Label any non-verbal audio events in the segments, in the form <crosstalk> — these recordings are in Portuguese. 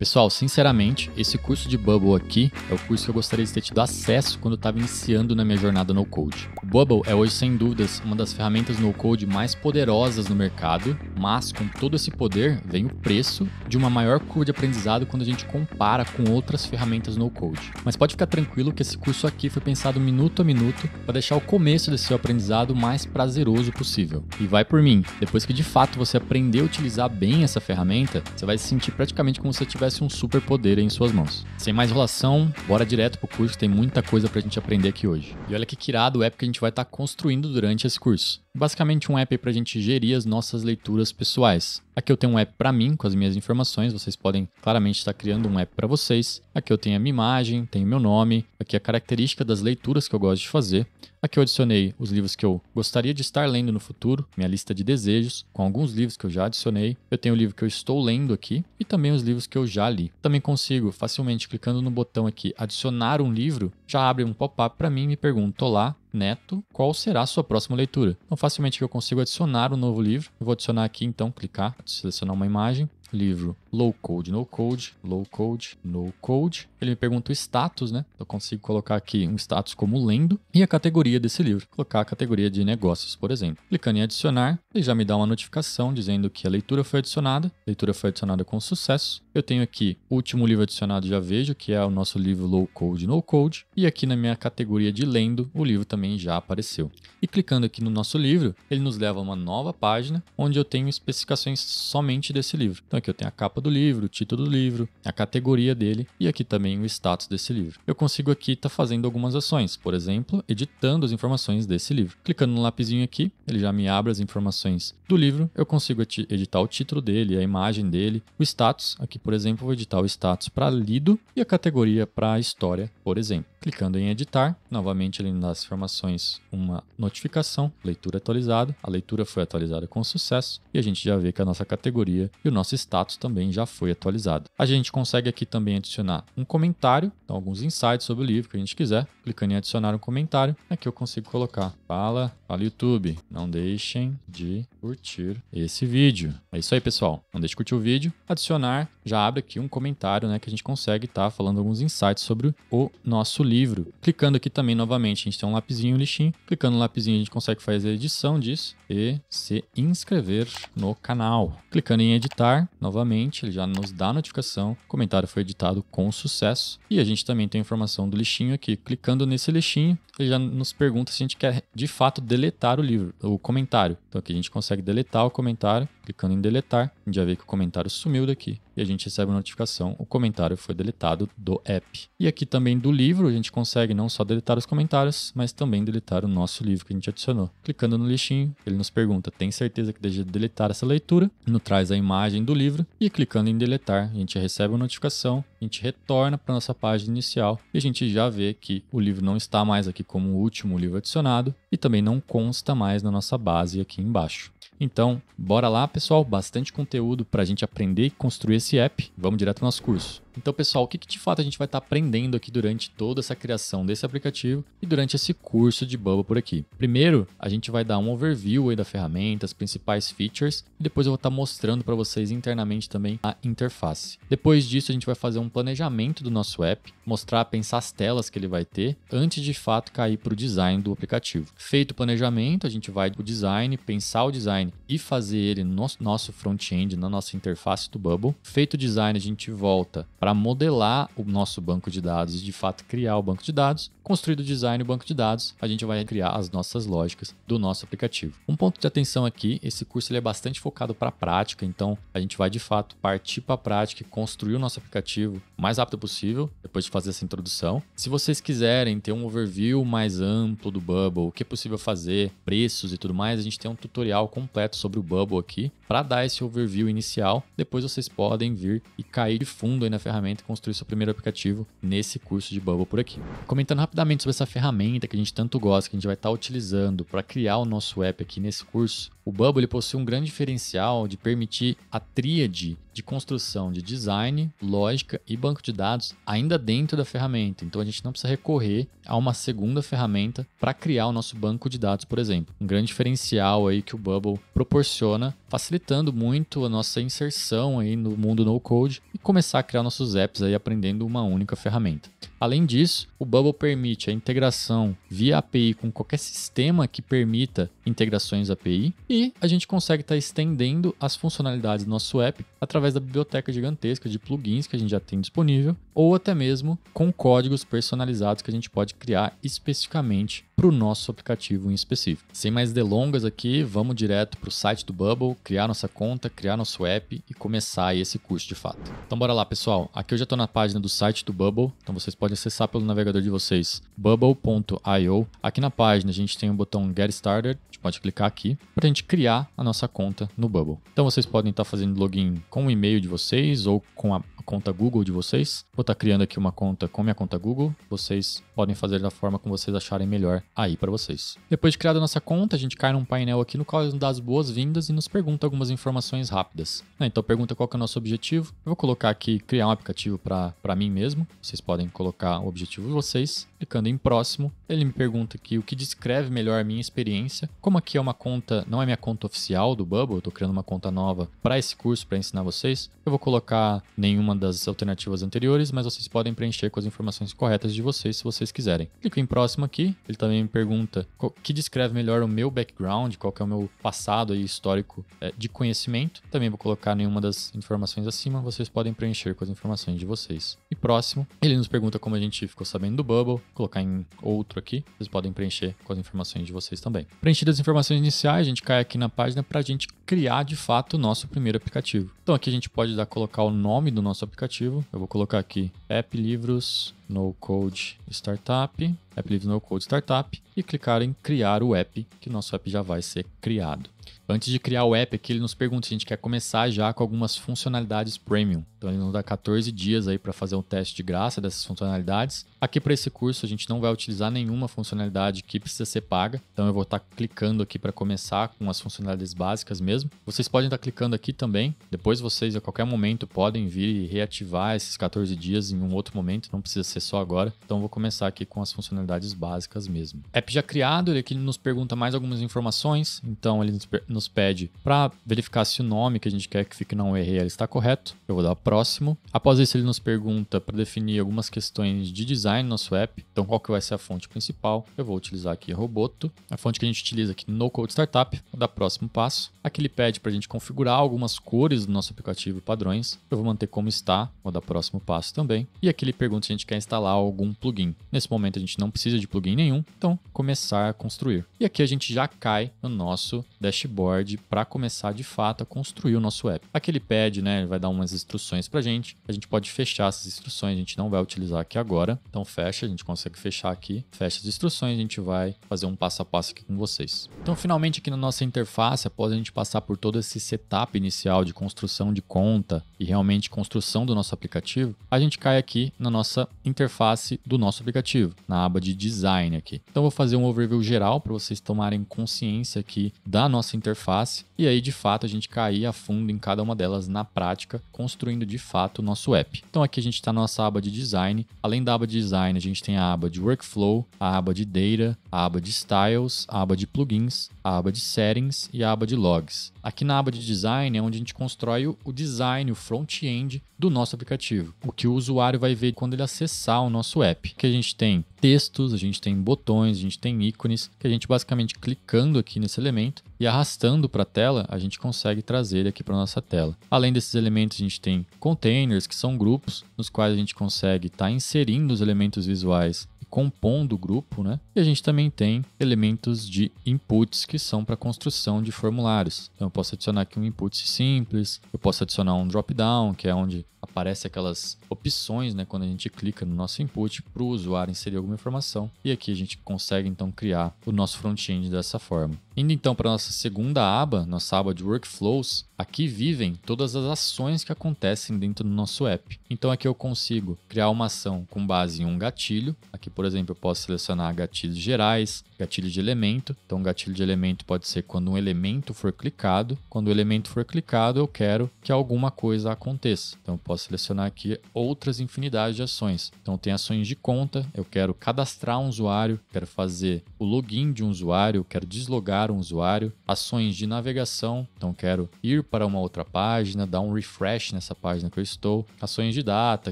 Pessoal, sinceramente, esse curso de Bubble aqui é o curso que eu gostaria de ter tido acesso quando eu estava iniciando na minha jornada no code. O Bubble é hoje, sem dúvidas, uma das ferramentas no code mais poderosas no mercado, mas com todo esse poder vem o preço de uma maior curva de aprendizado quando a gente compara com outras ferramentas no code. Mas pode ficar tranquilo que esse curso aqui foi pensado minuto a minuto para deixar o começo desse seu aprendizado mais prazeroso possível. E vai por mim, depois que de fato você aprender a utilizar bem essa ferramenta, você vai se sentir praticamente como se você tivesse tivesse um superpoder em suas mãos. Sem mais enrolação, bora direto pro curso, tem muita coisa pra gente aprender aqui hoje. E olha que irado o app que a gente vai estar tá construindo durante esse curso basicamente um app para a gente gerir as nossas leituras pessoais. Aqui eu tenho um app para mim, com as minhas informações, vocês podem claramente estar criando um app para vocês. Aqui eu tenho a minha imagem, tenho meu nome, aqui a característica das leituras que eu gosto de fazer. Aqui eu adicionei os livros que eu gostaria de estar lendo no futuro, minha lista de desejos, com alguns livros que eu já adicionei. Eu tenho o livro que eu estou lendo aqui e também os livros que eu já li. Também consigo, facilmente clicando no botão aqui adicionar um livro, já abre um pop-up para mim e me pergunta: Olá, Neto, qual será a sua próxima leitura? Então, facilmente que eu consigo adicionar um novo livro. Eu vou adicionar aqui, então, clicar, selecionar uma imagem livro Low Code, No Code, Low Code, No Code. Ele me pergunta o status, né? Eu consigo colocar aqui um status como lendo e a categoria desse livro. Vou colocar a categoria de negócios, por exemplo. Clicando em adicionar, ele já me dá uma notificação dizendo que a leitura foi adicionada. A leitura foi adicionada com sucesso. Eu tenho aqui o último livro adicionado, já vejo, que é o nosso livro Low Code, No Code. E aqui na minha categoria de lendo, o livro também já apareceu. E clicando aqui no nosso livro, ele nos leva a uma nova página onde eu tenho especificações somente desse livro. Então, então né, aqui eu tenho a capa do livro, o título do livro, a categoria dele e aqui também o status desse livro. Eu consigo aqui estar tá fazendo algumas ações, por exemplo, editando as informações desse livro. Clicando no lapisinho aqui, ele já me abre as informações do livro, eu consigo editar o título dele, a imagem dele, o status, aqui por exemplo vou editar o status para lido e a categoria para história, por exemplo. Clicando em editar, novamente ele me dá as informações, uma notificação, leitura atualizada, a leitura foi atualizada com sucesso e a gente já vê que a nossa categoria e o nosso status status também já foi atualizado. A gente consegue aqui também adicionar um comentário, então alguns insights sobre o livro que a gente quiser. Clicando em adicionar um comentário, aqui eu consigo colocar fala, fala YouTube, não deixem de curtir esse vídeo. É isso aí, pessoal. Não deixe de curtir o vídeo, adicionar, já abre aqui um comentário, né, que a gente consegue estar tá falando alguns insights sobre o nosso livro. Clicando aqui também novamente, a gente tem um lapisinho, um lixinho. Clicando no lapisinho, a gente consegue fazer a edição disso e se inscrever no canal. Clicando em editar, novamente, ele já nos dá a notificação. O comentário foi editado com sucesso. E a gente também tem a informação do lixinho aqui. Clicando nesse lixinho, ele já nos pergunta se a gente quer de fato deletar o livro, o comentário. Então aqui a gente consegue deletar o comentário, clicando em deletar, a gente já vê que o comentário sumiu daqui e a gente recebe uma notificação: o comentário foi deletado do app. E aqui também do livro, a gente consegue não só deletar os comentários, mas também deletar o nosso livro que a gente adicionou. Clicando no lixinho, ele nos pergunta: tem certeza que deseja deletar essa leitura? Nos traz a imagem do livro e clicando em deletar, a gente recebe uma notificação, a gente retorna para nossa página inicial e a gente já vê que o livro não está mais aqui como o último livro adicionado e também não consta mais na nossa base aqui embaixo. Então, bora lá, pessoal, bastante conteúdo para a gente aprender e construir esse app. Vamos direto para o nosso curso. Então, pessoal, o que, que de fato a gente vai estar tá aprendendo aqui durante toda essa criação desse aplicativo e durante esse curso de Bubble por aqui? Primeiro, a gente vai dar um overview aí da ferramenta, as principais features, e depois eu vou estar tá mostrando para vocês internamente também a interface. Depois disso, a gente vai fazer um planejamento do nosso app, mostrar, pensar as telas que ele vai ter, antes de fato cair para o design do aplicativo. Feito o planejamento, a gente vai para o design, pensar o design e fazer ele no nosso front-end, na nossa interface do Bubble. Feito o design, a gente volta para para modelar o nosso banco de dados e de fato criar o banco de dados. Construído o design do banco de dados, a gente vai criar as nossas lógicas do nosso aplicativo. Um ponto de atenção aqui, esse curso ele é bastante focado para a prática, então a gente vai de fato partir para a prática e construir o nosso aplicativo o mais rápido possível, depois de fazer essa introdução. Se vocês quiserem ter um overview mais amplo do Bubble, o que é possível fazer, preços e tudo mais, a gente tem um tutorial completo sobre o Bubble aqui para dar esse overview inicial. Depois vocês podem vir e cair de fundo aí na ferramenta ferramenta e construir seu primeiro aplicativo nesse curso de Bubble por aqui. Comentando rapidamente sobre essa ferramenta que a gente tanto gosta, que a gente vai estar tá utilizando para criar o nosso app aqui nesse curso, o Bubble possui um grande diferencial de permitir a tríade de construção de design, lógica e banco de dados ainda dentro da ferramenta. Então a gente não precisa recorrer a uma segunda ferramenta para criar o nosso banco de dados, por exemplo. Um grande diferencial aí que o Bubble proporciona, facilitando muito a nossa inserção aí no mundo no code e começar a criar nossos apps aí aprendendo uma única ferramenta. Além disso, o Bubble permite a integração via API com qualquer sistema que permita integrações API e a gente consegue estar tá estendendo as funcionalidades do nosso app através através da biblioteca gigantesca de plugins que a gente já tem disponível ou até mesmo com códigos personalizados que a gente pode criar especificamente para o nosso aplicativo em específico. Sem mais delongas aqui, vamos direto para o site do Bubble, criar nossa conta, criar nosso app e começar esse curso de fato. Então bora lá, pessoal. Aqui eu já estou na página do site do Bubble, então vocês podem acessar pelo navegador de vocês, bubble.io. Aqui na página a gente tem o botão Get Started, a gente pode clicar aqui para a gente criar a nossa conta no Bubble. Então vocês podem estar tá fazendo login com o e-mail de vocês ou com a conta Google de vocês. Vou estar tá criando aqui uma conta com minha conta Google. Vocês podem fazer da forma como vocês acharem melhor aí para vocês. Depois de criada a nossa conta, a gente cai num painel aqui no qual nos dá as boas-vindas e nos pergunta algumas informações rápidas. Né? Então pergunta qual é o nosso objetivo. Eu vou colocar aqui criar um aplicativo para mim mesmo. Vocês podem colocar o objetivo de vocês. Clicando em próximo, ele me pergunta aqui o que descreve melhor a minha experiência. Como aqui é uma conta, não é minha conta oficial do Bubble, eu tô criando uma conta nova para esse curso para ensinar vocês. Eu vou colocar nenhuma das alternativas anteriores, mas vocês podem preencher com as informações corretas de vocês se vocês quiserem. Clico em próximo aqui, ele também me pergunta o que descreve melhor o meu background, qual que é o meu passado e histórico é, de conhecimento. Também vou colocar nenhuma das informações acima, vocês podem preencher com as informações de vocês. E próximo, ele nos pergunta como a gente ficou sabendo do Bubble, colocar em outro aqui, vocês podem preencher com as informações de vocês também. Preenchidas as informações iniciais, a gente cai aqui na página para a gente criar de fato o nosso primeiro aplicativo. Então aqui a gente pode dar, colocar o nome do nosso aplicativo. Eu vou colocar aqui App Livros No Code Startup, App Livros No Code Startup e clicar em criar o app, que o nosso app já vai ser criado. Antes de criar o app aqui, ele nos pergunta se a gente quer começar já com algumas funcionalidades premium. Então ele nos dá 14 dias aí para fazer um teste de graça dessas funcionalidades. Aqui para esse curso a gente não vai utilizar nenhuma funcionalidade que precisa ser paga. Então eu vou estar tá clicando aqui para começar com as funcionalidades básicas mesmo. Vocês podem estar tá clicando aqui também. Depois vocês a qualquer momento podem vir e reativar esses 14 dias em um outro momento, não precisa ser só agora. Então vou começar aqui com as funcionalidades básicas mesmo. App já criado, ele aqui nos pergunta mais algumas informações. Então ele nos nos pede para verificar se o nome que a gente quer que fique na URL está correto. Eu vou dar próximo. Após isso, ele nos pergunta para definir algumas questões de design no nosso app. Então, qual que vai ser a fonte principal? Eu vou utilizar aqui Roboto, a fonte que a gente utiliza aqui no Code Startup. Vou dar próximo passo. Aqui ele pede para a gente configurar algumas cores do nosso aplicativo padrões. Eu vou manter como está. Vou dar próximo passo também. E aqui ele pergunta se a gente quer instalar algum plugin. Nesse momento, a gente não precisa de plugin nenhum. Então, começar a construir. E aqui a gente já cai no nosso dashboard para começar de fato a construir o nosso app. Aqui ele pede, né, ele vai dar umas instruções para a gente. A gente pode fechar essas instruções, a gente não vai utilizar aqui agora. Então fecha, a gente consegue fechar aqui, fecha as instruções, a gente vai fazer um passo a passo aqui com vocês. Então finalmente aqui na nossa interface, após a gente passar por todo esse setup inicial de construção de conta e realmente construção do nosso aplicativo, a gente cai aqui na nossa interface do nosso aplicativo, na aba de design aqui. Então vou fazer um overview geral para vocês tomarem consciência aqui da nossa interface interface e aí de fato a gente cair a fundo em cada uma delas na prática, construindo de fato o nosso app. Então aqui a gente está na nossa aba de design. Além da aba de design, a gente tem a aba de workflow, a aba de data, a aba de styles, a aba de plugins a aba de settings e a aba de logs. Aqui na aba de design é onde a gente constrói o design, o front-end do nosso aplicativo, o que o usuário vai ver quando ele acessar o nosso app. Que a gente tem textos, a gente tem botões, a gente tem ícones, que a gente basicamente clicando aqui nesse elemento e arrastando para a tela, a gente consegue trazer ele aqui para nossa tela. Além desses elementos, a gente tem containers, que são grupos nos quais a gente consegue estar tá inserindo os elementos visuais compondo o grupo, né? E a gente também tem elementos de inputs que são para construção de formulários. Então eu posso adicionar aqui um input simples, eu posso adicionar um drop-down, que é onde aparece aquelas opções, né, quando a gente clica no nosso input para o usuário inserir alguma informação. E aqui a gente consegue então criar o nosso front-end dessa forma. Indo então para nossa segunda aba, nossa aba de workflows, aqui vivem todas as ações que acontecem dentro do nosso app. Então aqui eu consigo criar uma ação com base em um gatilho, aqui por exemplo, eu posso selecionar gatilhos gerais, gatilho de elemento. Então, gatilho de elemento pode ser quando um elemento for clicado. Quando o elemento for clicado, eu quero que alguma coisa aconteça. Então, eu posso selecionar aqui outras infinidades de ações. Então, tem ações de conta, eu quero cadastrar um usuário, quero fazer o login de um usuário, quero deslogar um usuário, ações de navegação, então quero ir para uma outra página, dar um refresh nessa página que eu estou, ações de data,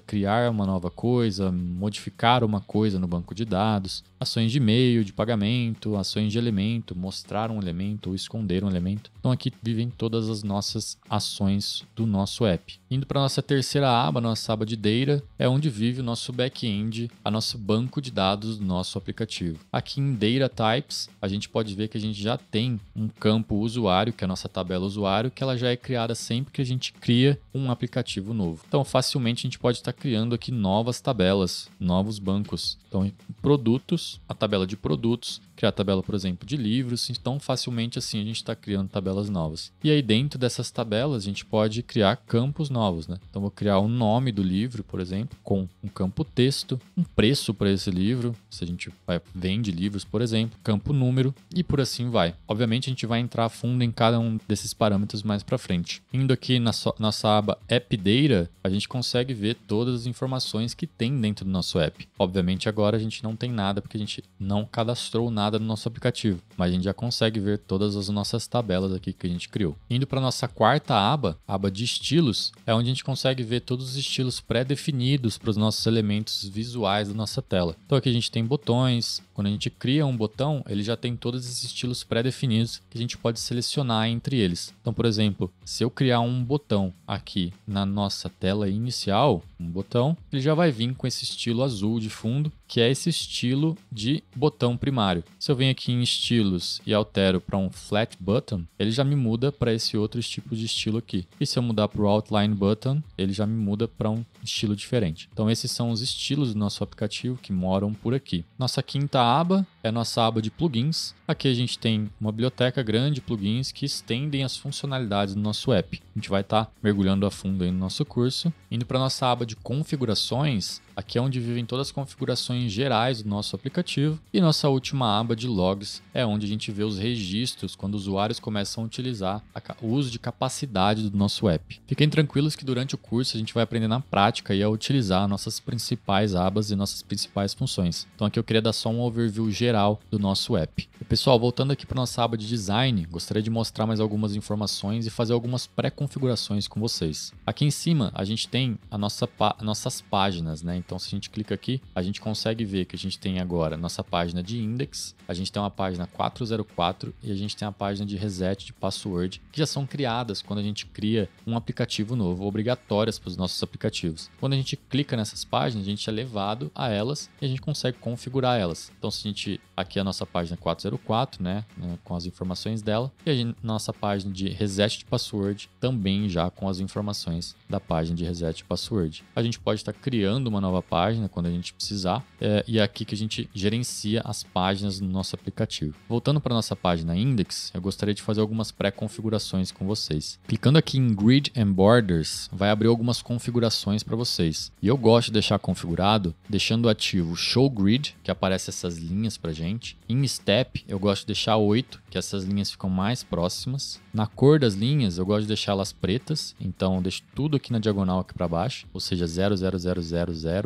criar uma nova coisa, modificar uma coisa no banco banco de dados, ações de e-mail, de pagamento, ações de elemento, mostrar um elemento ou esconder um elemento. Então aqui vivem todas as nossas ações do nosso app. Indo para nossa terceira aba, nossa aba de Data, é onde vive o nosso back-end, a nosso banco de dados do nosso aplicativo. Aqui em Data Types, a gente pode ver que a gente já tem um campo usuário, que é a nossa tabela usuário, que ela já é criada sempre que a gente cria um aplicativo novo. Então, facilmente a gente pode estar criando aqui novas tabelas, novos bancos. Então, produtos, a tabela de produtos, criar tabela, por exemplo, de livros. Então, facilmente assim a gente está criando tabelas novas. E aí, dentro dessas tabelas, a gente pode criar campos novos, né? Então, vou criar o nome do livro, por exemplo, com um campo texto, um preço para esse livro, se a gente vende livros, por exemplo, campo número e por assim vai. Obviamente, a gente vai entrar a fundo em cada um desses parâmetros mais para frente. Indo aqui na so nossa aba App Data, a gente consegue ver todas as informações que tem dentro do nosso app. Obviamente, agora a gente não tem nada porque a gente não cadastrou nada nada no nosso aplicativo, mas a gente já consegue ver todas as nossas tabelas aqui que a gente criou. Indo para nossa quarta aba, aba de estilos, é onde a gente consegue ver todos os estilos pré-definidos para os nossos elementos visuais da nossa tela. Então aqui a gente tem botões, quando a gente cria um botão, ele já tem todos esses estilos pré-definidos que a gente pode selecionar entre eles. Então, por exemplo, se eu criar um botão aqui na nossa tela inicial, um botão, ele já vai vir com esse estilo azul de fundo, que é esse estilo de botão primário. Se eu venho aqui em estilos e altero para um flat button, ele já me muda para esse outro tipo de estilo aqui. E se eu mudar para o outline button, ele já me muda para um estilo diferente. Então esses são os estilos do nosso aplicativo que moram por aqui. Nossa quinta aba é nossa aba de plugins. Aqui a gente tem uma biblioteca grande de plugins que estendem as funcionalidades do nosso app. A gente vai estar tá mergulhando a fundo aí no nosso curso, indo para nossa aba de configurações, Aqui é onde vivem todas as configurações gerais do nosso aplicativo e nossa última aba de logs é onde a gente vê os registros quando usuários começam a utilizar o uso de capacidade do nosso app. Fiquem tranquilos que durante o curso a gente vai aprender na prática e a utilizar nossas principais abas e nossas principais funções. Então aqui eu queria dar só um overview geral do nosso app. E pessoal, voltando aqui para nossa aba de design, gostaria de mostrar mais algumas informações e fazer algumas pré-configurações com vocês. Aqui em cima a gente tem a nossa nossas páginas, né? Então, se a gente clica aqui, a gente consegue ver que a gente tem agora nossa página de index, a gente tem uma página 404 e a gente tem a página de reset de password, que já são criadas quando a gente cria um aplicativo novo, obrigatórias para os nossos aplicativos. Quando a gente clica nessas páginas, a gente é levado a elas e a gente consegue configurar elas. Então, se a gente aqui é a nossa página 404, né, né, com as informações dela, e a gente, nossa página de reset de password também já com as informações da página de reset de password. A gente pode estar criando uma nova nova página quando a gente precisar. É, e é aqui que a gente gerencia as páginas no nosso aplicativo. Voltando para nossa página Index, eu gostaria de fazer algumas pré-configurações com vocês. Clicando aqui em Grid and Borders, vai abrir algumas configurações para vocês. E eu gosto de deixar configurado, deixando ativo Show Grid, que aparece essas linhas para gente. Em Step, eu gosto de deixar 8, que essas linhas ficam mais próximas. Na cor das linhas, eu gosto de deixá-las pretas, então deixo tudo aqui na diagonal aqui para baixo, ou seja, 00000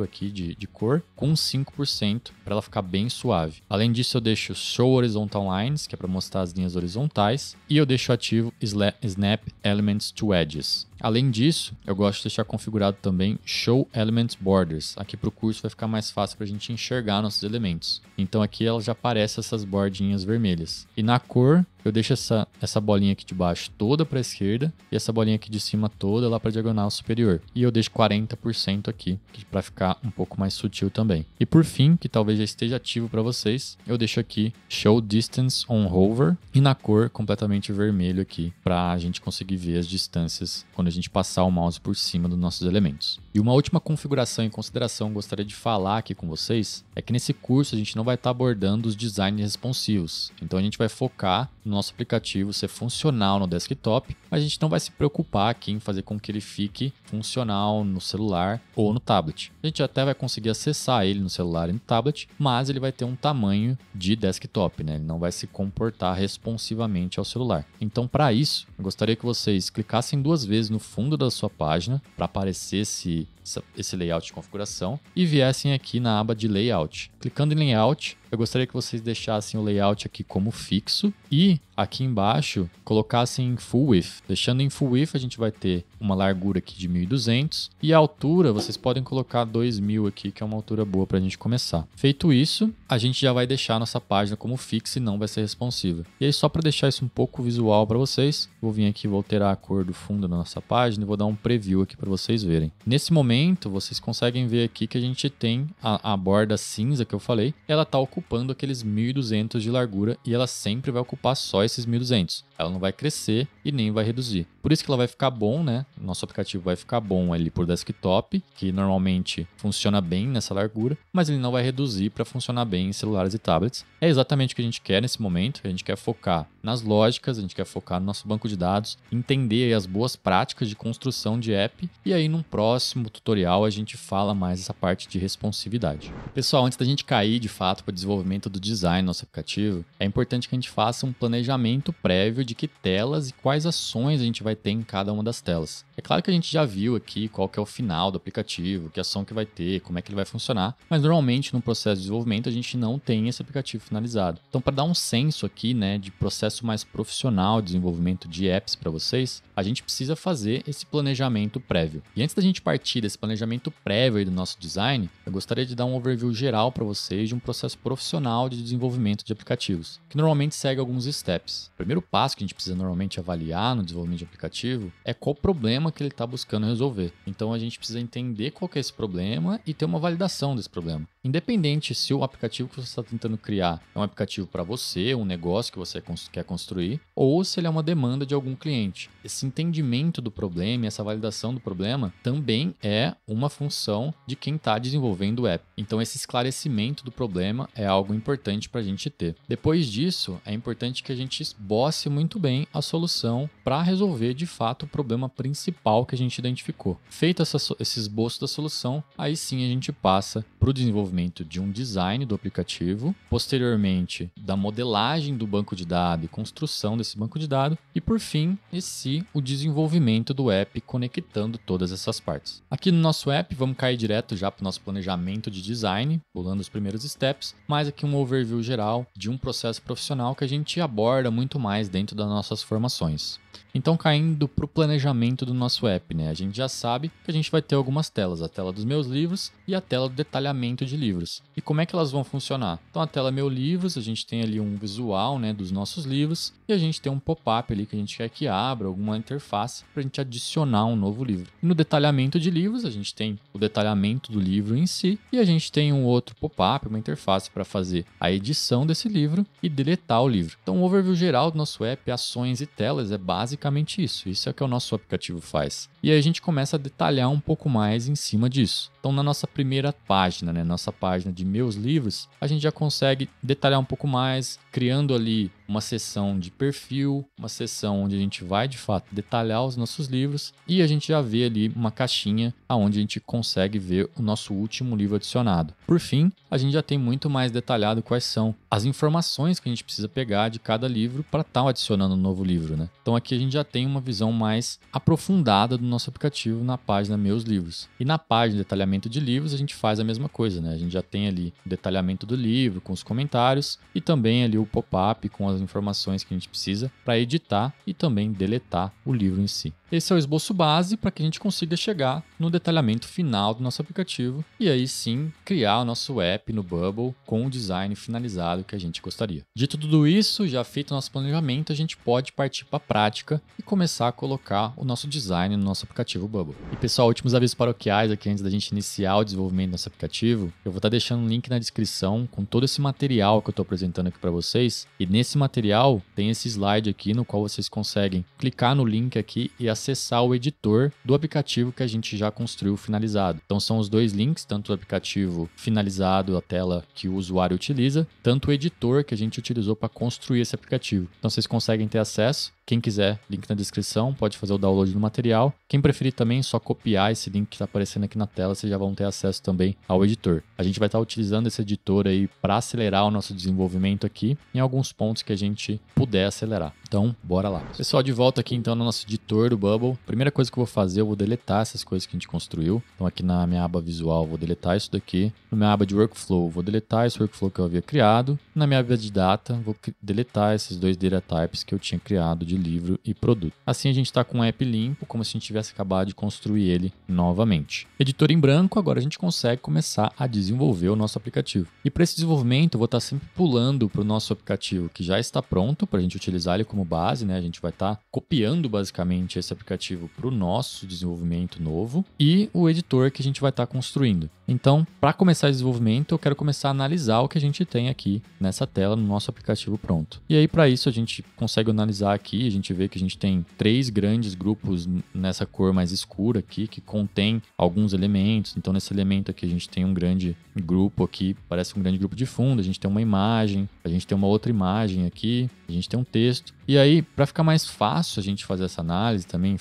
claro aqui de, de cor, com 5% para ela ficar bem suave. Além disso, eu deixo Show Horizontal Lines, que é para mostrar as linhas horizontais, e eu deixo ativo Snap Elements to Edges, Além disso, eu gosto de deixar configurado também Show Element Borders. Aqui para o curso vai ficar mais fácil para a gente enxergar nossos elementos. Então aqui ela já aparece essas bordinhas vermelhas. E na cor, eu deixo essa, essa bolinha aqui de baixo toda para a esquerda e essa bolinha aqui de cima toda lá para a diagonal superior. E eu deixo 40% aqui para ficar um pouco mais sutil também. E por fim, que talvez já esteja ativo para vocês, eu deixo aqui Show Distance on Hover e na cor completamente vermelho aqui para a gente conseguir ver as distâncias quando a gente passar o mouse por cima dos nossos elementos. E uma última configuração e consideração gostaria de falar aqui com vocês é que nesse curso a gente não vai estar tá abordando os designs responsivos. Então a gente vai focar no nosso aplicativo ser funcional no desktop, mas a gente não vai se preocupar aqui em fazer com que ele fique funcional no celular ou no tablet. A gente até vai conseguir acessar ele no celular e no tablet, mas ele vai ter um tamanho de desktop, né? Ele não vai se comportar responsivamente ao celular. Então, para isso, eu gostaria que vocês clicassem duas vezes no fundo da sua página para aparecer esse, esse layout de configuração e viessem aqui na aba de layout. Clicando em layout, eu gostaria que vocês deixassem o layout aqui como fixo e aqui embaixo colocassem em full width. Deixando em full width, a gente vai ter uma largura aqui de 1200 e a altura vocês podem colocar 2000 aqui, que é uma altura boa para a gente começar. Feito isso, a gente já vai deixar nossa página como fixa e não vai ser responsiva. E aí só para deixar isso um pouco visual para vocês, vou vir aqui, vou alterar a cor do fundo da nossa página e vou dar um preview aqui para vocês verem. Nesse momento, vocês conseguem ver aqui que a gente tem a, a borda cinza que eu falei, ela está ocupada ocupando aqueles 1.200 de largura e ela sempre vai ocupar só esses 1.200. Ela não vai crescer e nem vai reduzir. Por isso que ela vai ficar bom, né? Nosso aplicativo vai ficar bom ali por desktop, que normalmente funciona bem nessa largura, mas ele não vai reduzir para funcionar bem em celulares e tablets. É exatamente o que a gente quer nesse momento. A gente quer focar nas lógicas, a gente quer focar no nosso banco de dados, entender as boas práticas de construção de app e aí num próximo tutorial a gente fala mais essa parte de responsividade. Pessoal, antes da gente cair de fato para desenvolvimento do design do nosso aplicativo, é importante que a gente faça um planejamento prévio de que telas e quais ações a gente vai ter em cada uma das telas. É claro que a gente já viu aqui qual que é o final do aplicativo, que ação que vai ter, como é que ele vai funcionar, mas normalmente no processo de desenvolvimento a gente não tem esse aplicativo finalizado. Então, para dar um senso aqui, né, de processo mais profissional de desenvolvimento de apps para vocês, a gente precisa fazer esse planejamento prévio. E antes da gente partir desse planejamento prévio do nosso design, eu gostaria de dar um overview geral para vocês de um processo profissional de desenvolvimento de aplicativos, que normalmente segue alguns steps. O primeiro passo que a gente precisa normalmente avaliar no desenvolvimento de aplicativo é qual problema que ele está buscando resolver. Então a gente precisa entender qual é esse problema e ter uma validação desse problema. Independente se o aplicativo que você está tentando criar é um aplicativo para você, um negócio que você quer construir, ou se ele é uma demanda de algum cliente. Esse entendimento do problema e essa validação do problema também é uma função de quem está desenvolvendo o app. Então, esse esclarecimento do problema é algo importante para a gente ter. Depois disso, é importante que a gente esboce muito bem a solução para resolver de fato o problema principal que a gente identificou. Feito essa, esse esboço da solução, aí sim a gente passa para o desenvolvimento desenvolvimento de um design do aplicativo, posteriormente da modelagem do banco de dados e construção desse banco de dados, e por fim, esse o desenvolvimento do app conectando todas essas partes. Aqui no nosso app, vamos cair direto já para o nosso planejamento de design, pulando os primeiros steps, mas aqui um overview geral de um processo profissional que a gente aborda muito mais dentro das nossas formações. Então, caindo para o planejamento do nosso app, né? A gente já sabe que a gente vai ter algumas telas, a tela dos meus livros e a tela do detalhamento de livros. E como é que elas vão funcionar? Então, a tela meu livros, a gente tem ali um visual, né, dos nossos livros e a gente tem um pop-up ali que a gente quer que abra, alguma interface para a gente adicionar um novo livro. E no detalhamento de livros, a gente tem o detalhamento do livro em si e a gente tem um outro pop-up, uma interface para fazer a edição desse livro e deletar o livro. Então, o um overview geral do nosso app, ações e telas é básico basicamente isso. Isso é o que o nosso aplicativo faz. E aí a gente começa a detalhar um pouco mais em cima disso. Então, na nossa primeira página, né, nossa página de meus livros, a gente já consegue detalhar um pouco mais, criando ali uma sessão de perfil, uma sessão onde a gente vai de fato detalhar os nossos livros e a gente já vê ali uma caixinha aonde a gente consegue ver o nosso último livro adicionado. Por fim, a gente já tem muito mais detalhado quais são as informações que a gente precisa pegar de cada livro para estar tá adicionando um novo livro, né? Então aqui a gente já tem uma visão mais aprofundada do nosso aplicativo na página Meus Livros. E na página Detalhamento de Livros a gente faz a mesma coisa, né? A gente já tem ali o detalhamento do livro com os comentários e também ali o pop-up com as as informações que a gente precisa para editar e também deletar o livro em si. Esse é o esboço base para que a gente consiga chegar no detalhamento final do nosso aplicativo e aí sim criar o nosso app no Bubble com o design finalizado que a gente gostaria. Dito tudo isso, já feito o nosso planejamento, a gente pode partir para a prática e começar a colocar o nosso design no nosso aplicativo Bubble. E pessoal, últimos avisos paroquiais aqui antes da gente iniciar o desenvolvimento do nosso aplicativo. Eu vou estar tá deixando um link na descrição com todo esse material que eu estou apresentando aqui para vocês e nesse material material, tem esse slide aqui no qual vocês conseguem clicar no link aqui e acessar o editor do aplicativo que a gente já construiu finalizado. Então são os dois links, tanto o aplicativo finalizado, a tela que o usuário utiliza, tanto o editor que a gente utilizou para construir esse aplicativo. Então vocês conseguem ter acesso quem quiser, link na descrição, pode fazer o download do material. Quem preferir também, só copiar esse link que está aparecendo aqui na tela, vocês já vão ter acesso também ao editor. A gente vai estar tá utilizando esse editor aí para acelerar o nosso desenvolvimento aqui em alguns pontos que a gente puder acelerar. Então, bora lá. Pessoal, de volta aqui então no nosso editor do Bubble. Primeira coisa que eu vou fazer, eu vou deletar essas coisas que a gente construiu. Então, aqui na minha aba visual, vou deletar isso daqui. Na minha aba de workflow, vou deletar esse workflow que eu havia criado. Na minha aba de data, vou deletar esses dois data types que eu tinha criado de livro e produto. Assim, a gente está com o app limpo, como se a gente tivesse acabado de construir ele novamente. Editor em branco, agora a gente consegue começar a desenvolver o nosso aplicativo. E para esse desenvolvimento, eu vou estar tá sempre pulando para o nosso aplicativo que já está pronto, para a gente utilizar ele como como base, né? A gente vai estar tá copiando basicamente esse aplicativo para o nosso desenvolvimento novo e o editor que a gente vai estar tá construindo. Então, para começar o desenvolvimento, eu quero começar a analisar o que a gente tem aqui nessa tela no nosso aplicativo pronto. E aí, para isso, a gente consegue analisar aqui, a gente vê que a gente tem três grandes grupos nessa cor mais escura aqui, que contém alguns elementos. Então, nesse elemento aqui, a gente tem um grande grupo aqui, parece um grande grupo de fundo, a gente tem uma imagem, a gente tem uma outra imagem aqui, a gente tem um texto. E aí, para ficar mais fácil a gente fazer essa análise também,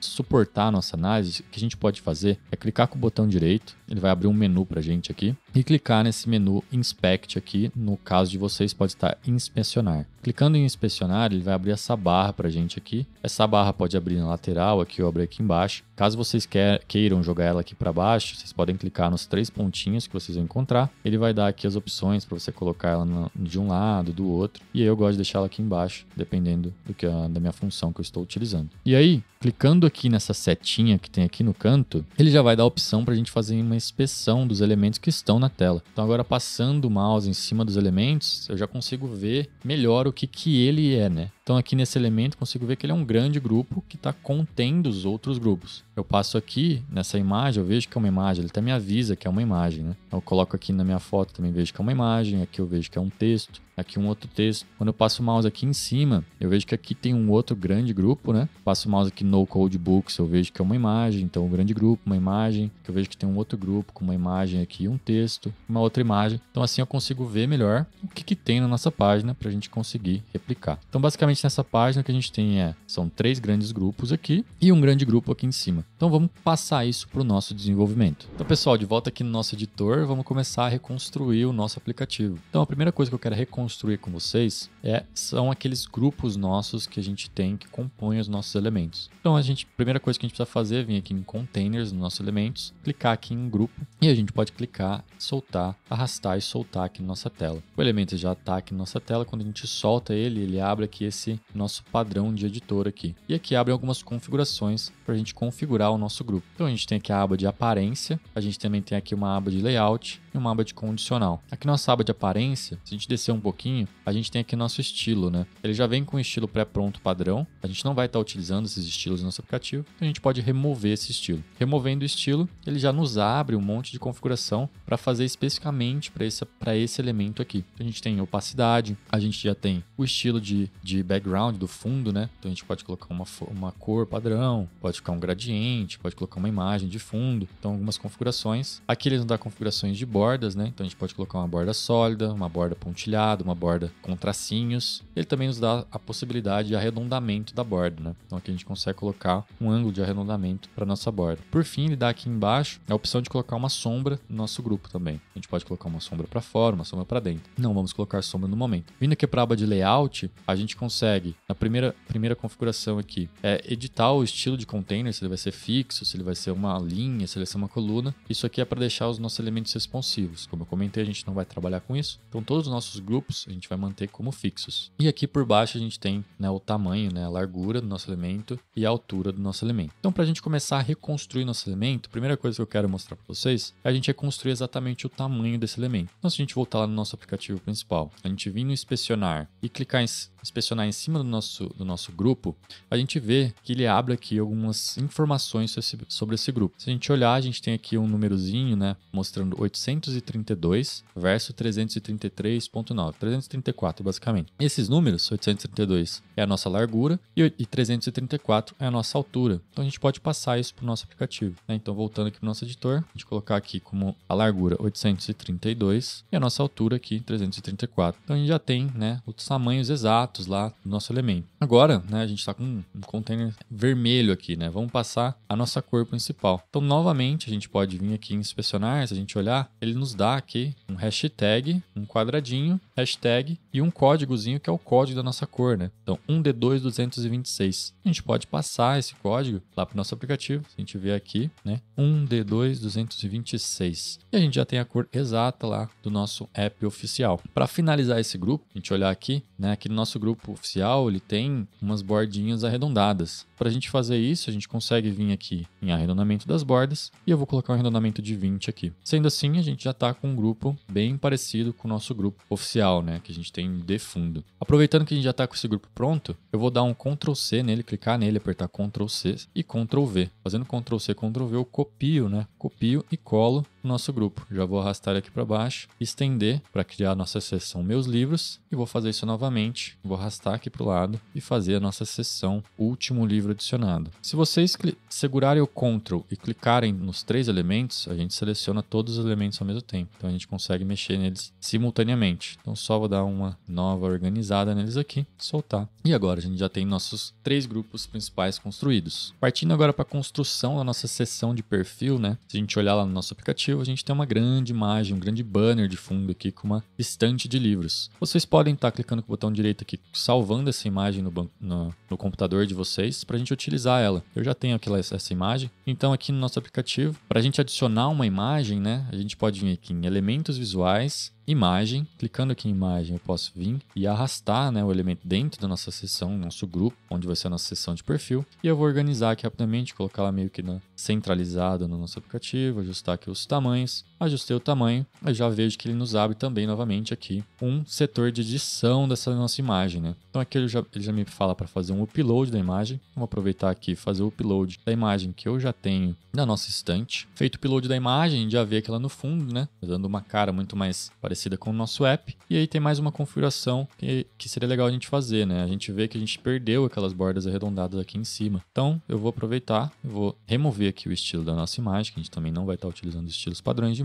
suportar a nossa análise, o que a gente pode fazer é clicar com o botão direito, ele vai abrir um menu pra gente aqui e clicar nesse menu Inspect aqui, no caso de vocês pode estar Inspecionar. Clicando em Inspecionar, ele vai abrir essa barra para a gente aqui. Essa barra pode abrir na lateral, aqui eu abri aqui embaixo. Caso vocês queiram jogar ela aqui para baixo, vocês podem clicar nos três pontinhos que vocês vão encontrar. Ele vai dar aqui as opções para você colocar ela de um lado, do outro. E eu gosto de deixar ela aqui embaixo, dependendo do que a, ah, da minha função que eu estou utilizando. E aí, clicando aqui nessa setinha que tem aqui no canto, ele já vai dar a opção para a gente fazer uma inspeção dos elementos que estão na na tela. Então agora passando o mouse em cima dos elementos, eu já consigo ver melhor o que, que ele é, né? Então aqui nesse elemento consigo ver que ele é um grande grupo que está contendo os outros grupos. Eu passo aqui nessa imagem, eu vejo que é uma imagem, ele até me avisa que é uma imagem, né? Eu coloco aqui na minha foto também vejo que é uma imagem, aqui eu vejo que é um texto, aqui um outro texto. Quando eu passo o mouse aqui em cima, eu vejo que aqui tem um outro grande grupo, né? Passo o mouse aqui no Code Books, eu vejo que é uma imagem, então um grande grupo, uma imagem, que eu vejo que tem um outro grupo com uma imagem aqui, um texto, uma outra imagem. Então assim eu consigo ver melhor o que, que tem na nossa página para a gente conseguir replicar. Então basicamente nessa página que a gente tem é, são três grandes grupos aqui e um grande grupo aqui em cima. Então vamos passar isso para o nosso desenvolvimento. Então pessoal, de volta aqui no nosso editor, vamos começar a reconstruir o nosso aplicativo. Então a primeira coisa que eu quero reconstruir com vocês é são aqueles grupos nossos que a gente tem que compõem os nossos elementos. Então a gente, a primeira coisa que a gente precisa fazer é vir aqui em containers, nos nossos elementos, clicar aqui em grupo e a gente pode clicar, soltar, arrastar e soltar aqui na nossa tela. O elemento já está aqui na nossa tela, quando a gente solta ele, ele abre aqui esse esse nosso padrão de editor aqui. E aqui abrem algumas configurações para a gente configurar o nosso grupo. Então a gente tem aqui a aba de aparência, a gente também tem aqui uma aba de layout, e uma aba de condicional. Aqui nossa aba de aparência, se a gente descer um pouquinho, a gente tem aqui nosso estilo, né? Ele já vem com estilo pré-pronto padrão. A gente não vai estar tá utilizando esses estilos no nosso aplicativo, então a gente pode remover esse estilo. Removendo o estilo, ele já nos abre um monte de configuração para fazer especificamente para esse, esse elemento aqui. Então, a gente tem opacidade, a gente já tem o estilo de, de background do fundo, né? Então a gente pode colocar uma, uma cor padrão, pode ficar um gradiente, pode colocar uma imagem de fundo, então algumas configurações. Aqui eles nos dá configurações de borda bordas, né? Então a gente pode colocar uma borda sólida, uma borda pontilhada, uma borda com tracinhos. Ele também nos dá a possibilidade de arredondamento da borda, né? Então aqui a gente consegue colocar um ângulo de arredondamento para nossa borda. Por fim, ele dá aqui embaixo a opção de colocar uma sombra no nosso grupo também. A gente pode colocar uma sombra para fora, uma sombra para dentro. Não vamos colocar sombra no momento. Vindo aqui para a aba de layout, a gente consegue, na primeira, primeira configuração aqui, é editar o estilo de container, se ele vai ser fixo, se ele vai ser uma linha, se ele vai ser uma coluna. Isso aqui é para deixar os nossos elementos responsivos passivos. Como eu comentei, a gente não vai trabalhar com isso. Então todos os nossos grupos a gente vai manter como fixos. E aqui por baixo a gente tem né, o tamanho, né, a largura do nosso elemento e a altura do nosso elemento. Então para a gente começar a reconstruir nosso elemento, a primeira coisa que eu quero mostrar para vocês é a gente reconstruir exatamente o tamanho desse elemento. Então se a gente voltar lá no nosso aplicativo principal, a gente vir no inspecionar e clicar em inspecionar em cima do nosso, do nosso grupo, a gente vê que ele abre aqui algumas informações sobre esse, sobre esse grupo. Se a gente olhar, a gente tem aqui um númerozinho, né, mostrando 832 versus 333.9, 334 basicamente. Esses números, 832 é a nossa largura e 334 é a nossa altura. Então a gente pode passar isso para o nosso aplicativo. Né? Então voltando aqui para o nosso editor, a gente colocar aqui como a largura 832 e a nossa altura aqui 334. Então a gente já tem né, os tamanhos exatos status lá do nosso elemento. Agora, né, a gente está com um container vermelho aqui, né? Vamos passar a nossa cor principal. Então, novamente, a gente pode vir aqui em inspecionar, se a gente olhar, ele nos dá aqui um hashtag, um quadradinho, hashtag e um códigozinho que é o código da nossa cor, né? Então, 1D2226. A gente pode passar esse código lá para o nosso aplicativo, a gente vê aqui, né? 1D2226. E a gente já tem a cor exata lá do nosso app oficial. Para finalizar esse grupo, a gente olhar aqui, né? Aqui no nosso grupo grupo oficial, ele tem umas bordinhas arredondadas. Para a gente fazer isso, a gente consegue vir aqui em arredondamento das bordas e eu vou colocar um arredondamento de 20 aqui. Sendo assim, a gente já está com um grupo bem parecido com o nosso grupo oficial, né, que a gente tem de fundo. Aproveitando que a gente já está com esse grupo pronto, eu vou dar um Ctrl C nele, clicar nele, apertar Ctrl C e Ctrl V. Fazendo Ctrl C, Ctrl V, eu copio, né, copio e colo para o nosso grupo. Já vou arrastar aqui para baixo, estender para criar a nossa seção Meus Livros e vou fazer isso novamente. Vou arrastar aqui para o lado e fazer a nossa seção Último Livro Adicionado. Se vocês segurarem o Ctrl e clicarem nos três elementos, a gente seleciona todos os elementos ao mesmo tempo. Então a gente consegue mexer neles simultaneamente. Então só vou dar uma nova organizada neles aqui, soltar. E agora a gente já tem nossos três grupos principais construídos. Partindo agora para a construção da nossa seção de perfil, né? Se a gente olhar lá no nosso aplicativo, a gente tem uma grande imagem, um grande banner de fundo aqui com uma estante de livros. Vocês podem estar tá clicando com o botão direito aqui, salvando essa imagem no, no, no computador de vocês para a gente utilizar ela. Eu já tenho aqui essa imagem, então aqui no nosso aplicativo, para a gente adicionar uma imagem, né, a gente pode vir aqui em elementos visuais, imagem. Clicando aqui em imagem, eu posso vir e arrastar né, o elemento dentro da nossa seção, nosso grupo, onde vai ser a nossa seção de perfil. E eu vou organizar aqui rapidamente, colocar ela meio que né, centralizada no nosso aplicativo, ajustar aqui os tamanhos ajustei o tamanho, eu já vejo que ele nos abre também novamente aqui um setor de edição dessa nossa imagem, né? Então aqui ele já, ele já me fala para fazer um upload da imagem, vou aproveitar aqui e fazer o upload da imagem que eu já tenho na nossa estante. Feito o upload da imagem, já vê aquela no fundo, né? Dando uma cara muito mais parecida com o nosso app. E aí tem mais uma configuração que, que seria legal a gente fazer, né? A gente vê que a gente perdeu aquelas bordas arredondadas aqui em cima. Então eu vou aproveitar, vou remover aqui o estilo da nossa imagem, que a gente também não vai estar tá utilizando estilos padrões de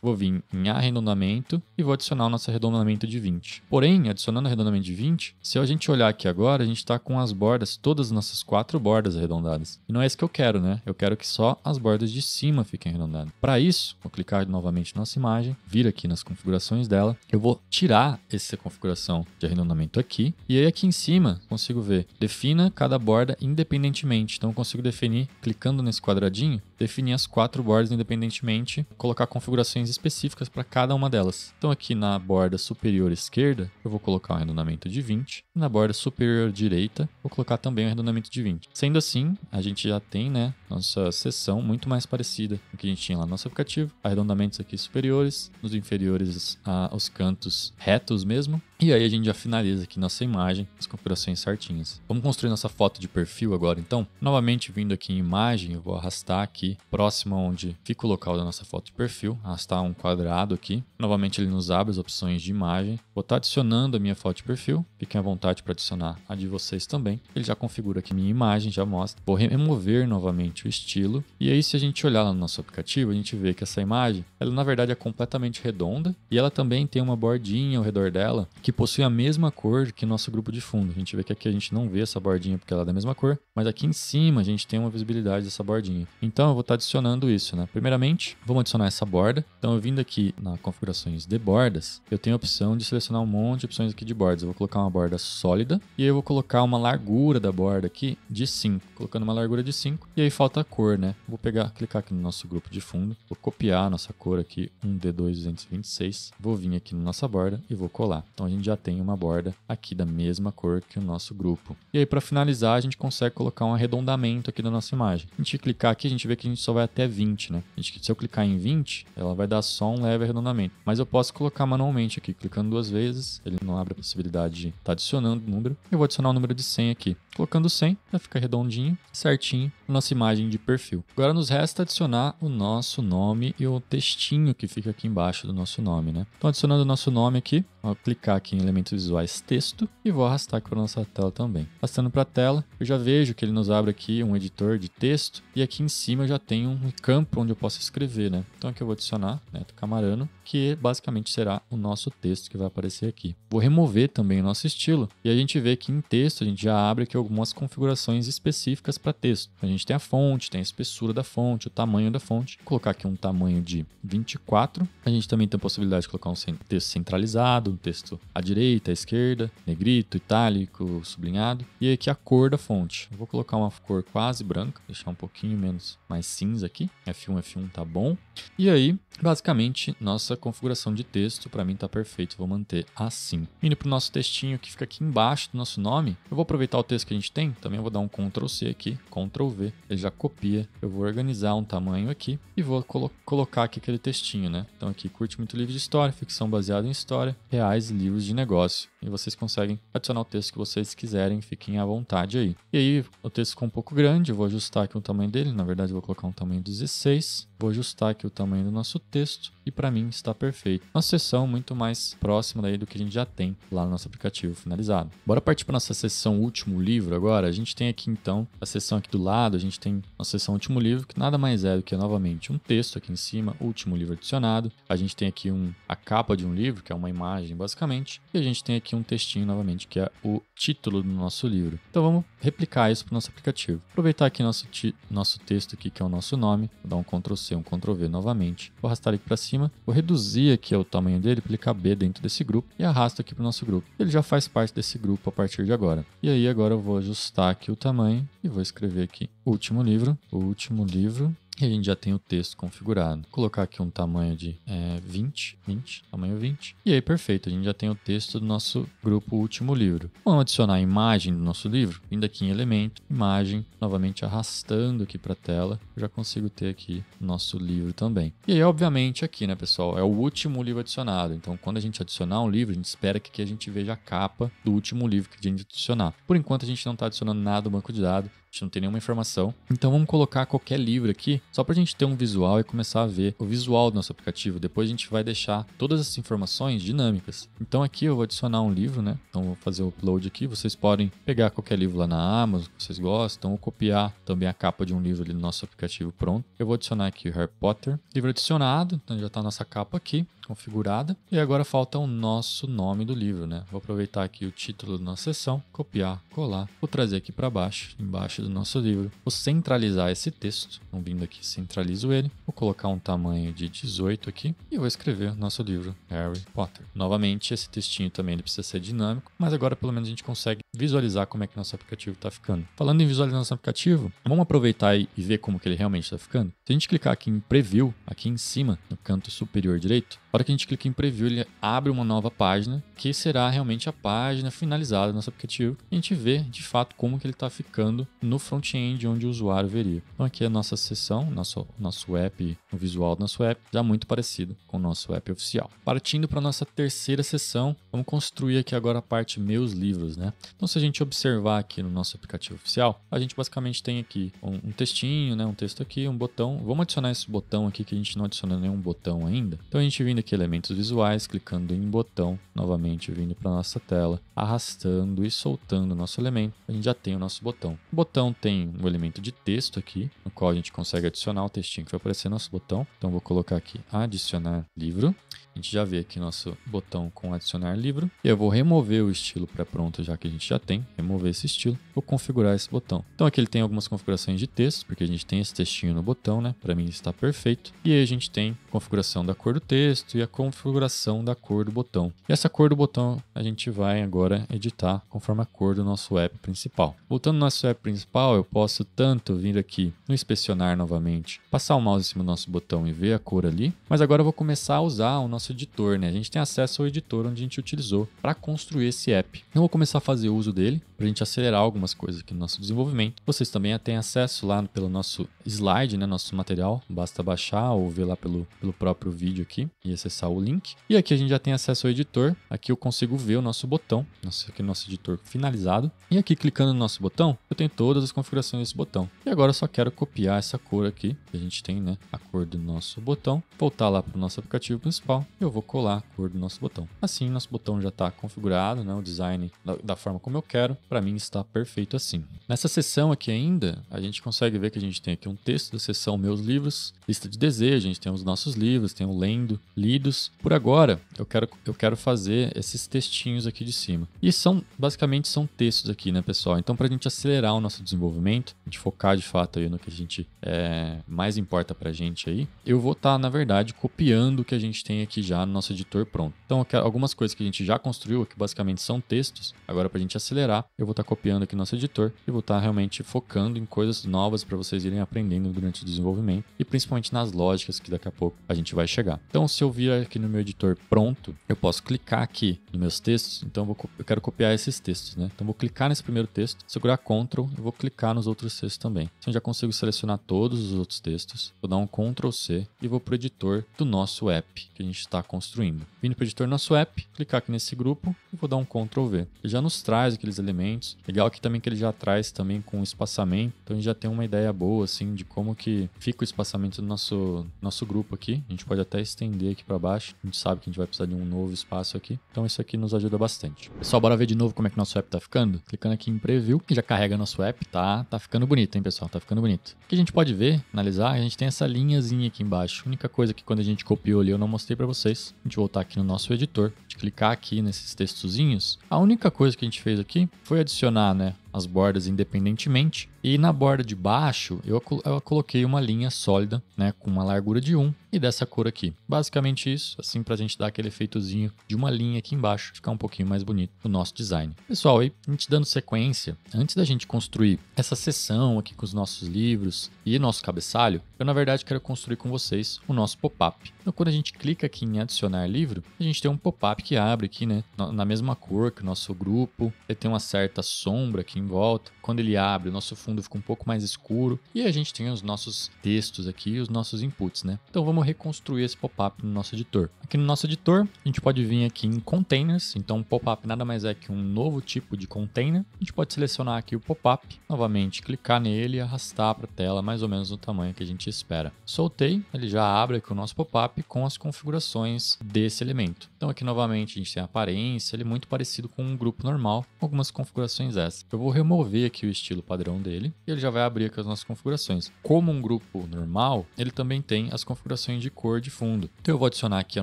vou vir em arredondamento e vou adicionar o nosso arredondamento de 20. Porém, adicionando arredondamento de 20, se a gente olhar aqui agora, a gente está com as bordas, todas as nossas quatro bordas arredondadas. E não é isso que eu quero, né? Eu quero que só as bordas de cima fiquem arredondadas. Para isso, vou clicar novamente na nossa imagem, vir aqui nas configurações dela, eu vou tirar essa configuração de arredondamento aqui, e aí aqui em cima consigo ver, defina cada borda independentemente. Então eu consigo definir, clicando nesse quadradinho, definir as quatro bordas independentemente, colocar configurações específicas para cada uma delas. Então aqui na borda superior esquerda, eu vou colocar um arredondamento de 20, e na borda superior direita, vou colocar também um arredondamento de 20. Sendo assim, a gente já tem, né, nossa seção muito mais parecida com o que a gente tinha lá no nosso aplicativo. Arredondamentos aqui superiores, nos inferiores os cantos retos mesmo. E aí a gente já finaliza aqui nossa imagem, as configurações certinhas. Vamos construir nossa foto de perfil agora então. Novamente vindo aqui em imagem, eu vou arrastar aqui próximo onde fica o local da nossa foto de perfil, arrastar um quadrado aqui. Novamente ele nos abre as opções de imagem. Vou estar adicionando a minha foto de perfil, fiquem à vontade para adicionar a de vocês também. Ele já configura aqui minha imagem, já mostra. Vou remover novamente o estilo. E aí, se a gente olhar lá no nosso aplicativo, a gente vê que essa imagem, ela na verdade é completamente redonda e ela também tem uma bordinha ao redor dela que possui a mesma cor que nosso grupo de fundo. A gente vê que aqui a gente não vê essa bordinha porque ela é da mesma cor, mas aqui em cima a gente tem uma visibilidade dessa bordinha. Então eu vou estar adicionando isso, né? Primeiramente, vamos adicionar essa borda. Então eu vindo aqui na configurações de bordas, eu tenho a opção de selecionar um monte de opções aqui de bordas. Eu vou colocar uma borda sólida e eu vou colocar uma largura da borda aqui de 5, colocando uma largura de 5. E aí falta outra a cor, né? Vou pegar, clicar aqui no nosso grupo de fundo, vou copiar a nossa cor aqui, 1D2226, vou vir aqui na nossa borda e vou colar. Então a gente já tem uma borda aqui da mesma cor que o nosso grupo. E aí para finalizar, a gente consegue colocar um arredondamento aqui da nossa imagem. A gente clicar aqui, a gente vê que a gente só vai até 20, né? A gente, se eu clicar em 20, ela vai dar só um leve arredondamento. Mas eu posso colocar manualmente aqui, clicando duas vezes, ele não abre a possibilidade de estar tá adicionando o número. Eu vou adicionar o número de 100 aqui. Colocando 100, vai ficar redondinho, certinho, nossa imagem de perfil. Agora nos resta adicionar o nosso nome e o textinho que fica aqui embaixo do nosso nome, né? Então adicionando o nosso nome aqui, vou clicar aqui em elementos visuais texto e vou arrastar aqui para nossa tela também. Arrastando para a tela, eu já vejo que ele nos abre aqui um editor de texto e aqui em cima eu já tenho um campo onde eu posso escrever, né? Então aqui eu vou adicionar Neto Camarano que basicamente será o nosso texto que vai aparecer aqui. Vou remover também o nosso estilo e a gente vê que em texto a gente já abre aqui algumas configurações específicas para texto. A gente tem a fonte, tem a espessura da fonte, o tamanho da fonte. Vou colocar aqui um tamanho de 24. A gente também tem a possibilidade de colocar um texto centralizado, um texto à direita, à esquerda, negrito, itálico, sublinhado. E aqui a cor da fonte. Eu vou colocar uma cor quase branca, deixar um pouquinho menos mais cinza aqui. F1, F1 tá bom. E aí, basicamente, nossa nossa configuração de texto, para mim está perfeito, vou manter assim. Indo para o nosso textinho que fica aqui embaixo do nosso nome, eu vou aproveitar o texto que a gente tem, também vou dar um Ctrl C aqui, Ctrl V, ele já copia, eu vou organizar um tamanho aqui e vou colo colocar aqui aquele textinho, né? Então aqui, curte muito livro de história, ficção baseada em história, reais livros de negócio. E vocês conseguem adicionar o texto que vocês quiserem, fiquem à vontade aí. E aí, o texto ficou um pouco grande, eu vou ajustar aqui o tamanho dele, na verdade eu vou colocar um tamanho 16, vou ajustar aqui o tamanho do nosso texto, e para mim está perfeito. nossa sessão muito mais próxima daí do que a gente já tem lá no nosso aplicativo finalizado. Bora partir para nossa sessão último livro agora. A gente tem aqui então a sessão aqui do lado, a gente tem a sessão último livro que nada mais é do que novamente um texto aqui em cima, último livro adicionado. A gente tem aqui um a capa de um livro, que é uma imagem basicamente, e a gente tem aqui um textinho novamente que é o título do nosso livro. Então vamos replicar isso para o nosso aplicativo. Aproveitar aqui nosso nosso texto aqui que é o nosso nome, vou dar um Ctrl C, um Ctrl V novamente, vou arrastar ele para cima cima. Vou reduzir aqui o tamanho dele para ele caber dentro desse grupo e arrasto aqui para o nosso grupo. Ele já faz parte desse grupo a partir de agora. E aí agora eu vou ajustar aqui o tamanho e vou escrever aqui último livro, último livro e a gente já tem o texto configurado. Vou colocar aqui um tamanho de é, 20, 20, tamanho 20. E aí, perfeito, a gente já tem o texto do nosso grupo último livro. Vamos adicionar a imagem do nosso livro, vindo aqui em elemento, imagem, novamente arrastando aqui para a tela, já consigo ter aqui nosso livro também. E aí, obviamente, aqui, né, pessoal, é o último livro adicionado. Então, quando a gente adicionar um livro, a gente espera que aqui a gente veja a capa do último livro que a gente adicionar. Por enquanto, a gente não está adicionando nada do banco de dados, gente não tem nenhuma informação. Então vamos colocar qualquer livro aqui, só para a gente ter um visual e começar a ver o visual do nosso aplicativo. Depois a gente vai deixar todas essas informações dinâmicas. Então aqui eu vou adicionar um livro, né? Então vou fazer o upload aqui. Vocês podem pegar qualquer livro lá na Amazon que vocês gostam, ou copiar também a capa de um livro ali no nosso aplicativo pronto. Eu vou adicionar aqui Harry Potter. Livro adicionado, então já está a nossa capa aqui configurada. E agora falta o nosso nome do livro, né? Vou aproveitar aqui o título da nossa sessão, copiar, colar, vou trazer aqui para baixo, embaixo do nosso livro. Vou centralizar esse texto, então vindo aqui centralizo ele, vou colocar um tamanho de 18 aqui e vou escrever nosso livro Harry Potter. Novamente, esse textinho também ele precisa ser dinâmico, mas agora pelo menos a gente consegue visualizar como é que nosso aplicativo está ficando. Falando em visualização do aplicativo, vamos aproveitar e ver como que ele realmente está ficando. Se a gente clicar aqui em Preview, aqui em cima, no canto superior direito, a hora que a gente clica em preview, ele abre uma nova página, que será realmente a página finalizada do nosso aplicativo. E a gente vê de fato como que ele está ficando no front-end onde o usuário veria. Então aqui é a nossa sessão, nosso, nosso app, o visual do nosso app, já muito parecido com o nosso app oficial. Partindo para a nossa terceira sessão, vamos construir aqui agora a parte meus livros, né? Então se a gente observar aqui no nosso aplicativo oficial, a gente basicamente tem aqui um, um textinho, né? Um texto aqui, um botão. Vamos adicionar esse botão aqui que a gente não adicionou nenhum botão ainda. Então a gente vindo aqui elementos visuais, clicando em botão, novamente vindo para nossa tela, arrastando e soltando o nosso elemento, a gente já tem o nosso botão. O botão tem um elemento de texto aqui, no qual a gente consegue adicionar o textinho que vai aparecer no nosso botão. Então vou colocar aqui adicionar livro. A gente já vê aqui nosso botão com adicionar livro. E eu vou remover o estilo pré-pronto, já que a gente já tem. Remover esse estilo. Vou configurar esse botão. Então aqui ele tem algumas configurações de texto, porque a gente tem esse textinho no botão, né? Para mim está perfeito. E aí a gente tem configuração da cor do texto e a configuração da cor do botão. E essa cor do botão a gente vai agora editar conforme a cor do nosso app principal. Voltando no nosso app principal, eu posso tanto vir aqui no inspecionar novamente, passar o mouse em cima do nosso botão e ver a cor ali, mas agora eu vou começar a usar o nosso nosso editor, né? A gente tem acesso ao editor onde a gente utilizou para construir esse app. Eu vou começar a fazer uso dele para a gente acelerar algumas coisas aqui no nosso desenvolvimento. Vocês também têm acesso lá pelo nosso slide, né? Nosso material. Basta baixar ou ver lá pelo, pelo próprio vídeo aqui e acessar o link. E aqui a gente já tem acesso ao editor. Aqui eu consigo ver o nosso botão, nosso, aqui nosso editor finalizado. E aqui clicando no nosso botão, eu tenho todas as configurações desse botão. E agora eu só quero copiar essa cor aqui que a gente tem, né? A cor do nosso botão. Voltar lá para o nosso aplicativo principal eu vou colar a cor do nosso botão. Assim, nosso botão já está configurado, né? o design da, da forma como eu quero, para mim está perfeito assim. Nessa seção aqui ainda, a gente consegue ver que a gente tem aqui um texto da seção Meus Livros, lista de desejo, a gente tem os nossos livros, tem o Lendo, Lidos. Por agora, eu quero, eu quero fazer esses textinhos aqui de cima. E são, basicamente, são textos aqui, né, pessoal? Então, para a gente acelerar o nosso desenvolvimento, a gente focar de fato aí no que a gente é, mais importa para a gente aí, eu vou estar, tá, na verdade, copiando o que a gente tem aqui já já no nosso editor pronto. Então, algumas coisas que a gente já construiu, que basicamente são textos, agora para a gente acelerar, eu vou estar tá copiando aqui nosso editor e vou estar tá realmente focando em coisas novas para vocês irem aprendendo durante o desenvolvimento e principalmente nas lógicas que daqui a pouco a gente vai chegar. Então, se eu vir aqui no meu editor pronto, eu posso clicar aqui nos meus textos, então eu, vou, eu quero copiar esses textos, né? Então, vou clicar nesse primeiro texto, segurar Ctrl e vou clicar nos outros textos também. Então, eu já consigo selecionar todos os outros textos, vou dar um Ctrl C e vou para o editor do nosso app que a gente está Tá construindo. Vindo para o editor nosso app, clicar aqui nesse grupo e vou dar um Ctrl V. Ele já nos traz aqueles elementos. Legal aqui também que ele já traz também com espaçamento, então a gente já tem uma ideia boa assim de como que fica o espaçamento do nosso, nosso grupo aqui. A gente pode até estender aqui para baixo, a gente sabe que a gente vai precisar de um novo espaço aqui, então isso aqui nos ajuda bastante. Pessoal, bora ver de novo como é que nosso app está ficando? Clicando aqui em Preview, que já carrega nosso app, tá, tá ficando bonito, hein pessoal, tá ficando bonito. O que a gente pode ver, analisar, a gente tem essa linhazinha aqui embaixo. A única coisa que quando a gente copiou ali eu não mostrei para vocês vocês, a gente voltar aqui no nosso editor, clicar aqui nesses textozinhos, a única coisa que a gente fez aqui foi adicionar né, as bordas independentemente. E na borda de baixo eu, eu coloquei uma linha sólida, né, com uma largura de 1 e dessa cor aqui. Basicamente isso, assim pra gente dar aquele efeitozinho de uma linha aqui embaixo, ficar um pouquinho mais bonito o nosso design. Pessoal, aí a gente dando sequência, antes da gente construir essa sessão aqui com os nossos livros e nosso cabeçalho, eu na verdade quero construir com vocês o nosso pop-up. Então quando a gente clica aqui em adicionar livro, a gente tem um pop-up que abre aqui, né, na mesma cor que o nosso grupo, ele tem uma certa sombra aqui em volta. Quando ele abre, o nosso fundo fica um pouco mais escuro e a gente tem os nossos textos aqui, os nossos inputs, né? Então vamos reconstruir esse pop-up no nosso editor. Aqui no nosso editor, a gente pode vir aqui em containers, então pop-up nada mais é que um novo tipo de container. A gente pode selecionar aqui o pop-up, novamente clicar nele e arrastar para a tela mais ou menos no tamanho que a gente espera. Soltei, ele já abre aqui o nosso pop-up com as configurações desse elemento. Então aqui novamente a gente tem a aparência, ele é muito parecido com um grupo normal, algumas configurações essas. Eu vou remover aqui o estilo padrão dele e ele já vai abrir aqui as nossas configurações. Como um grupo normal, ele também tem as configurações de cor de fundo. Então eu vou adicionar aqui a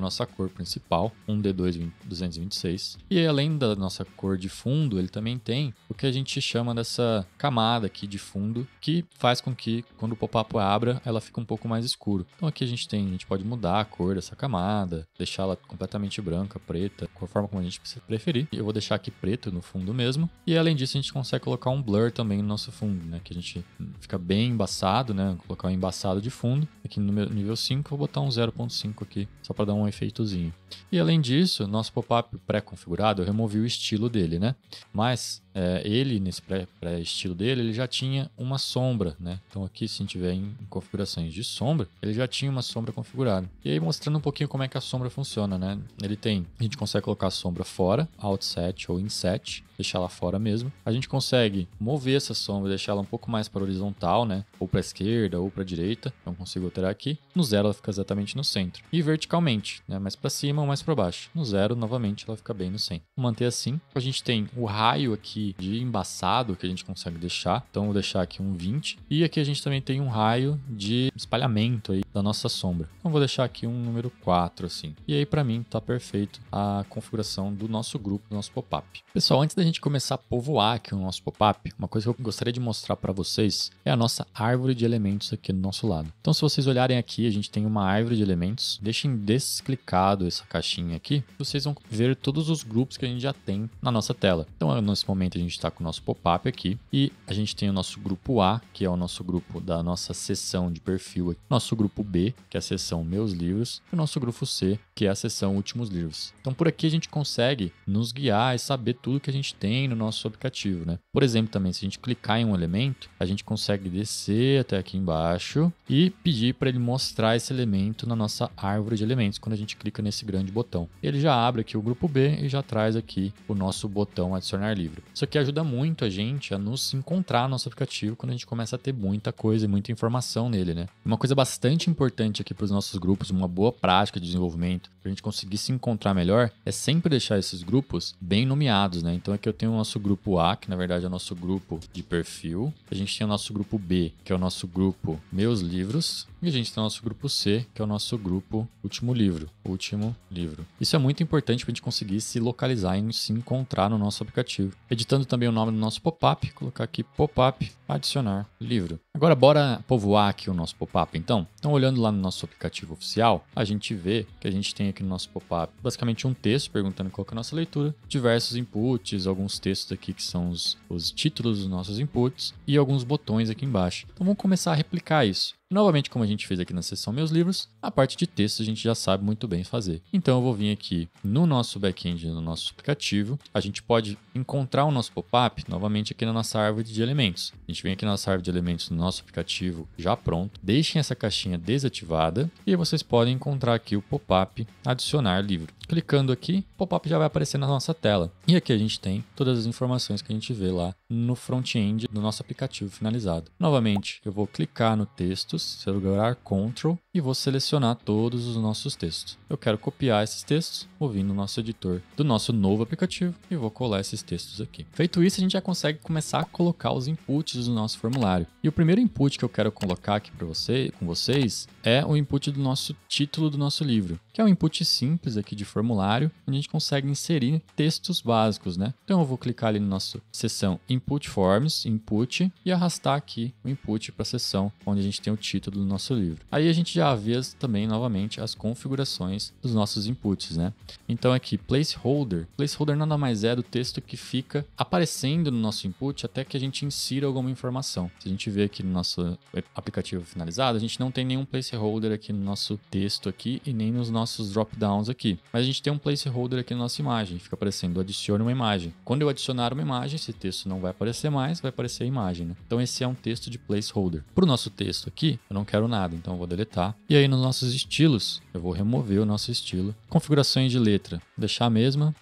nossa cor principal, um D226. E além da nossa cor de fundo, ele também tem o que a gente chama dessa camada aqui de fundo, que faz com que quando o pop-up abra, ela fica um pouco mais escuro. Então aqui a gente tem, a gente pode mudar a cor dessa camada, deixá-la completamente branca, preta, conforme como a gente preferir. Eu vou deixar aqui preto no fundo mesmo. E além disso, a gente consegue colocar um blur também no nosso fundo, né? Que a gente fica bem embaçado, né? colocar um embaçado de fundo. Aqui no nível 5, vou botar um 0.5 aqui, só para dar um efeitozinho. E além disso, nosso pop-up pré-configurado, eu removi o estilo dele, né? Mas é, ele, nesse pré-estilo pré dele, ele já tinha uma sombra, né? Então aqui, se tiver em configurações de sombra, ele já tinha uma sombra configurada. E aí, mostrando um pouquinho como é que a sombra funciona, né? Ele tem, a gente consegue colocar a sombra fora, outset set ou inset, deixar ela fora mesmo. A gente consegue mover essa sombra, deixar ela um pouco mais para horizontal, né? Ou para esquerda ou para direita. então consigo alterar aqui. No zero ela fica exatamente no centro. E verticalmente, né? Mais para cima ou mais para baixo. No zero, novamente, ela fica bem no centro. Vou manter assim. A gente tem o raio aqui aqui de embaçado que a gente consegue deixar. Então vou deixar aqui um 20. E aqui a gente também tem um raio de espalhamento aí da nossa sombra. Então vou deixar aqui um número 4 assim. E aí para mim tá perfeito a configuração do nosso grupo, do nosso pop-up. Pessoal, antes da gente começar a povoar aqui o nosso pop-up, uma coisa que eu gostaria de mostrar para vocês é a nossa árvore de elementos aqui do nosso lado. Então se vocês olharem aqui, a gente tem uma árvore de elementos. Deixem desclicado essa caixinha aqui. Vocês vão ver todos os grupos que a gente já tem na nossa tela. Então nesse momento momento a gente está com o nosso pop-up aqui e a gente tem o nosso grupo A, que é o nosso grupo da nossa seção de perfil, nosso grupo B, que é a seção Meus Livros, e o nosso grupo C, que é a seção Últimos Livros. Então por aqui a gente consegue nos guiar e saber tudo que a gente tem no nosso aplicativo, né? Por exemplo, também se a gente clicar em um elemento, a gente consegue descer até aqui embaixo e pedir para ele mostrar esse elemento na nossa árvore de elementos quando a gente clica nesse grande botão. Ele já abre aqui o grupo B e já traz aqui o nosso botão adicionar livro. Isso aqui ajuda muito a gente a nos encontrar no nosso aplicativo quando a gente começa a ter muita coisa e muita informação nele, né? Uma coisa bastante importante aqui para os nossos grupos, uma boa prática de desenvolvimento, para a gente conseguir se encontrar melhor, é sempre deixar esses grupos bem nomeados, né? Então aqui eu tenho o nosso grupo A, que na verdade é o nosso grupo de perfil. A gente tem o nosso grupo B, que é o nosso grupo Meus Livros. E a gente tem o nosso grupo C, que é o nosso grupo último livro, último livro. Isso é muito importante para a gente conseguir se localizar e se encontrar no nosso aplicativo. Editando também o nome do nosso pop-up, colocar aqui pop-up adicionar livro. Agora bora povoar aqui o nosso pop-up então. Então olhando lá no nosso aplicativo oficial, a gente vê que a gente tem aqui no nosso pop-up basicamente um texto perguntando qual é a nossa leitura, diversos inputs, alguns textos aqui que são os, os títulos dos nossos inputs e alguns botões aqui embaixo. Então vamos começar a replicar isso. Novamente, como a gente fez aqui na seção Meus Livros, a parte de texto a gente já sabe muito bem fazer. Então eu vou vir aqui no nosso back-end, no nosso aplicativo, a gente pode encontrar o nosso pop-up novamente aqui na nossa árvore de elementos. A gente vem aqui na nossa árvore de elementos, no nosso aplicativo já pronto. Deixem essa caixinha desativada e vocês podem encontrar aqui o pop-up adicionar livro. Clicando aqui, o pop-up já vai aparecer na nossa tela. E aqui a gente tem todas as informações que a gente vê lá no front-end do nosso aplicativo finalizado. Novamente, eu vou clicar no textos, segurar Ctrl e vou selecionar todos os nossos textos. Eu quero copiar esses textos, vou vir no nosso editor do nosso novo aplicativo e vou colar esses textos aqui. Feito isso, a gente já consegue começar a colocar os inputs do nosso formulário. E o primeiro primeiro input que eu quero colocar aqui para você, com vocês é o input do nosso título do nosso livro, que é um input simples aqui de formulário, onde a gente consegue inserir textos básicos, né? Então eu vou clicar ali na nossa seção Input Forms, Input, e arrastar aqui o input para a seção onde a gente tem o título do nosso livro. Aí a gente já vê também novamente as configurações dos nossos inputs, né? Então aqui, placeholder. Placeholder nada mais é do texto que fica aparecendo no nosso input até que a gente insira alguma informação. Se a gente vê aqui aqui no nosso aplicativo finalizado, a gente não tem nenhum placeholder aqui no nosso texto aqui e nem nos nossos dropdowns aqui. Mas a gente tem um placeholder aqui na nossa imagem, fica aparecendo adicione uma imagem. Quando eu adicionar uma imagem, esse texto não vai aparecer mais, vai aparecer a imagem, né? Então esse é um texto de placeholder. Para o nosso texto aqui, eu não quero nada, então eu vou deletar. E aí nos nossos estilos, eu vou remover o nosso estilo. Configurações de letra, deixar a mesma.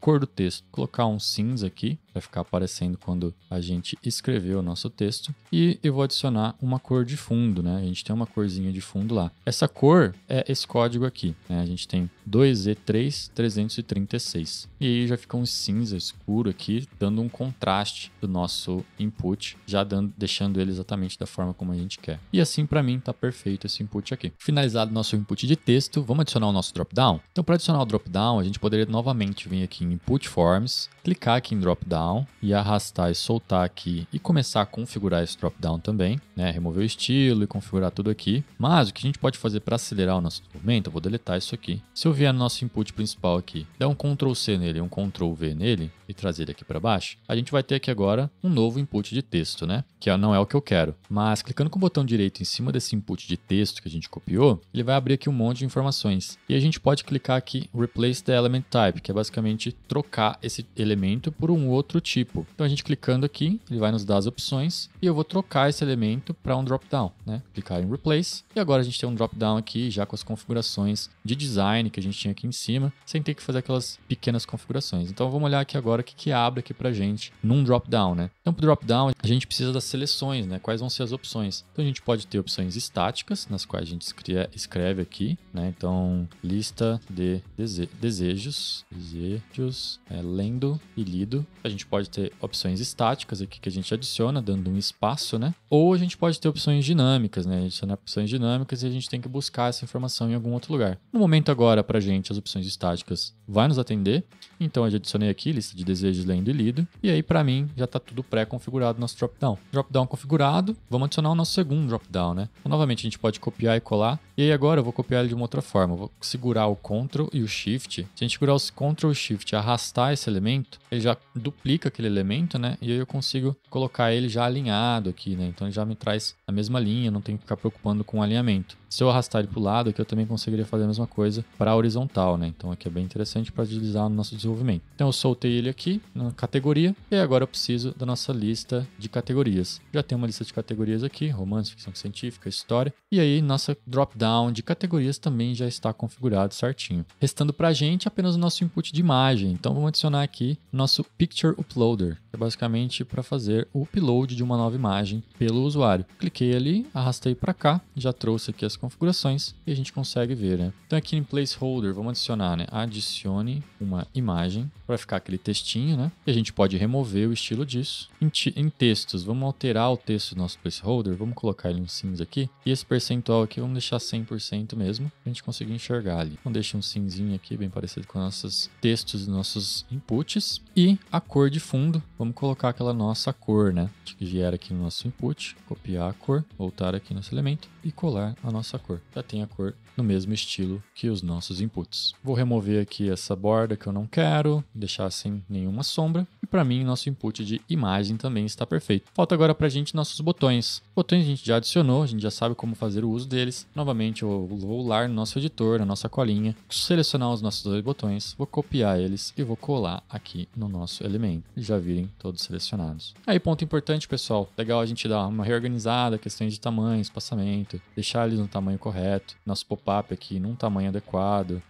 cor do texto, colocar um cinza aqui vai ficar aparecendo quando a gente escrever o nosso texto. E eu vou adicionar uma cor de fundo, né? A gente tem uma corzinha de fundo lá. Essa cor é esse código aqui, né? A gente tem 2E3336. E aí já fica um cinza escuro aqui, dando um contraste do nosso input, já dando, deixando ele exatamente da forma como a gente quer. E assim, para mim, tá perfeito esse input aqui. Finalizado nosso input de texto, vamos adicionar o nosso dropdown? Então, para adicionar o dropdown, a gente poderia novamente vir aqui em Input Forms, clicar aqui em dropdown, e arrastar e soltar aqui e começar a configurar esse dropdown também, né? Remover o estilo e configurar tudo aqui. Mas o que a gente pode fazer para acelerar o nosso documento, eu vou deletar isso aqui. Se eu vier no nosso input principal aqui, der um Ctrl C nele, um Ctrl V nele e trazer ele aqui para baixo, a gente vai ter aqui agora um novo input de texto, né? Que é, não é o que eu quero. Mas clicando com o botão direito em cima desse input de texto que a gente copiou, ele vai abrir aqui um monte de informações. E a gente pode clicar aqui Replace the Element Type, que é basicamente trocar esse elemento por um outro outro tipo. Então a gente clicando aqui, ele vai nos dar as opções e eu vou trocar esse elemento para um dropdown, né? Clicar em Replace e agora a gente tem um dropdown aqui já com as configurações de design que a gente tinha aqui em cima, sem ter que fazer aquelas pequenas configurações. Então vamos olhar aqui agora o que, que abre aqui para gente num dropdown, né? Então para dropdown a gente precisa das seleções, né? Quais vão ser as opções? Então a gente pode ter opções estáticas, nas quais a gente escreve aqui, né? Então lista de dese desejos, desejos, é, lendo e lido. A gente gente pode ter opções estáticas aqui que a gente adiciona, dando um espaço, né? Ou a gente pode ter opções dinâmicas, né? Adiciona opções dinâmicas e a gente tem que buscar essa informação em algum outro lugar. No momento agora, para a gente, as opções estáticas vai nos atender. Então eu já adicionei aqui lista de desejos lendo e lido. E aí, para mim, já está tudo pré-configurado nosso dropdown. Dropdown configurado, vamos adicionar o nosso segundo dropdown, né? Então, novamente, a gente pode copiar e colar. E aí agora eu vou copiar ele de uma outra forma. Eu vou segurar o Ctrl e o Shift. Se a gente segurar o Ctrl e o Shift e arrastar esse elemento, ele já duplica aplica aquele elemento, né? E aí eu consigo colocar ele já alinhado aqui, né? Então ele já me traz a mesma linha, não tem que ficar preocupando com o alinhamento. Se eu arrastar ele para o lado, aqui eu também conseguiria fazer a mesma coisa para a horizontal, né? Então aqui é bem interessante para utilizar no nosso desenvolvimento. Então eu soltei ele aqui na categoria e agora eu preciso da nossa lista de categorias. Já tem uma lista de categorias aqui, romance, ficção científica, história. E aí nossa drop-down de categorias também já está configurado certinho. Restando para a gente apenas o nosso input de imagem. Então vamos adicionar aqui nosso Picture Uploader, que é basicamente para fazer o upload de uma nova imagem pelo usuário. Clique cliquei ali, arrastei para cá, já trouxe aqui as configurações e a gente consegue ver, né? Então aqui em placeholder, vamos adicionar, né? Adicione uma imagem para ficar aquele textinho, né? E a gente pode remover o estilo disso. Em, em textos, vamos alterar o texto do nosso placeholder, vamos colocar ele em cinza aqui. E esse percentual aqui vamos deixar 100% mesmo, a gente conseguir enxergar ali. Então deixa um cinzinho aqui, bem parecido com nossos textos, nossos inputs. E a cor de fundo, vamos colocar aquela nossa cor, né? Que vier aqui no nosso input, copiar a cor cor, voltar aqui nosso elemento e colar a nossa cor. Já tem a cor no mesmo estilo que os nossos inputs. Vou remover aqui essa borda que eu não quero, deixar sem nenhuma sombra. E para mim, nosso input de imagem também está perfeito. Falta agora para a gente nossos botões. Botões a gente já adicionou, a gente já sabe como fazer o uso deles. Novamente, eu vou lá no nosso editor, na nossa colinha, selecionar os nossos dois botões, vou copiar eles e vou colar aqui no nosso elemento. Já virem todos selecionados. Aí, ponto importante, pessoal. Legal a gente dar uma reorganizada, questões de tamanho, espaçamento, deixar eles no tamanho correto, nosso pop-up aqui num tamanho adequado,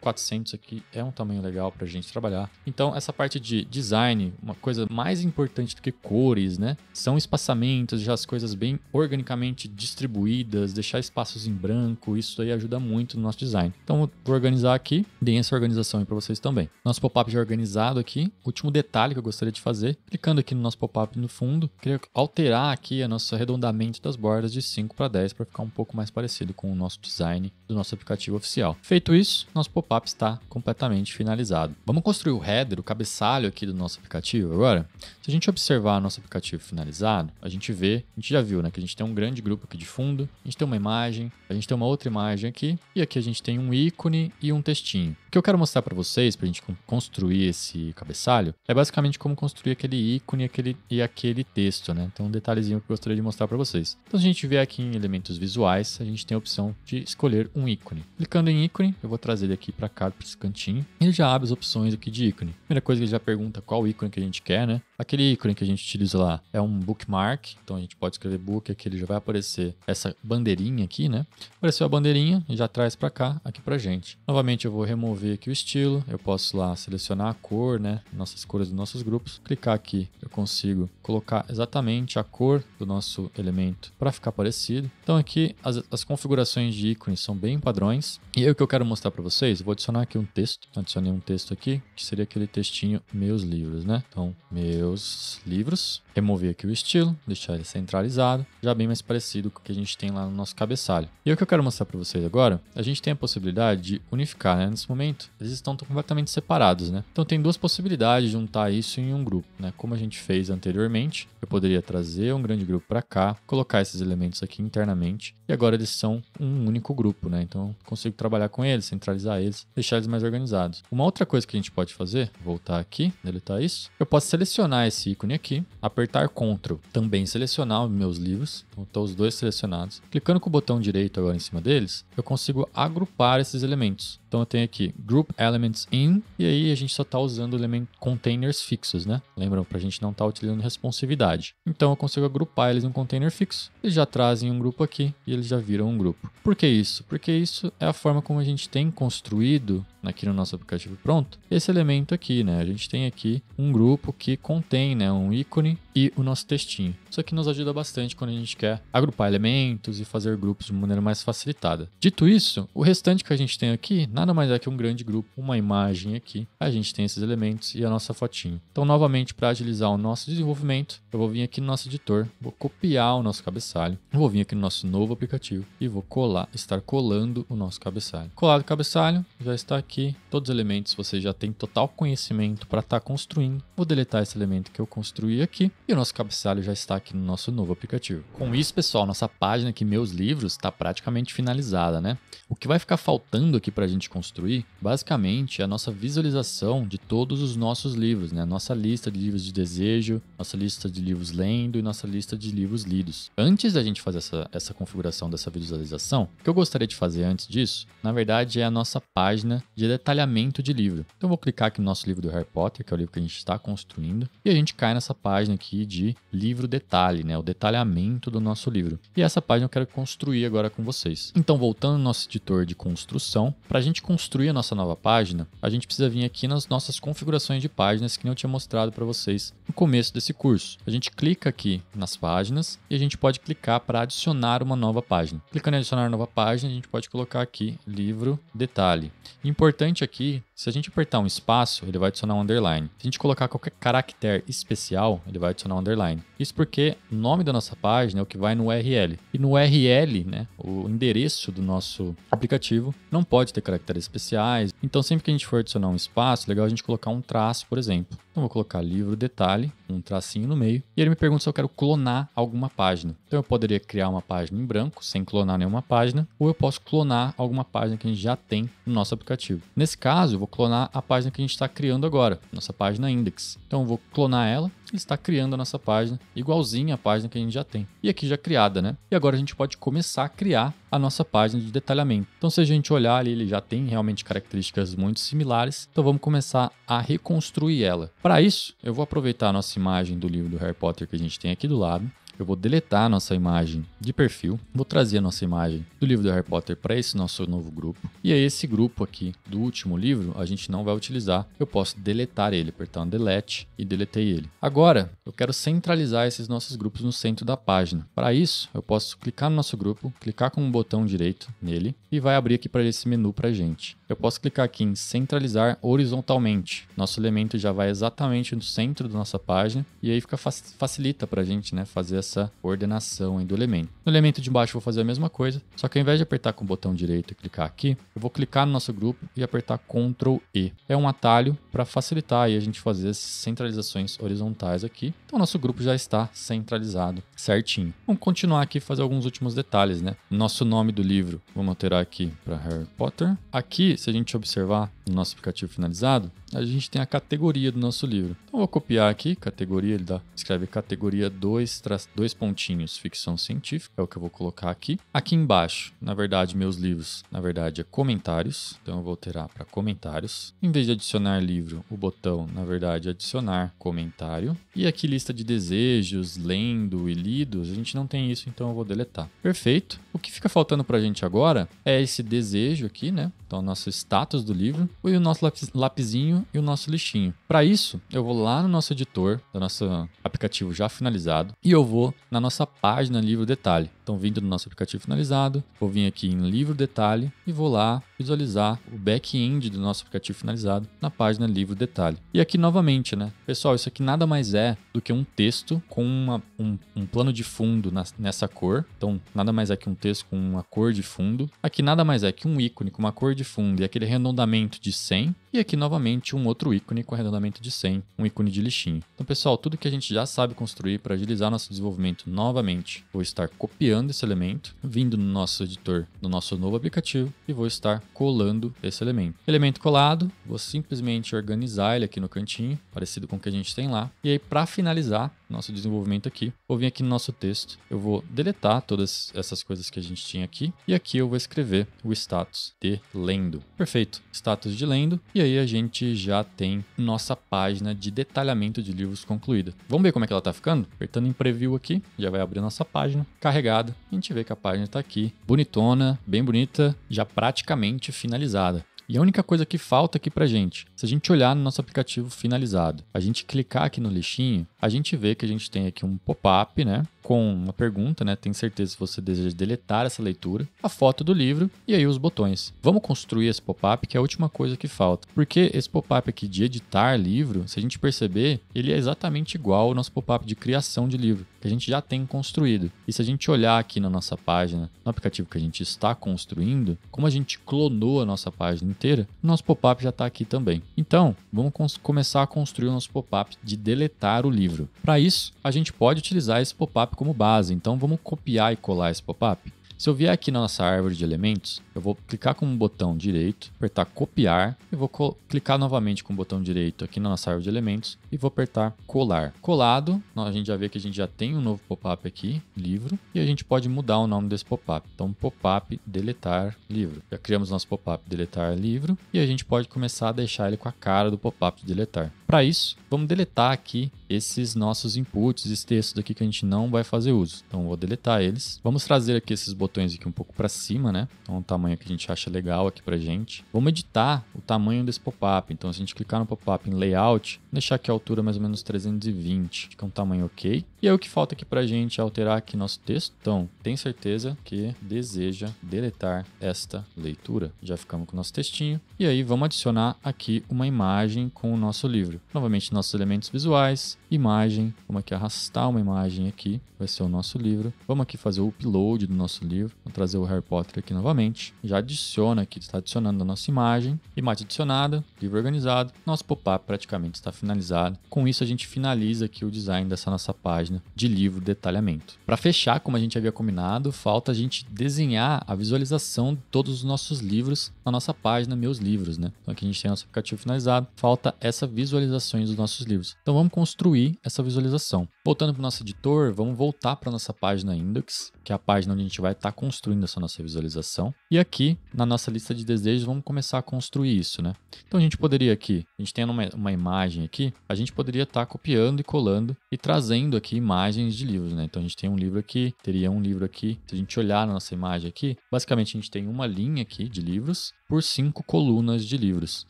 400 aqui é um tamanho legal para a gente trabalhar. Então, essa parte de design, uma coisa mais importante do que cores, né? São espaçamentos, já as coisas bem organicamente distribuídas, deixar espaços em branco, isso aí ajuda muito no nosso design. Então, vou organizar aqui, deem essa organização aí para vocês também. Nosso pop-up já organizado aqui, último detalhe que eu gostaria de fazer, clicando aqui no nosso pop-up no fundo, queria alterar aqui a nosso arredondamento 20 das bordas de 5 para 10 para ficar um pouco mais parecido com o nosso design do nosso aplicativo oficial. Feito isso, nosso pop-up está completamente finalizado. Vamos construir o header, o cabeçalho aqui do nosso aplicativo agora? Se a gente observar nosso aplicativo finalizado, a gente vê, a gente já viu, né, que a gente tem um grande grupo aqui de fundo, a gente tem uma imagem, a gente tem uma outra imagem aqui, e aqui a gente tem um ícone e um textinho. O que eu quero mostrar para vocês, para a gente construir esse cabeçalho, é basicamente como construir aquele ícone aquele, e aquele texto, né? Então, um detalhezinho que eu gostaria de mostrar para vocês. Então, se a gente vier aqui em elementos visuais, a gente tem a opção de escolher um ícone. Clicando em ícone, eu vou trazer ele aqui para cá, para esse cantinho. Ele já abre as opções aqui de ícone. Primeira coisa, que ele já pergunta qual ícone que a gente quer, né? Aquele ícone que a gente utiliza lá é um bookmark, então a gente pode escrever book, aqui ele já vai aparecer essa bandeirinha aqui, né? Apareceu a bandeirinha, e já traz para cá, aqui para gente. Novamente eu vou remover aqui o estilo, eu posso lá selecionar a cor, né? Nossas cores dos nossos grupos. Clicar aqui, eu consigo colocar exatamente a cor do nosso elemento para ficar parecido. Então aqui as, as configurações de ícones são bem bem padrões. E aí, o que eu quero mostrar para vocês, vou adicionar aqui um texto. Adicionei um texto aqui, que seria aquele textinho meus livros, né? Então, meus livros. Remover aqui o estilo, deixar ele centralizado, já bem mais parecido com o que a gente tem lá no nosso cabeçalho. E o que eu quero mostrar para vocês agora, a gente tem a possibilidade de unificar, né? Nesse momento, eles estão completamente separados, né? Então, tem duas possibilidades de juntar isso em um grupo, né? Como a gente fez anteriormente, eu poderia trazer um grande grupo para cá, colocar esses elementos aqui internamente, e agora eles são um único grupo, né? né? Então consigo trabalhar com eles, centralizar eles, deixar eles mais organizados. Uma outra coisa que a gente pode fazer, voltar aqui, deletar isso, eu posso selecionar esse ícone aqui, apertar Ctrl, também selecionar os meus livros, então estão os dois selecionados. Clicando com o botão direito agora em cima deles, eu consigo agrupar esses elementos. Então eu tenho aqui group elements in, e aí a gente só está usando element containers fixos, né? Lembram, para a gente não estar tá utilizando responsividade. Então eu consigo agrupar eles em um container fixo, eles já trazem um grupo aqui e eles já viram um grupo. Por que isso? Porque isso é a forma como a gente tem construído aqui no nosso aplicativo pronto, esse elemento aqui, né? A gente tem aqui um grupo que contém, né, um ícone e o nosso textinho. Isso aqui nos ajuda bastante quando a gente quer agrupar elementos e fazer grupos de maneira mais facilitada. Dito isso, o restante que a gente tem aqui nada mais é que um grande grupo, uma imagem aqui. A gente tem esses elementos e a nossa fotinho. Então, novamente, para agilizar o nosso desenvolvimento, eu vou vir aqui no nosso editor, vou copiar o nosso cabeçalho, vou vir aqui no nosso novo aplicativo e vou colar, estar colando o nosso cabeçalho. Colado o cabeçalho, já está aqui aqui, todos os elementos você já tem total conhecimento para estar tá construindo. Vou deletar esse elemento que eu construí aqui e o nosso cabeçalho já está aqui no nosso novo aplicativo. Com isso, pessoal, nossa página aqui, Meus Livros, está praticamente finalizada, né? O que vai ficar faltando aqui para a gente construir, basicamente, é a nossa visualização de todos os nossos livros, né? Nossa lista de livros de desejo, nossa lista de livros lendo e nossa lista de livros lidos. Antes da gente fazer essa, essa configuração dessa visualização, o que eu gostaria de fazer antes disso, na verdade, é a nossa página de detalhamento de livro. Então eu vou clicar aqui no nosso livro do Harry Potter, que é o livro que a gente está construindo, e a gente cai nessa página aqui de livro detalhe, né, o detalhamento do nosso livro. E essa página eu quero construir agora com vocês. Então voltando no nosso editor de construção, para a gente construir a nossa nova página, a gente precisa vir aqui nas nossas configurações de páginas que eu tinha mostrado para vocês no começo desse curso. A gente clica aqui nas páginas e a gente pode clicar para adicionar uma nova página. Clicando em adicionar nova página, a gente pode colocar aqui livro detalhe. Importante importante aqui se a gente apertar um espaço, ele vai adicionar um underline. Se a gente colocar qualquer caractere especial, ele vai adicionar um underline. Isso porque o nome da nossa página é o que vai no URL. E no URL, né, o endereço do nosso aplicativo não pode ter caracteres especiais. Então, sempre que a gente for adicionar um espaço, legal a gente colocar um traço, por exemplo. Então, vou colocar livro detalhe, um tracinho no meio. E ele me pergunta se eu quero clonar alguma página. Então, eu poderia criar uma página em branco, sem clonar nenhuma página, ou eu posso clonar alguma página que a gente já tem no nosso aplicativo. Nesse caso, eu vou vou clonar a página que a gente está criando agora, nossa página index. Então eu vou clonar ela, Ele está criando a nossa página, igualzinha à página que a gente já tem. E aqui já criada, né? E agora a gente pode começar a criar a nossa página de detalhamento. Então, se a gente olhar ali, ele já tem realmente características muito similares, então vamos começar a reconstruir ela. Para isso, eu vou aproveitar a nossa imagem do livro do Harry Potter que a gente tem aqui do lado, eu vou deletar a nossa imagem de perfil, vou trazer a nossa imagem do livro do Harry Potter para esse nosso novo grupo. E aí é esse grupo aqui do último livro a gente não vai utilizar, eu posso deletar ele, apertando um delete e deletei ele. Agora, eu quero centralizar esses nossos grupos no centro da página. Para isso, eu posso clicar no nosso grupo, clicar com o botão direito nele e vai abrir aqui para esse menu para gente eu posso clicar aqui em centralizar horizontalmente. Nosso elemento já vai exatamente no centro da nossa página e aí fica facilita para a gente né, fazer essa ordenação do elemento. No elemento de baixo eu vou fazer a mesma coisa, só que ao invés de apertar com o botão direito e clicar aqui, eu vou clicar no nosso grupo e apertar Ctrl E. É um atalho para facilitar aí a gente fazer essas centralizações horizontais aqui. Então nosso grupo já está centralizado certinho. Vamos continuar aqui e fazer alguns últimos detalhes, né? Nosso nome do livro, vamos alterar aqui para Harry Potter. Aqui se a gente observar no nosso aplicativo finalizado, a gente tem a categoria do nosso livro. Então, vou copiar aqui, categoria, ele dá, escreve categoria 2, dois pontinhos, ficção científica, é o que eu vou colocar aqui. Aqui embaixo, na verdade, meus livros, na verdade, é comentários, então eu vou alterar para comentários. Em vez de adicionar livro, o botão, na verdade, é adicionar comentário. E aqui, lista de desejos, lendo e lidos, a gente não tem isso, então eu vou deletar. Perfeito. O que fica faltando para a gente agora é esse desejo aqui, né? Então, nosso status do livro e o nosso lapizinho e o nosso lixinho. Para isso, eu vou lá no nosso editor, do nosso aplicativo já finalizado, e eu vou na nossa página livro detalhe. Então, vindo do nosso aplicativo finalizado, vou vir aqui em livro detalhe e vou lá visualizar o back-end do nosso aplicativo finalizado na página livro detalhe. E aqui novamente, né? Pessoal, isso aqui nada mais é do que um texto com uma, um, um, plano de fundo na, nessa cor. Então, nada mais é que um texto com uma cor de fundo. Aqui nada mais é que um ícone com uma cor de fundo e aquele arredondamento de 100. E aqui novamente um outro ícone com arredondamento de 100, um ícone de lixinho. Então pessoal, tudo que a gente já sabe construir para agilizar nosso desenvolvimento novamente, vou estar copiando esse elemento, vindo no nosso editor do nosso novo aplicativo e vou estar colando esse elemento. Elemento colado, vou simplesmente organizar ele aqui no cantinho, parecido com o que a gente tem lá. E aí para finalizar, nosso desenvolvimento aqui. Vou vir aqui no nosso texto, eu vou deletar todas essas coisas que a gente tinha aqui e aqui eu vou escrever o status de lendo. Perfeito, status de lendo e aí a gente já tem nossa página de detalhamento de livros concluída. Vamos ver como é que ela está ficando? Apertando em preview aqui, já vai abrir nossa página carregada. A gente vê que a página está aqui, bonitona, bem bonita, já praticamente finalizada. E a única coisa que falta aqui pra gente, se a gente olhar no nosso aplicativo finalizado, a gente clicar aqui no lixinho, a gente vê que a gente tem aqui um pop-up, né? Com uma pergunta, né? Tem certeza se você deseja deletar essa leitura, a foto do livro e aí os botões. Vamos construir esse pop-up, que é a última coisa que falta. Porque esse pop-up aqui de editar livro, se a gente perceber, ele é exatamente igual ao nosso pop-up de criação de livro que a gente já tem construído. E se a gente olhar aqui na nossa página, no aplicativo que a gente está construindo, como a gente clonou a nossa página inteira, nosso pop-up já está aqui também. Então, vamos começar a construir o nosso pop-up de deletar o livro. Para isso, a gente pode utilizar esse pop-up como base. Então, vamos copiar e colar esse pop-up. Se eu vier aqui na nossa árvore de elementos, eu vou clicar com o botão direito, apertar copiar e vou clicar novamente com o botão direito aqui na nossa árvore de elementos e vou apertar colar. Colado, a gente já vê que a gente já tem um novo pop-up aqui, livro, e a gente pode mudar o nome desse pop-up. Então, pop-up deletar livro. Já criamos nosso pop-up deletar livro e a gente pode começar a deixar ele com a cara do pop-up de deletar. Para isso, vamos deletar aqui esses nossos inputs, esse texto aqui que a gente não vai fazer uso. Então, vou deletar eles. Vamos trazer aqui esses botões aqui um pouco para cima, né? Então, o tamanho que a gente acha legal aqui para gente. Vamos editar o tamanho desse pop-up. Então, se a gente clicar no pop-up em Layout, deixar aqui a altura mais ou menos 320, que é um tamanho ok. E aí o que falta aqui para a gente é alterar aqui nosso texto. Então, tem certeza que deseja deletar esta leitura. Já ficamos com o nosso textinho. E aí vamos adicionar aqui uma imagem com o nosso livro. Novamente, nossos elementos visuais, imagem, vamos aqui arrastar uma imagem aqui, vai ser o nosso livro. Vamos aqui fazer o upload do nosso livro, vou trazer o Harry Potter aqui novamente. Já adiciona aqui, está adicionando a nossa imagem, imagem adicionada, livro organizado. Nosso pop-up praticamente está finalizado. Com isso a gente finaliza aqui o design dessa nossa página de livro detalhamento. Para fechar, como a gente havia combinado, falta a gente desenhar a visualização de todos os nossos livros na nossa página Meus Livros, né? Então aqui a gente tem nosso aplicativo finalizado, falta essa visualização dos nossos livros. Então vamos construir diminuir essa visualização. Voltando para o nosso editor, vamos voltar para a nossa página index, que é a página onde a gente vai estar tá construindo essa nossa visualização. E aqui, na nossa lista de desejos, vamos começar a construir isso, né? Então a gente poderia aqui, a gente tem uma, uma imagem aqui, a gente poderia estar tá copiando e colando e trazendo aqui imagens de livros, né? Então a gente tem um livro aqui, teria um livro aqui. Se a gente olhar na nossa imagem aqui, basicamente a gente tem uma linha aqui de livros por cinco colunas de livros.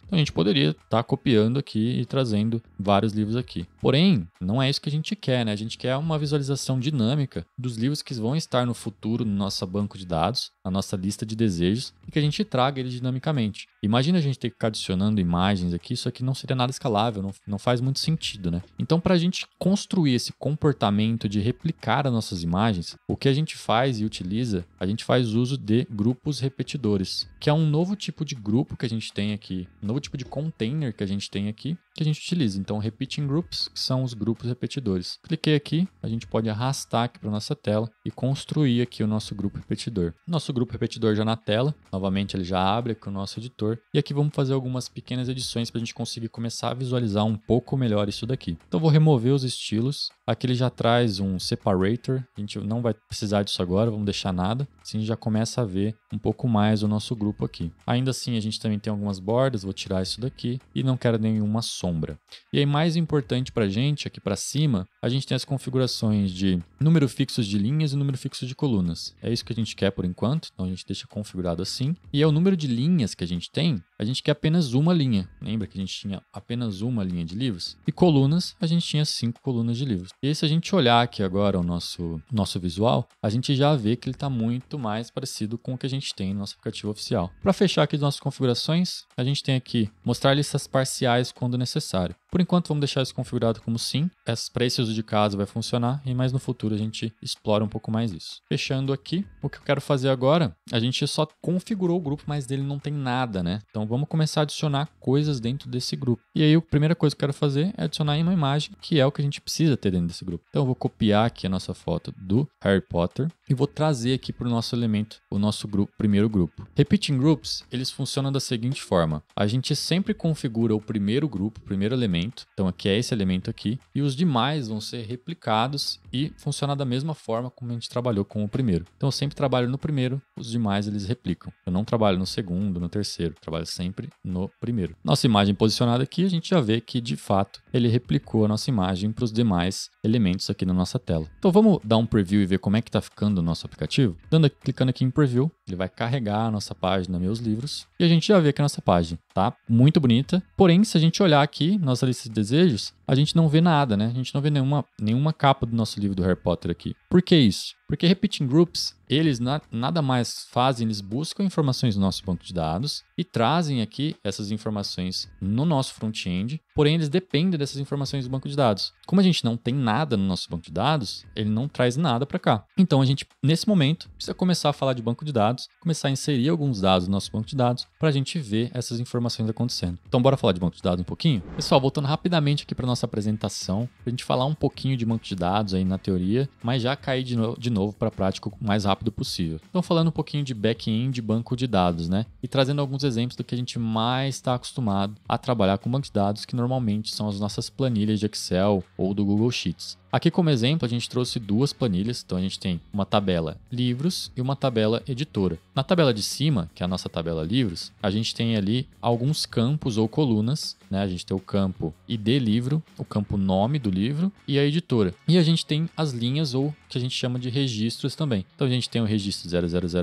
Então a gente poderia estar tá copiando aqui e trazendo vários livros aqui. Porém, não é isso que a gente quer, né? A gente quer uma visualização dinâmica dos livros que vão estar no futuro no nosso banco de dados, na nossa lista de desejos, e que a gente traga eles dinamicamente. Imagina a gente ter que ficar adicionando imagens aqui, isso aqui não seria nada escalável, não, não faz muito sentido, né? Então, para a gente construir esse comportamento de replicar as nossas imagens, o que a gente faz e utiliza, a gente faz uso de grupos repetidores, que é um novo tipo tipo de grupo que a gente tem aqui, um novo tipo de container que a gente tem aqui, que a gente utiliza. Então, repeating groups, que são os grupos repetidores. Cliquei aqui, a gente pode arrastar aqui para nossa tela e construir aqui o nosso grupo repetidor. Nosso grupo repetidor já na tela, novamente ele já abre aqui o nosso editor e aqui vamos fazer algumas pequenas edições para a gente conseguir começar a visualizar um pouco melhor isso daqui. Então, vou remover os estilos. Aqui ele já traz um separator, a gente não vai precisar disso agora, vamos deixar nada. Assim a gente já começa a ver um pouco mais o nosso grupo aqui. Ainda assim, a gente também tem algumas bordas, vou tirar isso daqui e não quero nenhuma sombra sombra. E aí, mais importante para a gente, aqui para cima, a gente tem as configurações de número fixo de linhas e número fixo de colunas. É isso que a gente quer por enquanto, então a gente deixa configurado assim. E é o número de linhas que a gente tem, a gente quer apenas uma linha. Lembra que a gente tinha apenas uma linha de livros? E colunas, a gente tinha cinco colunas de livros. E se a gente olhar aqui agora o nosso, nosso visual, a gente já vê que ele está muito mais parecido com o que a gente tem no nosso aplicativo oficial. Para fechar aqui as nossas configurações, a gente tem aqui mostrar listas parciais quando necessário necessário. Por enquanto, vamos deixar isso configurado como sim. Para esse uso de casa vai funcionar, e mais no futuro a gente explora um pouco mais isso. Fechando aqui, o que eu quero fazer agora, a gente só configurou o grupo, mas dele não tem nada, né? Então vamos começar a adicionar coisas dentro desse grupo. E aí a primeira coisa que eu quero fazer é adicionar uma imagem, que é o que a gente precisa ter dentro desse grupo. Então eu vou copiar aqui a nossa foto do Harry Potter e vou trazer aqui para o nosso elemento, o nosso grupo, primeiro grupo. Repeating Groups, eles funcionam da seguinte forma. A gente sempre configura o primeiro grupo, o primeiro elemento, elemento, então aqui é esse elemento aqui, e os demais vão ser replicados e funcionar da mesma forma como a gente trabalhou com o primeiro. Então eu sempre trabalho no primeiro, os demais eles replicam. Eu não trabalho no segundo, no terceiro, trabalho sempre no primeiro. Nossa imagem posicionada aqui, a gente já vê que de fato ele replicou a nossa imagem para os demais elementos aqui na nossa tela. Então vamos dar um preview e ver como é que está ficando o nosso aplicativo. Dando, clicando aqui em preview, ele vai carregar a nossa página Meus Livros e a gente já vê que a nossa página tá muito bonita. Porém, se a gente olhar aqui, nossa esses desejos, a gente não vê nada, né? A gente não vê nenhuma, nenhuma capa do nosso livro do Harry Potter aqui. Por que isso? Porque repeating groups, eles na, nada mais fazem, eles buscam informações do nosso banco de dados e trazem aqui essas informações no nosso front-end, porém eles dependem dessas informações do banco de dados. Como a gente não tem nada no nosso banco de dados, ele não traz nada para cá. Então a gente, nesse momento, precisa começar a falar de banco de dados, começar a inserir alguns dados no nosso banco de dados para a gente ver essas informações acontecendo. Então bora falar de banco de dados um pouquinho? Pessoal, voltando rapidamente aqui para nossa nossa apresentação, para a gente falar um pouquinho de banco de dados aí na teoria, mas já cair de, no de novo para a prática o mais rápido possível. Então, falando um pouquinho de back-end de banco de dados, né? E trazendo alguns exemplos do que a gente mais está acostumado a trabalhar com banco de dados, que normalmente são as nossas planilhas de Excel ou do Google Sheets. Aqui como exemplo, a gente trouxe duas planilhas, então a gente tem uma tabela livros e uma tabela editora. Na tabela de cima, que é a nossa tabela livros, a gente tem ali alguns campos ou colunas, né? A gente tem o campo ID livro, o campo nome do livro e a editora. E a gente tem as linhas ou que a gente chama de registros também. Então a gente tem o registro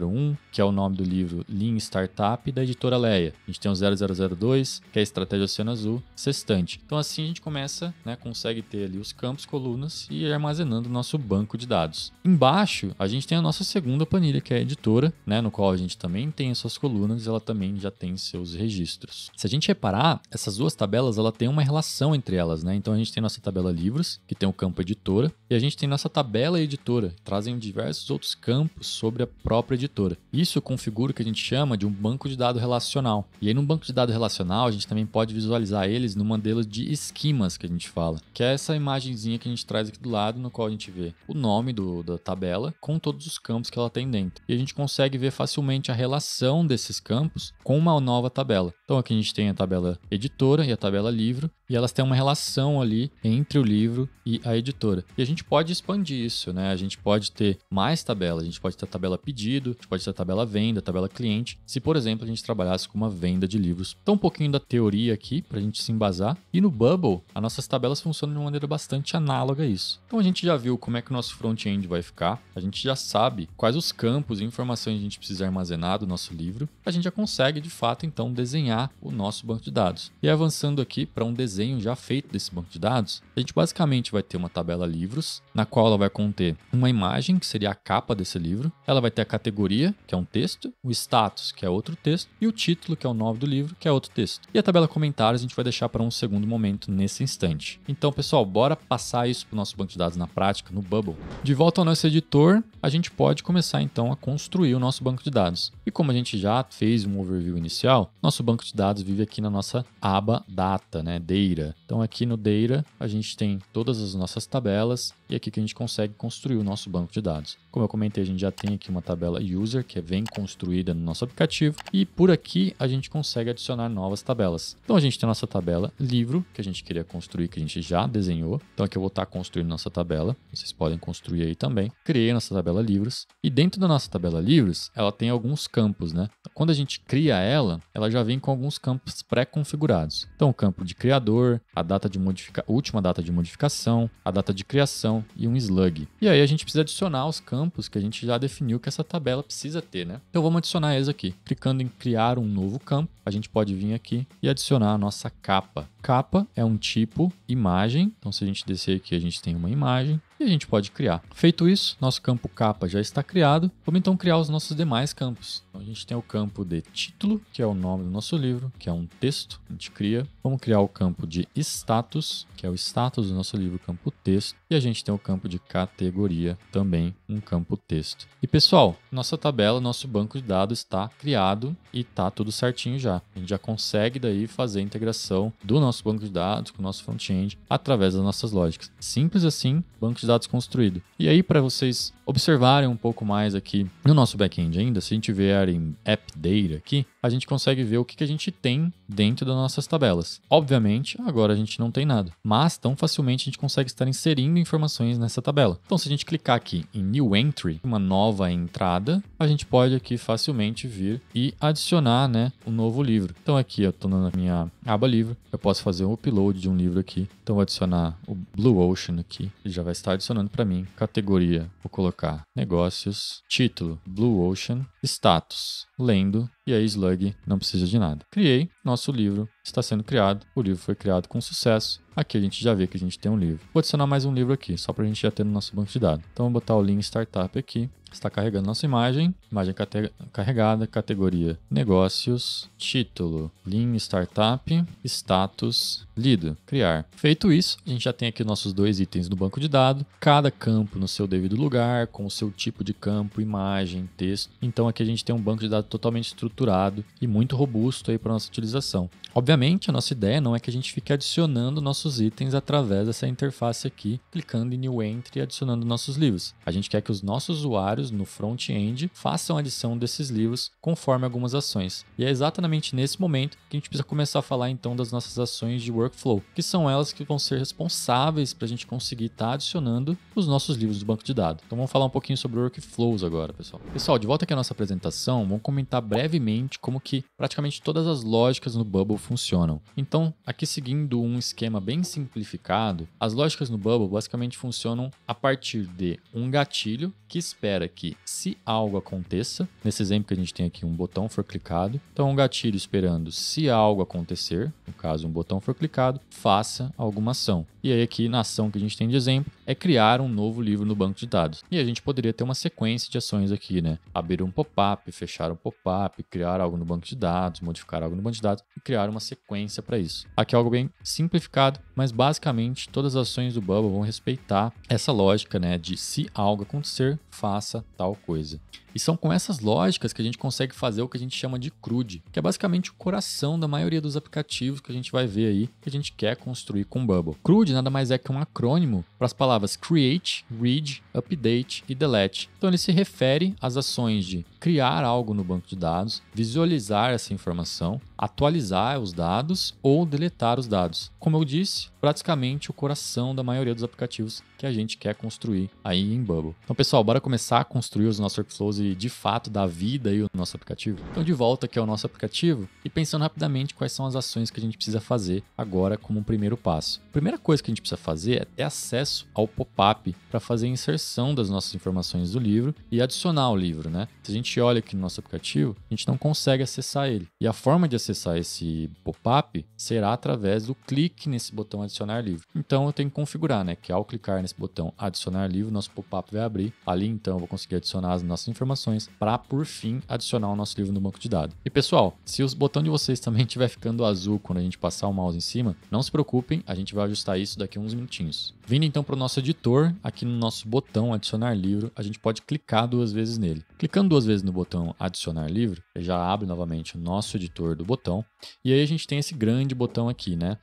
0001, que é o nome do livro Lean Startup da editora Leia. A gente tem o 0002, que é a Estratégia Oceano Azul, sextante. Então assim a gente começa, né, consegue ter ali os campos, colunas performance e armazenando nosso banco de dados. Embaixo, a gente tem a nossa segunda planilha, que é a editora, né, no qual a gente também tem as suas colunas e ela também já tem seus registros. Se a gente reparar, essas duas tabelas ela tem uma relação entre elas, né? Então a gente tem nossa tabela livros, que tem o campo editora, e a gente tem nossa tabela editora, que trazem diversos outros campos sobre a própria editora. Isso configura o que a gente chama de um banco de dados relacional. E aí, no banco de dados relacional, a gente também pode visualizar eles no modelo de esquemas que a gente fala, que é essa imagenzinha que a gente traz aqui do lado, no qual a gente vê o nome do, da tabela com todos os campos que ela tem dentro. E a gente consegue ver facilmente a relação desses campos com uma nova tabela. Então aqui a gente tem a tabela editora e a tabela livro, e elas têm uma relação ali entre o livro e a editora. E a gente pode expandir isso, né? A gente pode ter mais tabelas, a gente pode ter a tabela pedido, a gente pode ter a tabela venda, a tabela cliente, se por exemplo a gente trabalhasse com uma venda de livros. Então um pouquinho da teoria aqui para a gente se embasar. E no Bubble, as nossas tabelas funcionam de uma maneira bastante análoga a isso isso. Então a gente já viu como é que o nosso front-end vai ficar, a gente já sabe quais os campos e informações a gente precisa armazenar do nosso livro, a gente já consegue de fato então desenhar o nosso banco de dados. E avançando aqui para um desenho já feito desse banco de dados, a gente basicamente vai ter uma tabela livros, na qual ela vai conter uma imagem, que seria a capa desse livro, ela vai ter a categoria, que é um texto, o status, que é outro texto, e o título, que é o nome do livro, que é outro texto. E a tabela comentários a gente vai deixar para um segundo momento nesse instante. Então, pessoal, bora passar isso para o nosso banco de dados na prática, no Bubble. De volta ao nosso editor, a gente pode começar então a construir o nosso banco de dados. E como a gente já fez um overview inicial, nosso banco de dados vive aqui na nossa aba Data, né, Data. Então aqui no Data a gente tem todas as nossas tabelas e é aqui que a gente consegue construir o nosso banco de dados. Como eu comentei, a gente já tem aqui uma tabela User que vem é construída no nosso aplicativo e por aqui a gente consegue adicionar novas tabelas. Então a gente tem a nossa tabela Livro que a gente queria construir, que a gente já desenhou. Então aqui eu vou estar construindo construir nossa tabela, vocês podem construir aí também. Criei nossa tabela livros e dentro da nossa tabela livros, ela tem alguns campos, né? Quando a gente cria ela, ela já vem com alguns campos pré-configurados. Então, o campo de criador, a data de modifica... última data de modificação, a data de criação e um slug. E aí a gente precisa adicionar os campos que a gente já definiu que essa tabela precisa ter, né? Então, vamos adicionar eles aqui. Clicando em criar um novo campo, a gente pode vir aqui e adicionar a nossa capa. Capa é um tipo imagem. Então, se a gente descer aqui, a gente tem uma imagem e a gente pode criar. Feito isso, nosso campo capa já está criado, vamos então criar os nossos demais campos. Então, a gente tem o campo de título, que é o nome do nosso livro, que é um texto, a gente cria. Vamos criar o campo de status, que é o status do nosso livro, campo texto. E a gente tem o campo de categoria, também um campo texto. E pessoal, nossa tabela, nosso banco de dados está criado e está tudo certinho já. A gente já consegue daí fazer a integração do nosso banco de dados com o nosso front-end através das nossas lógicas. Simples assim, banco de dados construído. E aí, para vocês observarem um pouco mais aqui no nosso back-end ainda, se a gente vier em app data aqui, a gente consegue ver o que, a gente tem dentro das nossas tabelas. Obviamente, agora a gente não tem nada, mas tão facilmente a gente consegue estar inserindo informações nessa tabela. Então, se a gente clicar aqui em New Entry, uma nova entrada, a gente pode aqui facilmente vir e adicionar né, um novo livro. Então, aqui eu estou na minha aba livro, eu posso fazer um upload de um livro aqui. Então, vou adicionar o Blue Ocean aqui, ele já vai estar adicionando para mim. Categoria, vou colocar colocar negócios, título, Blue Ocean, status, lendo e aí Slug não precisa de nada. Criei, nosso livro está sendo criado, o livro foi criado com sucesso. Aqui a gente já vê que a gente tem um livro. Vou adicionar mais um livro aqui, só para a gente já ter no nosso banco de dados. Então vou botar o link Startup aqui, está carregando nossa imagem, imagem cate carregada, categoria negócios, título, Lean Startup, status, lido, criar. Feito isso, a gente já tem aqui nossos dois itens no banco de dados, cada campo no seu devido lugar, com o seu tipo de campo, imagem, texto. Então aqui a gente tem um banco de dados totalmente estruturado e muito robusto aí para nossa utilização. Obviamente, a nossa ideia não é que a gente fique adicionando nossos itens através dessa interface aqui, clicando em New Entry e adicionando nossos livros. A gente quer que os nossos usuários no front-end façam a adição desses livros conforme algumas ações. E é exatamente nesse momento que a gente precisa começar a falar então das nossas ações de workflow, que são elas que vão ser responsáveis para a gente conseguir estar tá adicionando os nossos livros do banco de dados. Então vamos falar um pouquinho sobre workflows agora, pessoal. Pessoal, de volta aqui à nossa apresentação, vamos comentar brevemente como que praticamente todas as lógicas no Bubble funcionam. Então, aqui seguindo um esquema bem simplificado, as lógicas no Bubble basicamente funcionam a partir de um gatilho que espera que, se algo aconteça, nesse exemplo que a gente tem aqui um botão for clicado, então um gatilho esperando se algo acontecer, no caso um botão for clicado, faça alguma ação. E aí aqui na ação que a gente tem de exemplo é criar um novo livro no banco de dados. E a gente poderia ter uma sequência de ações aqui, né? Abrir um pop-up, fechar um pop-up, criar algo no banco de dados, modificar algo no banco de dados e criar uma sequência para isso. Aqui é algo bem simplificado, mas basicamente todas as ações do Bubble vão respeitar essa lógica, né, de se algo acontecer, faça tal coisa. E são com essas lógicas que a gente consegue fazer o que a gente chama de CRUD, que é basicamente o coração da maioria dos aplicativos que a gente vai ver aí, que a gente quer construir com Bubble. CRUD nada mais é que um acrônimo para as palavras create, read, update e delete. Então ele se refere às ações de criar algo no banco de dados, visualizar essa informação, atualizar os dados ou deletar os dados. Como eu disse, praticamente o coração da maioria dos aplicativos que a gente quer construir aí em Bubble. Então, pessoal, bora começar a construir os nossos workflows e de fato dar vida aí o nosso aplicativo. Então, de volta aqui ao nosso aplicativo e pensando rapidamente quais são as ações que a gente precisa fazer agora como um primeiro passo. A primeira coisa que a gente precisa fazer é ter acesso ao pop-up para fazer a inserção das nossas informações do livro e adicionar o livro, né? Se a gente olha aqui no nosso aplicativo, a gente não consegue acessar ele. E a forma de acessar esse pop-up será através do clique nesse botão adicionar adicionar livro. Então eu tenho que configurar, né? Que ao clicar nesse botão adicionar livro, nosso pop-up vai abrir. Ali então eu vou conseguir adicionar as nossas informações para por fim adicionar o nosso livro no banco de dados. E pessoal, se o botão de vocês <laughs> também estiver ficando azul quando a gente passar o mouse em cima, não se preocupem, a gente vai ajustar isso daqui a uns minutinhos. Vindo então para o nosso editor, aqui no nosso botão adicionar livro, a gente pode clicar duas vezes nele. Clicando duas vezes no botão adicionar livro, já abre novamente o nosso editor do botão. E aí a gente tem esse grande botão aqui, né?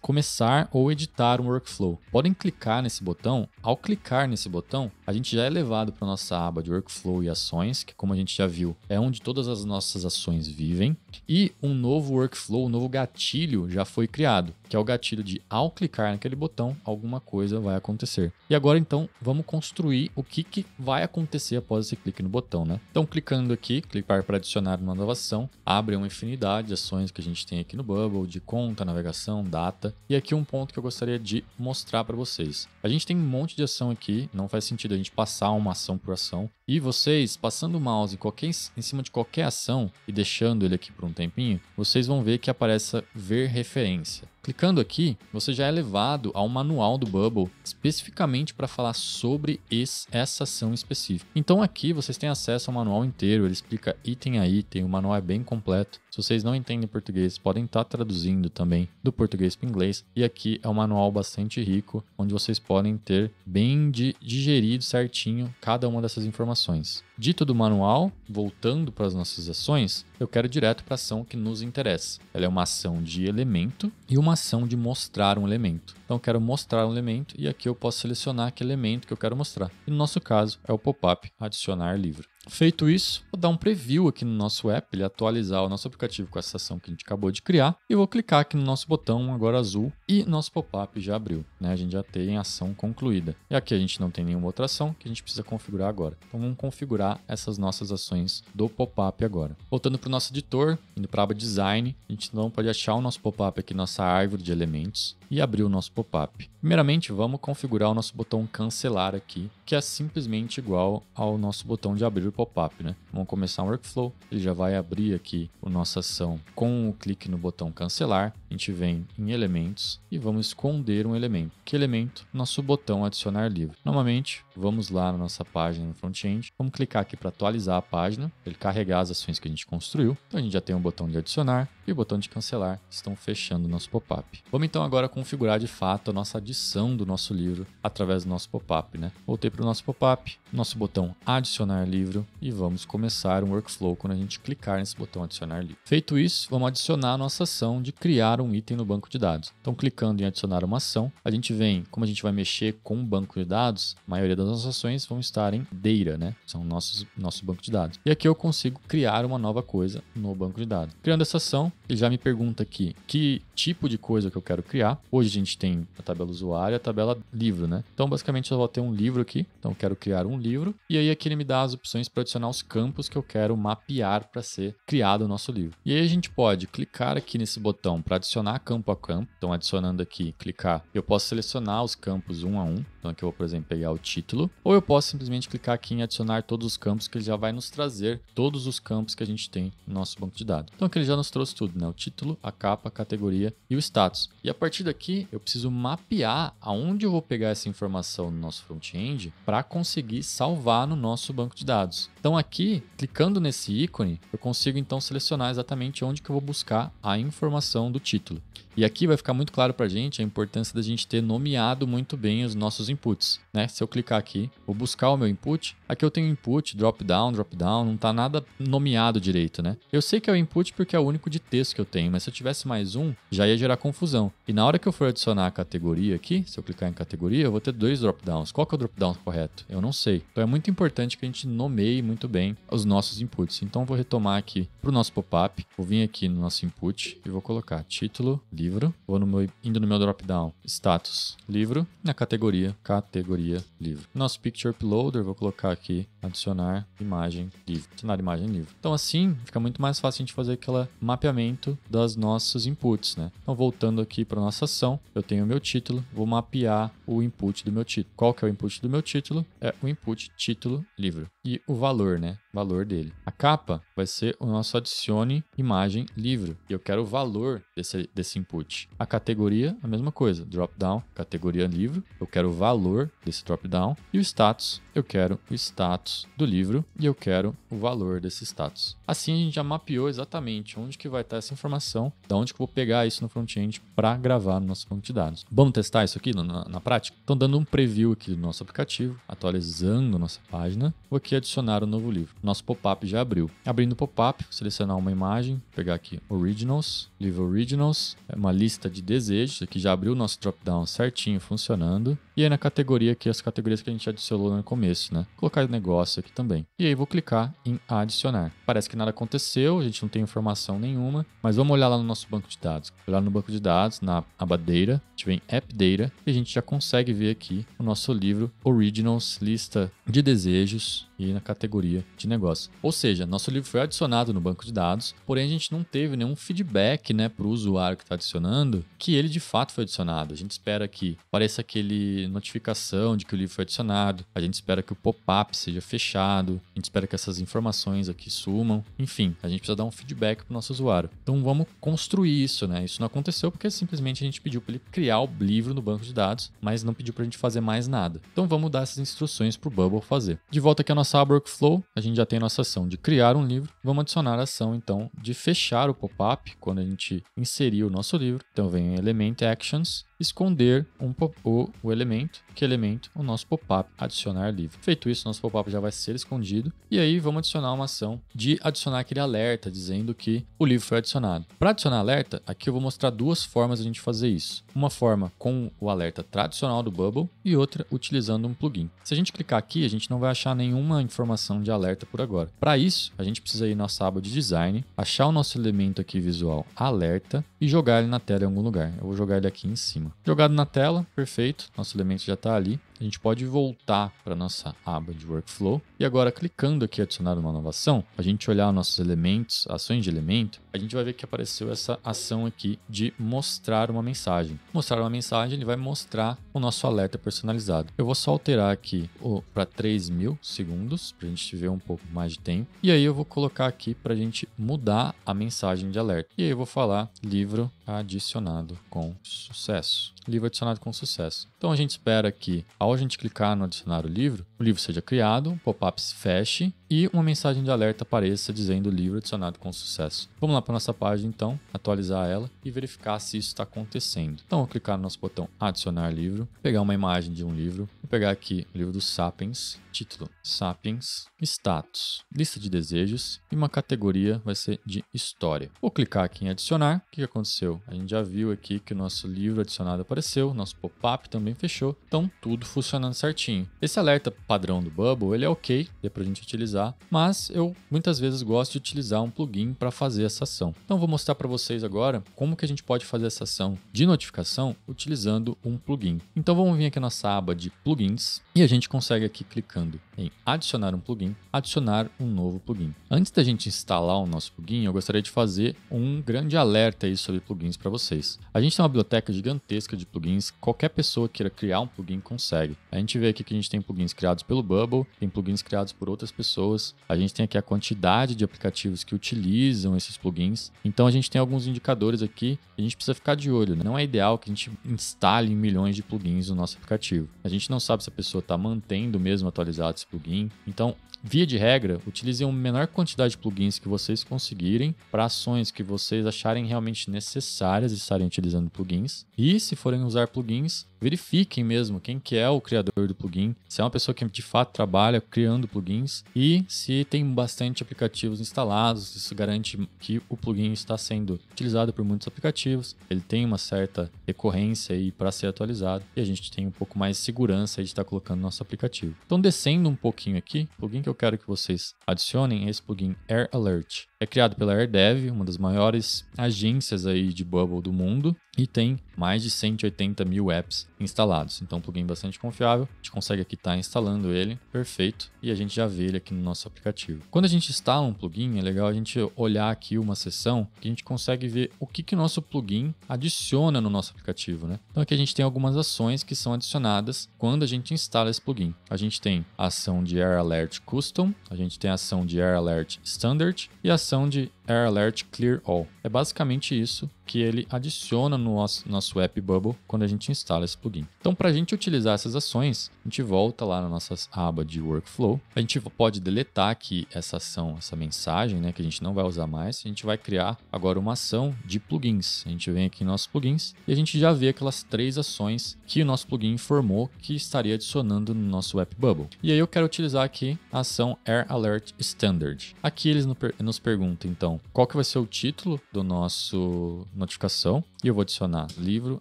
Começar ou editar um workflow. Podem clicar nesse botão. Ao clicar nesse botão, a gente já é levado para nossa aba de workflow e ações, que como a gente já viu, é onde todas as nossas ações vivem. E um novo workflow, um novo gatilho já foi criado, que é o gatilho de ao clicar naquele botão, alguma coisa vai acontecer. E agora então vamos construir o que, que vai acontecer após esse clique no botão, né? Então clicando aqui, clicar para adicionar uma nova ação, abre uma infinidade de ações que a gente tem aqui no Bubble, de conta, navegação, data. E aqui um ponto que eu gostaria de mostrar para vocês. A gente tem um monte de ação aqui, não faz sentido a gente passar uma ação por ação, e vocês, passando o mouse qualquer, em cima de qualquer ação e deixando ele aqui por um tempinho, vocês vão ver que aparece ver referência. Clicando aqui, você já é levado ao manual do Bubble, especificamente para falar sobre esse, essa ação específica. Então aqui vocês têm acesso ao manual inteiro, ele explica item a item, o manual é bem completo. Se vocês não entendem português, podem estar tá traduzindo também do português para inglês. E aqui é um manual bastante rico, onde vocês podem ter bem digerido certinho cada uma dessas informações. Dito do manual, voltando para as nossas ações, eu quero direto para a ação que nos interessa. Ela é uma ação de elemento e uma ação de mostrar um elemento. Então, eu quero mostrar um elemento e aqui eu posso selecionar que elemento que eu quero mostrar. E no nosso caso, é o pop-up adicionar livro. Feito isso, vou dar um preview aqui no nosso app, ele atualizar o nosso aplicativo com essa ação que a gente acabou de criar, e vou clicar aqui no nosso botão agora azul e nosso pop-up já abriu, né? A gente já tem a ação concluída. E aqui a gente não tem nenhuma outra ação que a gente precisa configurar agora. Então vamos configurar essas nossas ações do pop-up agora. Voltando para o nosso editor, indo para a aba design, a gente não pode achar o nosso pop-up aqui, nossa árvore de elementos e abrir o nosso pop-up. Primeiramente, vamos configurar o nosso botão cancelar aqui, que é simplesmente igual ao nosso botão de abrir pop-up, né? Vamos começar um workflow, ele já vai abrir aqui a nossa ação com o clique no botão cancelar. A gente vem em elementos e vamos esconder um elemento. Que elemento? Nosso botão adicionar livro. Normalmente, vamos lá na nossa página no front-end, vamos clicar aqui para atualizar a página, ele carregar as ações que a gente construiu. Então a gente já tem o um botão de adicionar e o botão de cancelar estão fechando o nosso pop-up. Vamos então agora configurar de fato a nossa adição do nosso livro através do nosso pop-up, né? Voltei para o nosso pop-up, nosso botão adicionar livro e vamos começar um workflow quando a gente clicar nesse botão adicionar livro. Feito isso, vamos adicionar a nossa ação de criar um item no banco de dados. Então, clicando em adicionar uma ação, a gente vem, como a gente vai mexer com o banco de dados, a maioria das nossas ações vão estar em data, né? São nossos nosso banco de dados. E aqui eu consigo criar uma nova coisa no banco de dados. Criando essa ação, ele já me pergunta aqui que tipo de coisa que eu quero criar. Hoje a gente tem a tabela usuário, a tabela livro, né? Então, basicamente, eu vou ter um livro aqui. Então, eu quero criar um livro. E aí, aqui ele me dá as opções para adicionar os campos que eu quero mapear para ser criado o nosso livro. E aí, a gente pode clicar aqui nesse botão para adicionar campo a campo. Então, adicionando aqui, clicar. Eu posso selecionar os campos um a um. Então, aqui eu vou, por exemplo, pegar o título. Ou eu posso simplesmente clicar aqui em adicionar todos os campos, que ele já vai nos trazer todos os campos que a gente tem no nosso banco de dados. Então, aqui ele já nos trouxe tudo incluído né, o título, a capa, a categoria e o status. E a partir daqui eu preciso mapear aonde eu vou pegar essa informação no nosso front-end para conseguir salvar no nosso banco de dados. Então aqui, clicando nesse ícone, eu consigo então selecionar exatamente onde que eu vou buscar a informação do título. E aqui vai ficar muito claro para a gente a importância da gente ter nomeado muito bem os nossos inputs. Né? Se eu clicar aqui, vou buscar o meu input. Aqui eu tenho input, drop down, drop down, não está nada nomeado direito. Né? Eu sei que é o input porque é o único de texto que eu tenho, mas se eu tivesse mais um, já ia gerar confusão. E na hora que eu for adicionar a categoria aqui, se eu clicar em categoria, eu vou ter dois dropdowns. Qual que é o dropdown correto? Eu não sei. Então é muito importante que a gente nomeie muito bem os nossos inputs. Então vou retomar aqui para o nosso pop-up, vou vir aqui no nosso input e vou colocar título, livro, vou no meu, indo no meu dropdown, status, livro, na categoria, categoria, livro. Nosso picture uploader, vou colocar aqui adicionar imagem, livro, adicionar imagem, livro. Então assim fica muito mais fácil a gente fazer aquela mapeamento muito dos nossos inputs, né? Então, voltando aqui para nossa ação, eu tenho o meu título, vou mapear o input do meu título. Qual que é o input do meu título? É o input título livro. E o valor, né? Valor dele. A capa vai ser o nosso adicione imagem livro. E eu quero o valor desse, desse input. A categoria, a mesma coisa. Drop down, categoria livro. Eu quero o valor desse drop down. E o status, eu quero o status do livro. E eu quero o valor desse status. Assim a gente já mapeou exatamente onde que vai estar tá essa informação, da onde que eu vou pegar isso no front-end para gravar no nosso banco de dados. Vamos testar isso aqui na, na, prática? Então, dando um preview aqui do nosso aplicativo, atualizando nossa página, vou aqui adicionar um novo livro. Nosso pop-up já abriu. Abrindo o pop-up, selecionar uma imagem, pegar aqui Originals, livro Originals, é uma lista de desejos, aqui já abriu o nosso drop-down certinho funcionando. E aí na categoria aqui, as categorias que a gente adicionou no começo, né? Vou colocar negócio aqui também. E aí vou clicar em adicionar. Parece que nada aconteceu, a gente não tem informação nenhuma, mas vamos olhar lá no nosso banco de dados. Olhar no banco de dados, na aba Data, a gente vem App Data e a gente já consegue ver aqui o nosso livro Originals, lista de desejos e na categoria de negócio. Ou seja, nosso livro foi adicionado no banco de dados, porém a gente não teve nenhum feedback né, para o usuário que está adicionando que ele de fato foi adicionado. A gente espera que apareça aquele notificação de que o livro foi adicionado, a gente espera que o pop-up seja fechado, a gente espera que essas informações aqui sumam. Enfim, a gente precisa dar um feedback para o nosso usuário. Então vamos construir isso, né? Isso não aconteceu porque simplesmente a gente pediu para ele criar o livro no banco de dados, mas não pediu para a gente fazer mais nada. Então vamos dar essas instruções para o Bubble fazer. De volta aqui à nossa nossa aba workflow, a gente já tem nossa ação de criar um livro. Vamos adicionar a ação, então, de fechar o pop-up quando a gente inserir o nosso livro. Então, vem Element Actions esconder um o, o elemento. Que elemento? O nosso pop-up adicionar livro. Feito isso, nosso pop-up já vai ser escondido. E aí vamos adicionar uma ação de adicionar aquele alerta dizendo que o livro foi adicionado. Para adicionar alerta, aqui eu vou mostrar duas formas de a gente fazer isso. Uma forma com o alerta tradicional do Bubble e outra utilizando um plugin. Se a gente clicar aqui, a gente não vai achar nenhuma informação de alerta por agora. Para isso, a gente precisa ir na aba de design, achar o nosso elemento aqui visual alerta e jogar ele na tela em algum lugar. Eu vou jogar ele aqui em cima jogado na tela, perfeito. Nosso elemento já está ali a gente pode voltar para nossa aba de workflow e agora clicando aqui adicionar uma nova ação, a gente olhar nossos elementos, ações de elemento, a gente vai ver que apareceu essa ação aqui de mostrar uma mensagem. Mostrar uma mensagem, ele vai mostrar o nosso alerta personalizado. Eu vou só alterar aqui para 3000 mil segundos para a gente ver um pouco mais de tempo e aí eu vou colocar aqui para a gente mudar a mensagem de alerta e aí eu vou falar livro adicionado com sucesso. Livro adicionado com sucesso. Então a gente espera que ao gente clicar no adicionar o livro, o livro seja criado, um pop-up se feche e uma mensagem de alerta apareça dizendo livro adicionado com sucesso. Vamos lá para nossa página então, atualizar ela e verificar se isso está acontecendo. Então vou clicar no nosso botão adicionar livro, pegar uma imagem de um livro, vou pegar aqui o livro dos Sapiens, título Sapiens, status, lista de desejos e uma categoria vai ser de história. Vou clicar aqui em adicionar. O que aconteceu? A gente já viu aqui que o nosso livro adicionado apareceu, nosso pop-up também fechou, então tudo funcionando certinho. Esse alerta padrão do Bubble, ele é ok, para a gente utilizar, mas eu muitas vezes gosto de utilizar um plugin para fazer essa ação. Então vou mostrar para vocês agora como que a gente pode fazer essa ação de notificação utilizando um plugin. Então vamos vir aqui na nossa aba de plugins e a gente consegue aqui clicando em adicionar um plugin, adicionar um novo plugin. Antes da gente instalar o nosso plugin, eu gostaria de fazer um grande alerta aí sobre plugins para vocês. A gente tem uma biblioteca gigantesca de plugins, qualquer pessoa queira criar um plugin consegue consegue. A gente vê aqui que a gente tem plugins criados pelo Bubble, tem plugins criados por outras pessoas, a gente tem aqui a quantidade de aplicativos que utilizam esses plugins. Então a gente tem alguns indicadores aqui que a gente precisa ficar de olho. Né? Não é ideal que a gente instale milhões de plugins no nosso aplicativo. A gente não sabe se a pessoa está mantendo mesmo atualizado esse plugin. Então, via de regra, utilizem a menor quantidade de plugins que vocês conseguirem para ações que vocês acharem realmente necessárias estarem utilizando plugins. E se forem usar plugins, verifiquem mesmo quem que é o criador do plugin, se é uma pessoa que de fato trabalha criando plugins e se tem bastante aplicativos instalados, isso garante que o plugin está sendo utilizado por muitos aplicativos, ele tem uma certa recorrência aí para ser atualizado e a gente tem um pouco mais de segurança de estar colocando nosso aplicativo. Então descendo um pouquinho aqui, o plugin que eu quero que vocês adicionem é esse plugin Air Alert. É criado pela AirDev, uma das maiores agências aí de bubble do mundo, e tem mais de 180 mil apps instalados. Então, um plugin bastante confiável. A gente consegue aqui estar tá instalando ele, perfeito, e a gente já vê ele aqui no nosso aplicativo. Quando a gente instala um plugin, é legal a gente olhar aqui uma seção que a gente consegue ver o que, que o nosso plugin adiciona no nosso aplicativo. Né? Então, aqui a gente tem algumas ações que são adicionadas quando a gente instala esse plugin. A gente tem a ação de Air Alert Custom, a gente tem a ação de Air Alert Standard e a opção de Air Alert Clear All. É basicamente isso que ele adiciona no nosso app Bubble quando a gente instala esse plugin. Então, para a gente utilizar essas ações, a gente volta lá na nossa aba de Workflow. A gente pode deletar aqui essa ação, essa mensagem, né, que a gente não vai usar mais. A gente vai criar agora uma ação de plugins. A gente vem aqui em nossos plugins e a gente já vê aquelas três ações que o nosso plugin informou que estaria adicionando no nosso app Bubble. E aí eu quero utilizar aqui a ação Air Alert Standard. Aqui eles nos perguntam, então, então, qual que vai ser o título do nosso notificação? E eu vou adicionar livro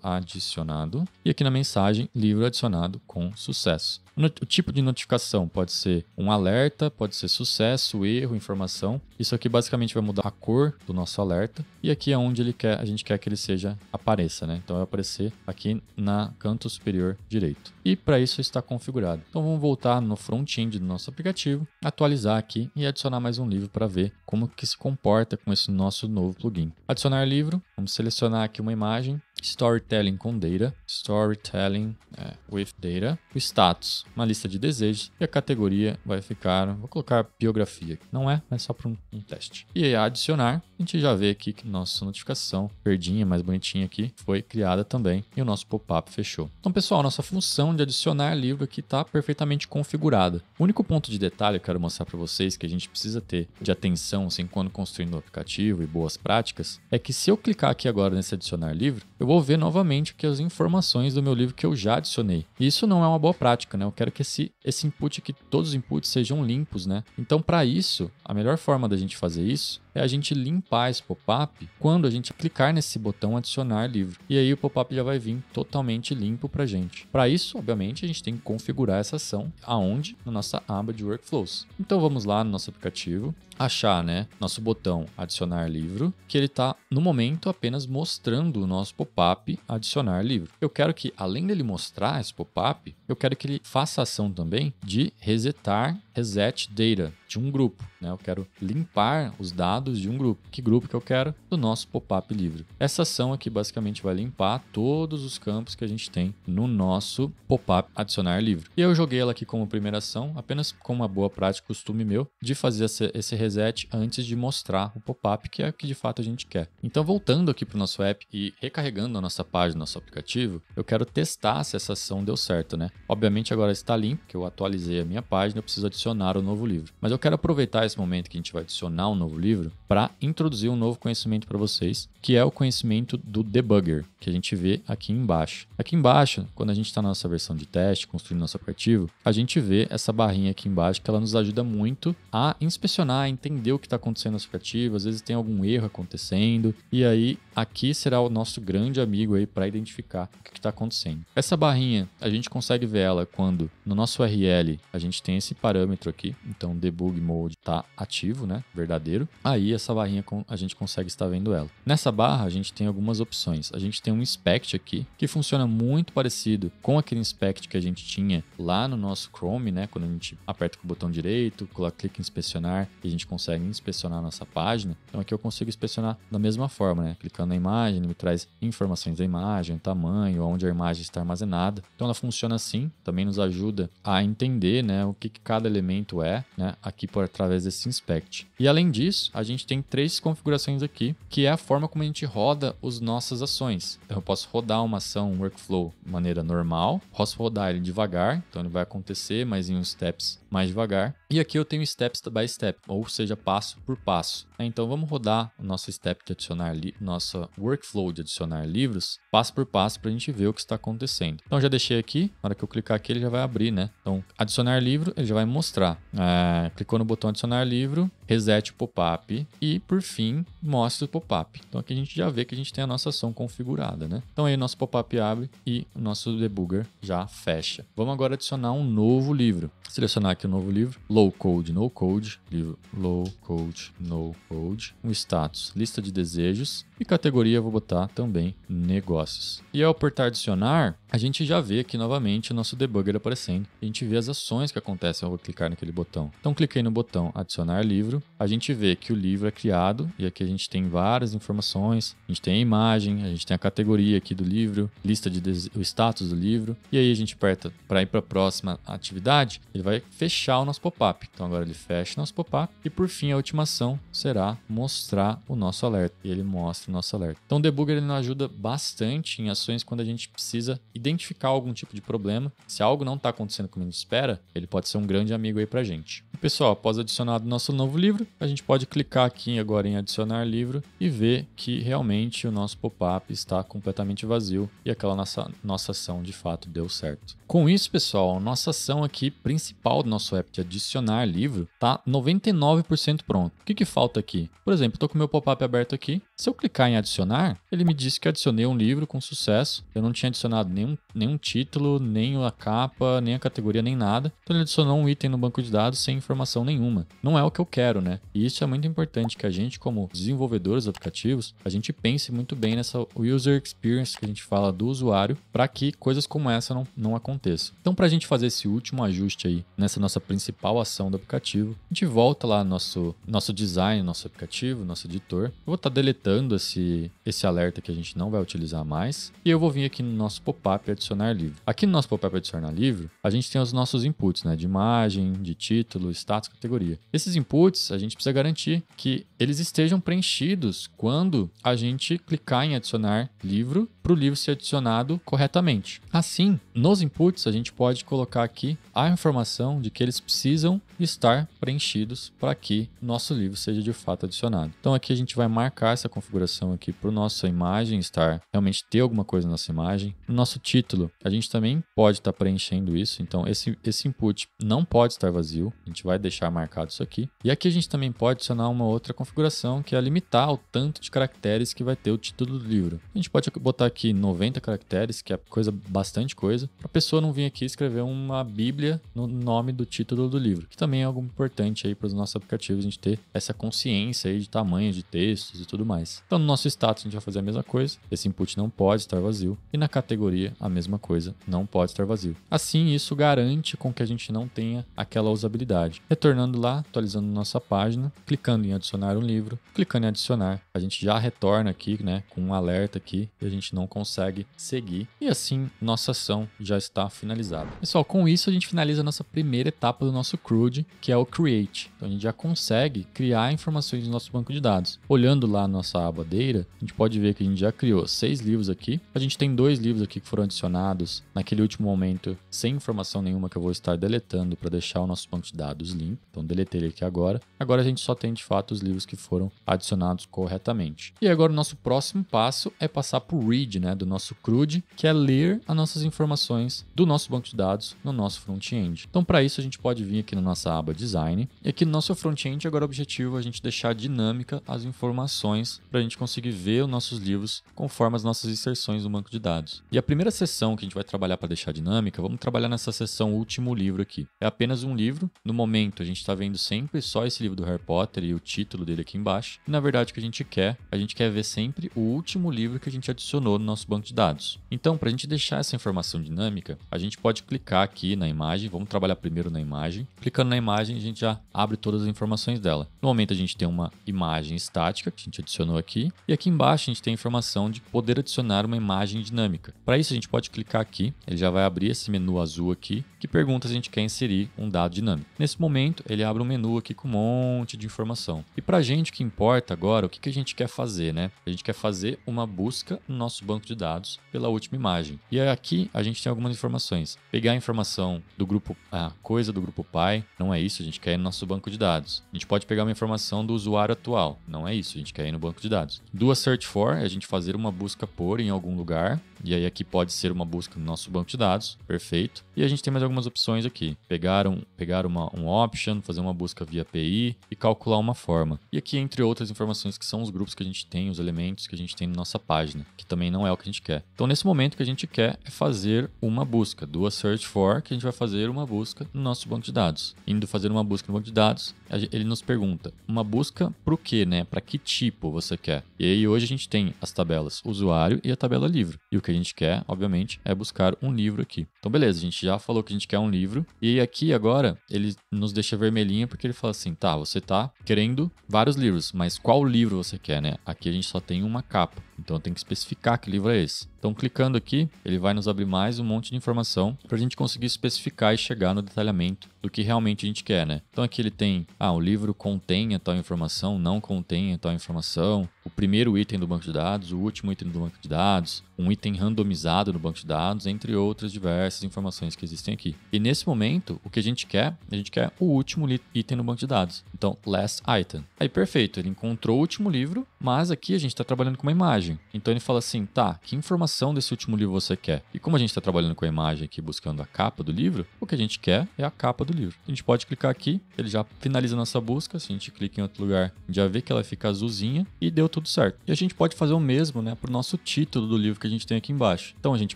adicionado. E aqui na mensagem, livro adicionado com sucesso. O tipo de notificação pode ser um alerta, pode ser sucesso, erro, informação. Isso aqui basicamente vai mudar a cor do nosso alerta. E aqui é onde ele quer, a gente quer que ele seja apareça, né? Então vai aparecer aqui na canto superior direito. E para isso está configurado. Então vamos voltar no front-end do nosso aplicativo, atualizar aqui e adicionar mais um livro para ver como que se comporta com esse nosso novo plugin. Adicionar livro, vamos selecionar aqui uma imagem storytelling com data, storytelling é, with data, o status, uma lista de desejos e a categoria vai ficar, vou colocar biografia, não é, mas é só para um, um, teste. E aí, adicionar, a gente já vê aqui que nossa notificação verdinha, mais bonitinha aqui, foi criada também e o nosso pop-up fechou. Então, pessoal, nossa função de adicionar livro aqui está perfeitamente configurada. O único ponto de detalhe que eu quero mostrar para vocês que a gente precisa ter de atenção assim quando construindo o aplicativo e boas práticas é que se eu clicar aqui agora nesse adicionar livro, eu eu vou ver novamente aqui as informações do meu livro que eu já adicionei. E isso não é uma boa prática, né? Eu quero que esse, esse input aqui, todos os inputs sejam limpos, né? Então, para isso, a melhor forma da gente fazer isso é a gente limpar esse pop-up quando a gente clicar nesse botão adicionar livro. E aí o pop-up já vai vir totalmente limpo para gente. Para isso, obviamente, a gente tem que configurar essa ação aonde? Na nossa aba de workflows. Então vamos lá no nosso aplicativo, achar, né, nosso botão adicionar livro, que ele está no momento apenas mostrando o nosso pop-up adicionar livro. Eu quero que além dele mostrar esse pop-up, eu quero que ele faça ação também de resetar reset data de um grupo. Né? Eu quero limpar os dados de um grupo. Que grupo que eu quero? Do nosso pop-up livro. Essa ação aqui basicamente vai limpar todos os campos que a gente tem no nosso pop-up adicionar livro. E eu joguei ela aqui como primeira ação, apenas com uma boa prática, costume meu, de fazer esse reset antes de mostrar o pop-up, que é o que de fato a gente quer. Então, voltando aqui para o nosso app e recarregando a nossa página, nosso aplicativo, eu quero testar se essa ação deu certo, né? Obviamente agora está limpo, que eu atualizei a minha página, eu preciso adicionar adicionar o um novo livro. Mas eu quero aproveitar esse momento que a gente vai adicionar um novo livro para introduzir um novo conhecimento para vocês, que é o conhecimento do debugger, que a gente vê aqui embaixo. Aqui embaixo, quando a gente está na nossa versão de teste, construindo nosso aplicativo, a gente vê essa barrinha aqui embaixo que ela nos ajuda muito a inspecionar, a entender o que está acontecendo no aplicativo, às vezes tem algum erro acontecendo, e aí aqui será o nosso grande amigo aí para identificar o que está acontecendo. Essa barrinha, a gente consegue ver ela quando no nosso URL a gente tem esse parâmetro parâmetro aqui, então debug mode está ativo, né, verdadeiro. Aí essa barrinha a gente consegue estar vendo ela. Nessa barra a gente tem algumas opções. A gente tem um inspect aqui que funciona muito parecido com aquele inspect que a gente tinha lá no nosso Chrome, né, quando a gente aperta com o botão direito, clica em inspecionar e a gente consegue inspecionar a nossa página. Então aqui eu consigo inspecionar da mesma forma, né, clicando na imagem, ele me traz informações da imagem, tamanho, onde a imagem está armazenada. Então ela funciona assim, também nos ajuda a entender, né, o que, que cada elemento elemento é, né, aqui por através desse inspect. E além disso, a gente tem três configurações aqui, que é a forma como a gente roda as nossas ações. Então eu posso rodar uma ação, um workflow de maneira normal, posso rodar ele devagar, então ele vai acontecer, mas em uns steps mais devagar e aqui eu tenho steps by step, ou seja, passo por passo. Né? Então vamos rodar o nosso step de adicionar nosso workflow de adicionar livros, passo por passo, para a gente ver o que está acontecendo. Então já deixei aqui, na hora que eu clicar aqui ele já vai abrir, né? Então adicionar livro, ele já vai mostrar. É, clicou no botão adicionar livro, resete o pop-up e por fim mostra o pop-up. Então aqui a gente já vê que a gente tem a nossa ação configurada, né? Então aí o nosso pop-up abre e o nosso debugger já fecha. Vamos agora adicionar um novo livro. Selecionar aqui o um novo livro Low Code, No Code, livro Low Code, No Code, um status, lista de desejos e categoria vou botar também negócios. E ao apertar adicionar, a gente já vê aqui novamente o nosso debugger aparecendo. A gente vê as ações que acontecem ao clicar naquele botão. Então cliquei no botão adicionar livro, a gente vê que o livro é criado e aqui a gente tem várias informações, a gente tem a imagem, a gente tem a categoria aqui do livro, lista de o status do livro e aí a gente aperta para ir para a próxima atividade, ele vai fechar o nosso pop-up pop-up. Então agora ele fecha nosso pop-up e por fim a última ação será mostrar o nosso alerta. E ele mostra o nosso alerta. Então o debugger ele nos ajuda bastante em ações quando a gente precisa identificar algum tipo de problema. Se algo não está acontecendo como a gente espera, ele pode ser um grande amigo aí a gente. pessoal, após adicionar o nosso novo livro, a gente pode clicar aqui agora em adicionar livro e ver que realmente o nosso pop-up está completamente vazio e aquela nossa, nossa ação de fato deu certo. Com isso, pessoal, nossa ação aqui principal do nosso app de adicionar adicionar livro, tá 99% pronto. O que, que falta aqui? Por exemplo, estou com meu pop-up aberto aqui. Se eu clicar em adicionar, ele me disse que adicionei um livro com sucesso. Eu não tinha adicionado nenhum, nenhum título, nem a capa, nem a categoria, nem nada. Então ele adicionou um item no banco de dados sem informação nenhuma. Não é o que eu quero, né? E isso é muito importante que a gente, como desenvolvedores aplicativos, a gente pense muito bem nessa user experience que a gente fala do usuário para que coisas como essa não, não aconteçam. Então, para a gente fazer esse último ajuste aí nessa nossa principal instalação do aplicativo. A gente volta lá no nosso, nosso design, nosso aplicativo, nosso editor. Eu vou estar tá deletando esse, esse alerta que a gente não vai utilizar mais. E eu vou vir aqui no nosso pop-up adicionar livro. Aqui no nosso pop-up adicionar livro, a gente tem os nossos inputs, né? De imagem, de título, status, categoria. Esses inputs, a gente precisa garantir que eles estejam preenchidos quando a gente clicar em adicionar livro para o livro ser adicionado corretamente. Assim, nos inputs a gente pode colocar aqui a informação de que eles precisam estar preenchidos para que nosso livro seja de fato adicionado. Então aqui a gente vai marcar essa configuração aqui para nossa imagem estar realmente ter alguma coisa na nossa imagem. No nosso título, a gente também pode estar tá preenchendo isso, então esse, esse input não pode estar vazio, a gente vai deixar marcado isso aqui. E aqui a gente também pode adicionar uma outra configuração que é limitar o tanto de caracteres que vai ter o título do livro. A gente pode botar aqui aqui 90 caracteres, que é coisa bastante coisa, para a pessoa não vir aqui escrever uma bíblia no nome do título do livro, que também é algo importante aí para os nossos aplicativos, a gente ter essa consciência aí de tamanho de textos e tudo mais. Então no nosso status a gente vai fazer a mesma coisa, esse input não pode estar vazio, e na categoria a mesma coisa, não pode estar vazio. Assim isso garante com que a gente não tenha aquela usabilidade. Retornando lá, atualizando nossa página, clicando em adicionar um livro, clicando em adicionar, a gente já retorna aqui, né, com um alerta aqui, e a gente não não consegue seguir. E assim, nossa ação já está finalizada. Pessoal, com isso a gente finaliza a nossa primeira etapa do nosso CRUD, que é o Create. Então a gente já consegue criar informações no nosso banco de dados. Olhando lá nossa aba Data, a gente pode ver que a gente já criou seis livros aqui. A gente tem dois livros aqui que foram adicionados naquele último momento, sem informação nenhuma que eu vou estar deletando para deixar o nosso banco de dados limpo. Então deletei ele aqui agora. Agora a gente só tem de fato os livros que foram adicionados corretamente. E agora o nosso próximo passo é passar para o Read né, do nosso CRUD, que é ler as nossas informações do nosso banco de dados no nosso front-end. Então, para isso, a gente pode vir aqui na nossa aba Design e aqui no nosso front-end, agora o objetivo é a gente deixar dinâmica as informações para a gente conseguir ver os nossos livros conforme as nossas inserções no banco de dados. E a primeira seção que a gente vai trabalhar para deixar dinâmica, vamos trabalhar nessa seção último livro aqui. É apenas um livro. No momento, a gente está vendo sempre só esse livro do Harry Potter e o título dele aqui embaixo. E, na verdade, o que a gente quer, a gente quer ver sempre o último livro que a gente adicionou nosso banco de dados. Então, para a gente deixar essa informação dinâmica, a gente pode clicar aqui na imagem, vamos trabalhar primeiro na imagem. Clicando na imagem, a gente já abre todas as informações dela. No momento, a gente tem uma imagem estática que a gente adicionou aqui, e aqui embaixo a gente tem a informação de poder adicionar uma imagem dinâmica. Para isso, a gente pode clicar aqui, ele já vai abrir esse menu azul aqui, que pergunta se a gente quer inserir um dado dinâmico. Nesse momento, ele abre um menu aqui com um monte de informação. E para a gente, o que importa agora, o que, a gente quer fazer, né? A gente quer fazer uma busca no nosso banco de dados pela última imagem. E aqui a gente tem algumas informações. Pegar a informação do grupo, a coisa do grupo pai, não é isso, a gente quer ir no nosso banco de dados. A gente pode pegar uma informação do usuário atual, não é isso, a gente quer ir no banco de dados. Do search for, é a gente fazer uma busca por em algum lugar e aí aqui pode ser uma busca no nosso banco de dados, perfeito. E a gente tem mais algumas opções aqui. Pegar um, pegar uma, um option, fazer uma busca via API e calcular uma forma. E aqui, entre outras informações, que são os grupos que a gente tem, os elementos que a gente tem na nossa página, que também não é o que a gente quer. Então, nesse momento, o que a gente quer é fazer uma busca, do a search for, que a gente vai fazer uma busca no nosso banco de dados. Indo fazer uma busca no banco de dados, ele nos pergunta, uma busca para o quê, né? Para que tipo você quer? E aí, hoje a gente tem as tabelas usuário e a tabela livro. E o que a gente quer, obviamente, é buscar um livro aqui. Então, beleza, a gente já falou que a gente quer um livro. E aqui agora ele nos deixa vermelhinha porque ele fala assim: tá, você tá querendo vários livros, mas qual livro você quer, né? Aqui a gente só tem uma capa. Então eu tenho que especificar que livro é esse. Então clicando aqui, ele vai nos abrir mais um monte de informação para a gente conseguir especificar e chegar no detalhamento do que realmente a gente quer, né? Então aqui ele tem, ah, o livro contém tal informação, não contém tal informação, o primeiro item do banco de dados, o último item do banco de dados, um item randomizado no banco de dados, entre outras diversas informações que existem aqui. E nesse momento, o que a gente quer, a gente quer o último item no banco de dados. Então, last item. Aí perfeito, ele encontrou o último livro, mas aqui a gente está trabalhando com uma imagem imagem. Então ele fala assim: tá, que informação desse último livro você quer? E como a gente está trabalhando com a imagem aqui, buscando a capa do livro, o que a gente quer é a capa do livro. A gente pode clicar aqui, ele já finaliza nossa busca. Se a gente clica em outro lugar, já vê que ela fica azulzinha e deu tudo certo. E a gente pode fazer o mesmo né, para o nosso título do livro que a gente tem aqui embaixo. Então a gente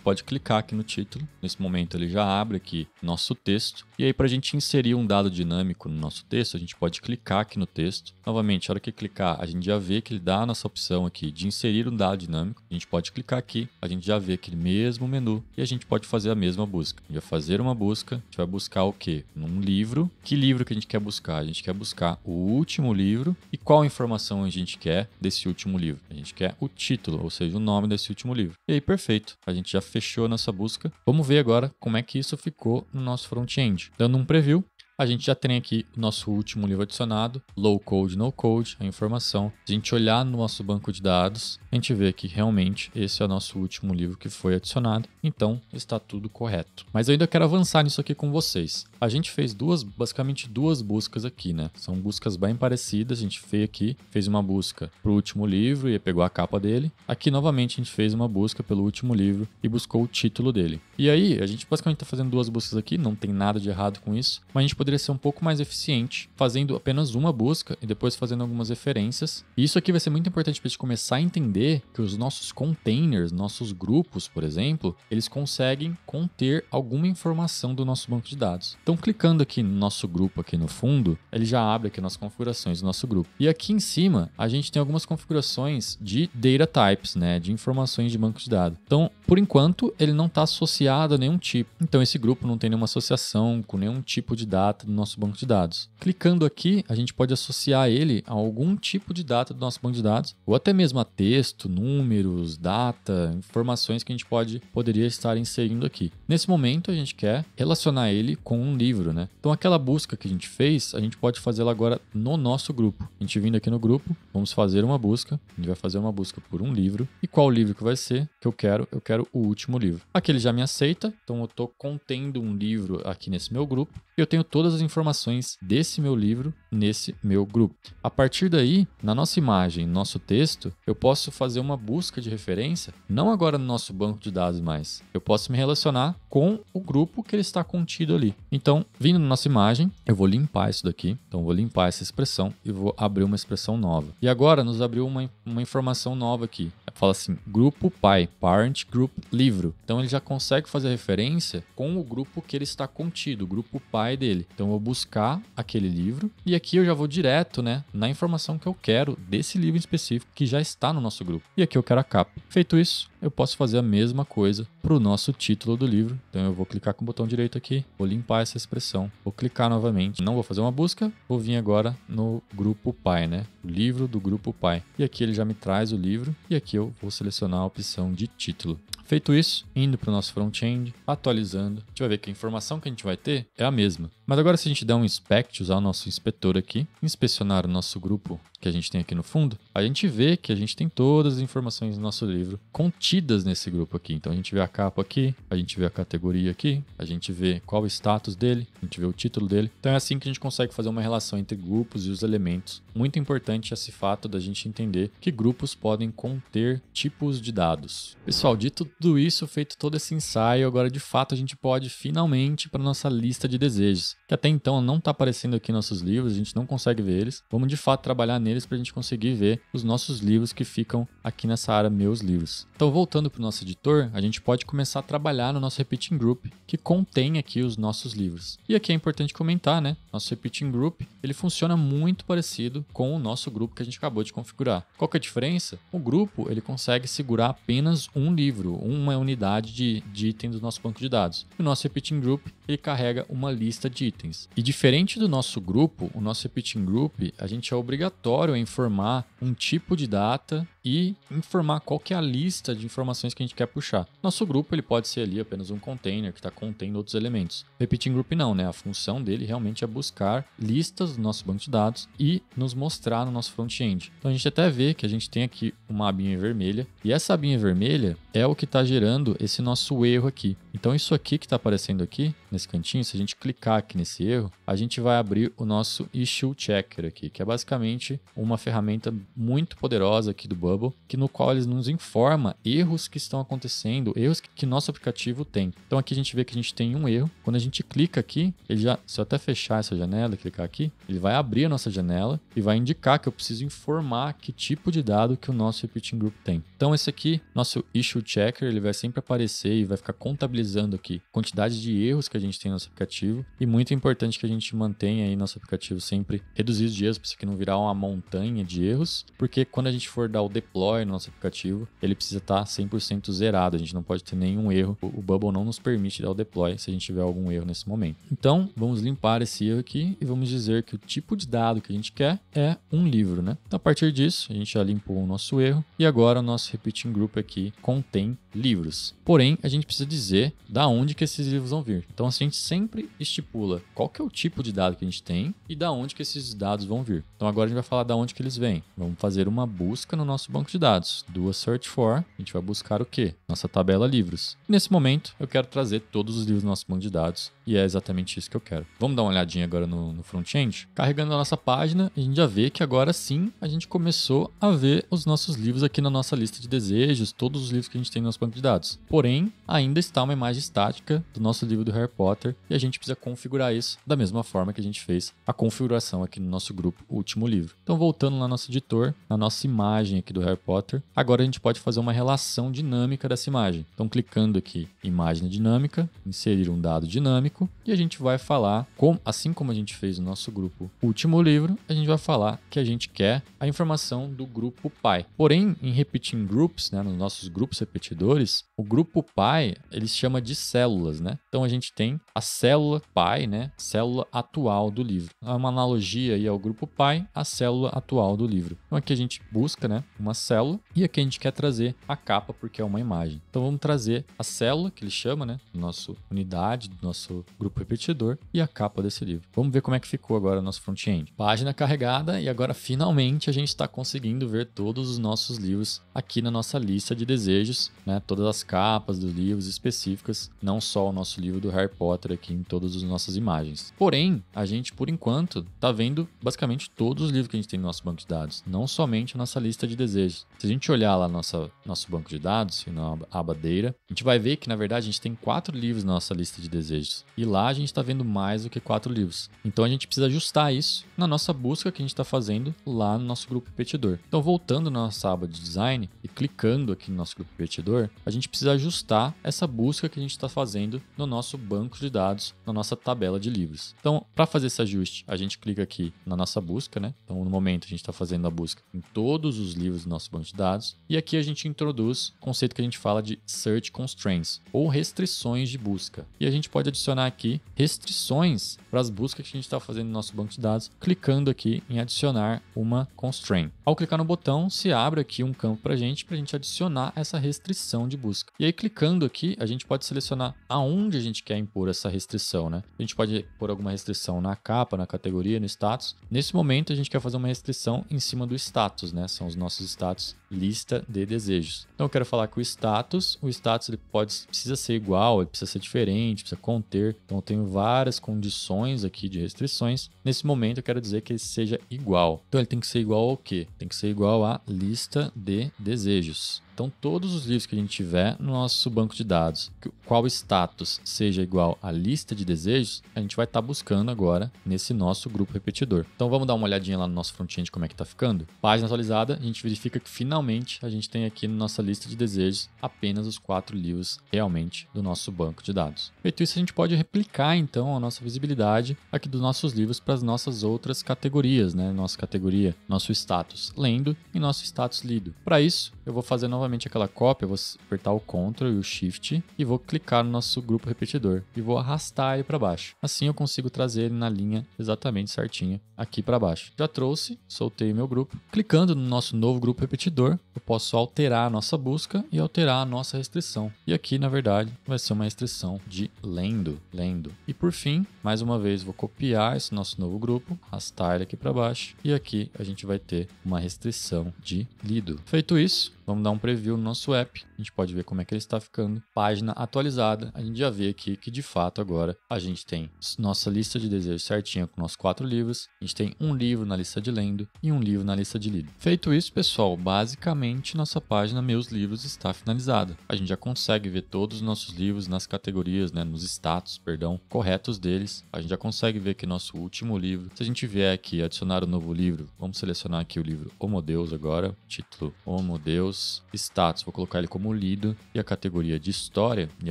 pode clicar aqui no título. Nesse momento ele já abre aqui nosso texto. E aí, para a gente inserir um dado dinâmico no nosso texto, a gente pode clicar aqui no texto. Novamente, a hora que clicar, a gente já vê que ele dá a nossa opção aqui de inserir um mudar a dinâmica, a gente pode clicar aqui, a gente já vê aquele mesmo menu e a gente pode fazer a mesma busca. A gente vai fazer uma busca, a gente vai buscar o quê? Num livro. Que livro que a gente quer buscar? A gente quer buscar o último livro e qual informação a gente quer desse último livro? A gente quer o título, ou seja, o nome desse último livro. E aí, perfeito. A gente já fechou nossa busca. Vamos ver agora como é que isso ficou no nosso front-end. Dando um preview, a gente já tem aqui o nosso último livro adicionado, Low Code, No Code, a informação. A gente olhar no nosso banco de dados, a gente vê que realmente esse é o nosso último livro que foi adicionado, então está tudo correto. Mas eu ainda quero avançar nisso aqui com vocês. A gente fez duas, basicamente duas buscas aqui, né? São buscas bem parecidas, a gente fez aqui, fez uma busca para o último livro e pegou a capa dele. Aqui novamente a gente fez uma busca pelo último livro e buscou o título dele. E aí, a gente basicamente está fazendo duas buscas aqui, não tem nada de errado com isso, mas a gente poderia poderia ser um pouco mais eficiente, fazendo apenas uma busca e depois fazendo algumas referências. E isso aqui vai ser muito importante para a gente começar a entender que os nossos containers, nossos grupos, por exemplo, eles conseguem conter alguma informação do nosso banco de dados. Então, clicando aqui no nosso grupo aqui no fundo, ele já abre aqui nas configurações do nosso grupo. E aqui em cima, a gente tem algumas configurações de data types, né, de informações de banco de dados. Então, por enquanto, ele não está associado a nenhum tipo. Então, esse grupo não tem nenhuma associação com nenhum tipo de data data do nosso banco de dados. Clicando aqui, a gente pode associar ele a algum tipo de data do nosso banco de dados, ou até mesmo a texto, números, data, informações que a gente pode poderia estar inserindo aqui. Nesse momento, a gente quer relacionar ele com um livro, né? Então aquela busca que a gente fez, a gente pode fazê-la agora no nosso grupo. A gente vindo aqui no grupo, vamos fazer uma busca, a gente vai fazer uma busca por um livro. E qual livro que vai ser? Que eu quero, eu quero o último livro. Aqui ele já me aceita, então eu estou contendo um livro aqui nesse meu grupo eu tenho todas as informações desse meu livro nesse meu grupo. A partir daí, na nossa imagem, nosso texto, eu posso fazer uma busca de referência, não agora no nosso banco de dados mais. Eu posso me relacionar com o grupo que ele está contido ali. Então, vindo na nossa imagem, eu vou limpar isso daqui. Então, vou limpar essa expressão e vou abrir uma expressão nova. E agora nos abriu uma, uma informação nova aqui. Fala assim: grupo pai, parent group livro. Então, ele já consegue fazer referência com o grupo que ele está contido, o grupo pai dele. Então eu vou buscar aquele livro e aqui eu já vou direto, né, na informação que eu quero desse livro em específico que já está no nosso grupo. E aqui eu quero a capa. Feito isso, eu posso fazer a mesma coisa para o nosso título do livro. Então eu vou clicar com o botão direito aqui, vou limpar essa expressão, vou clicar novamente. Não vou fazer uma busca, vou vir agora no grupo pai, né? O livro do grupo pai. E aqui ele já me traz o livro e aqui eu vou selecionar a opção de título. Feito isso, indo para o nosso front-end, atualizando, a gente vai ver que a informação que a gente vai ter é a mesma. Mas agora se a gente der um inspect, usar o nosso inspetor aqui, inspecionar o nosso grupo que a gente tem aqui no fundo, a gente vê que a gente tem todas as informações do nosso livro contidas nesse grupo aqui. Então a gente vê a capa aqui, a gente vê a categoria aqui, a gente vê qual o status dele, a gente vê o título dele. Então é assim que a gente consegue fazer uma relação entre grupos e os elementos muito importante esse fato da gente entender que grupos podem conter tipos de dados. Pessoal, dito tudo isso, feito todo esse ensaio, agora de fato a gente pode finalmente para nossa lista de desejos, que até então não está aparecendo aqui em nossos livros, a gente não consegue ver eles. Vamos de fato trabalhar neles para a gente conseguir ver os nossos livros que ficam aqui nessa área meus livros. Então, voltando para o nosso editor, a gente pode começar a trabalhar no nosso repeating group, que contém aqui os nossos livros. E aqui é importante comentar, né? Nosso repeating group, ele funciona muito parecido com o nosso grupo que a gente acabou de configurar. Qual que é a diferença? O grupo ele consegue segurar apenas um livro, uma unidade de, de item do nosso banco de dados. O nosso repeating group ele carrega uma lista de itens. E diferente do nosso grupo, o nosso repeating group, a gente é obrigatório informar um tipo de data e informar qual que é a lista de informações que a gente quer puxar. Nosso grupo ele pode ser ali apenas um container que está contendo outros elementos. O repeating group não, né? A função dele realmente é buscar listas do nosso banco de dados e nos mostrar no nosso front-end. Então a gente até vê que a gente tem aqui uma abinha vermelha e essa abinha vermelha é o que está gerando esse nosso erro aqui. Então isso aqui que está aparecendo aqui nesse cantinho, se a gente clicar aqui nesse erro, a gente vai abrir o nosso Issue Checker aqui, que é basicamente uma ferramenta muito poderosa aqui do Bubble, que no qual eles nos informa erros que estão acontecendo, erros que nosso aplicativo tem. Então aqui a gente vê que a gente tem um erro. Quando a gente clica aqui, ele já, se eu até fechar essa janela e clicar aqui, ele vai abrir a nossa janela e vai indicar que eu preciso informar que tipo de dado que o nosso repeating group tem. Então esse aqui, nosso Issue Checker, ele vai sempre aparecer e vai ficar contabilizando aqui quantidade de erros que a a gente tem no nosso aplicativo. E muito importante que a gente mantenha aí nosso aplicativo sempre reduzido os erros para isso aqui não virar uma montanha de erros, porque quando a gente for dar o deploy no nosso aplicativo, ele precisa tá estar 100% zerado, a gente não pode ter nenhum erro. O Bubble não nos permite dar o deploy se a gente tiver algum erro nesse momento. Então, vamos limpar esse erro aqui e vamos dizer que o tipo de dado que a gente quer é um livro, né? Então, a partir disso, a gente já limpou o nosso erro e agora o nosso repeating group aqui contém livros. Porém, a gente precisa dizer da onde que esses livros vão vir. Então, a gente sempre estipula qual que é o tipo de dado que a gente tem e da onde que esses dados vão vir. Então agora a gente vai falar da onde que eles vêm. Vamos fazer uma busca no nosso banco de dados, duas search for, a gente vai buscar o quê? Nossa tabela livros. E nesse momento eu quero trazer todos os livros do nosso banco de dados e é exatamente isso que eu quero. Vamos dar uma olhadinha agora no, no front-end? Carregando a nossa página, a gente já vê que agora sim a gente começou a ver os nossos livros aqui na nossa lista de desejos, todos os livros que a gente tem no nosso banco de dados. Porém, ainda está uma imagem estática do nosso livro do Harry Potter e a gente precisa configurar isso da mesma forma que a gente fez a configuração aqui no nosso grupo o Último Livro. Então, voltando lá no nosso editor, na nossa imagem aqui do Harry Potter, agora a gente pode fazer uma relação dinâmica dessa imagem. Então, clicando aqui, imagem dinâmica, inserir um dado dinâmico, e a gente vai falar, com, assim como a gente fez no nosso grupo último livro, a gente vai falar que a gente quer a informação do grupo pai. Porém, em repeating groups, né, nos nossos grupos repetidores, o grupo pai ele se chama de células, né? Então a gente tem a célula pai, né? Célula atual do livro. É uma analogia aí ao grupo pai, a célula atual do livro. Então aqui a gente busca, né, uma célula e aqui a gente quer trazer a capa porque é uma imagem. Então vamos trazer a célula que ele chama, né, do nosso unidade, do nosso grupo repetidor e a capa desse livro. Vamos ver como é que ficou agora o nosso front-end. Página carregada e agora finalmente a gente está conseguindo ver todos os nossos livros aqui na nossa lista de desejos, né? Todas as capas dos livros específicas, não só o nosso livro do Harry Potter aqui em todas as nossas imagens. Porém, a gente por enquanto está vendo basicamente todos os livros que a gente tem no nosso banco de dados, não somente a nossa lista de desejos. Se a gente olhar lá nossa, nosso banco de dados, na aba a gente vai ver que na verdade a gente tem quatro livros na nossa lista de desejos. E lá a gente está vendo mais do que quatro livros. Então a gente precisa ajustar isso na nossa busca que a gente está fazendo lá no nosso grupo competidor. Então, voltando na nossa aba de design e clicando aqui no nosso grupo competidor, a gente precisa ajustar essa busca que a gente está fazendo no nosso banco de dados, na nossa tabela de livros. Então, para fazer esse ajuste, a gente clica aqui na nossa busca, né? Então, no momento, a gente está fazendo a busca em todos os livros do nosso banco de dados. E aqui a gente introduz o conceito que a gente fala de search constraints, ou restrições de busca. E a gente pode adicionar adicionar aqui restrições para as buscas que a gente está fazendo no nosso banco de dados, clicando aqui em adicionar uma constraint. Ao clicar no botão, se abre aqui um campo para a gente, para a gente adicionar essa restrição de busca. E aí, clicando aqui, a gente pode selecionar aonde a gente quer impor essa restrição, né? A gente pode pôr alguma restrição na capa, na categoria, no status. Nesse momento, a gente quer fazer uma restrição em cima do status, né? São os nossos status lista de desejos. Então eu quero falar que o status, o status ele pode precisa ser igual, ele precisa ser diferente, precisa conter. Então eu tenho várias condições aqui de restrições. Nesse momento eu quero dizer que ele seja igual. Então ele tem que ser igual ao quê? Tem que ser igual à lista de desejos. Então, todos os livros que a gente tiver no nosso banco de dados, qual status seja igual à lista de desejos, a gente vai estar tá buscando agora nesse nosso grupo repetidor. Então, vamos dar uma olhadinha lá no nosso front-end como é que está ficando. Página atualizada, a gente verifica que finalmente a gente tem aqui na nossa lista de desejos apenas os quatro livros realmente do nosso banco de dados. Feito isso, a gente pode replicar então a nossa visibilidade aqui dos nossos livros para as nossas outras categorias, né? Nossa categoria, nosso status lendo e nosso status lido. Para isso, eu vou fazer novamente novamente aquela cópia, vou apertar o Ctrl e o Shift e vou clicar no nosso grupo repetidor e vou arrastar ele para baixo. Assim eu consigo trazer ele na linha exatamente certinha aqui para baixo. Já trouxe, soltei meu grupo. Clicando no nosso novo grupo repetidor, eu posso alterar a nossa busca e alterar a nossa restrição. E aqui, na verdade, vai ser uma restrição de lendo, lendo. E por fim, mais uma vez, vou copiar esse nosso novo grupo, arrastar ele aqui para baixo e aqui a gente vai ter uma restrição de lido. Feito isso, vamos dar um preview no nosso app, a gente pode ver como é que ele está ficando. Página atualizada, a gente já vê aqui que de fato agora a gente tem nossa lista de desejos certinha com nossos quatro livros, a gente tem um livro na lista de lendo e um livro na lista de lido. Feito isso, pessoal, basicamente nossa página Meus Livros está finalizada. A gente já consegue ver todos os nossos livros nas categorias, né, nos status, perdão, corretos deles. A gente já consegue ver que nosso último livro, se a gente vier aqui adicionar um novo livro, vamos selecionar aqui o livro Homo Deus agora, título Homo Deus, status, vou colocar ele como lido e a categoria de história e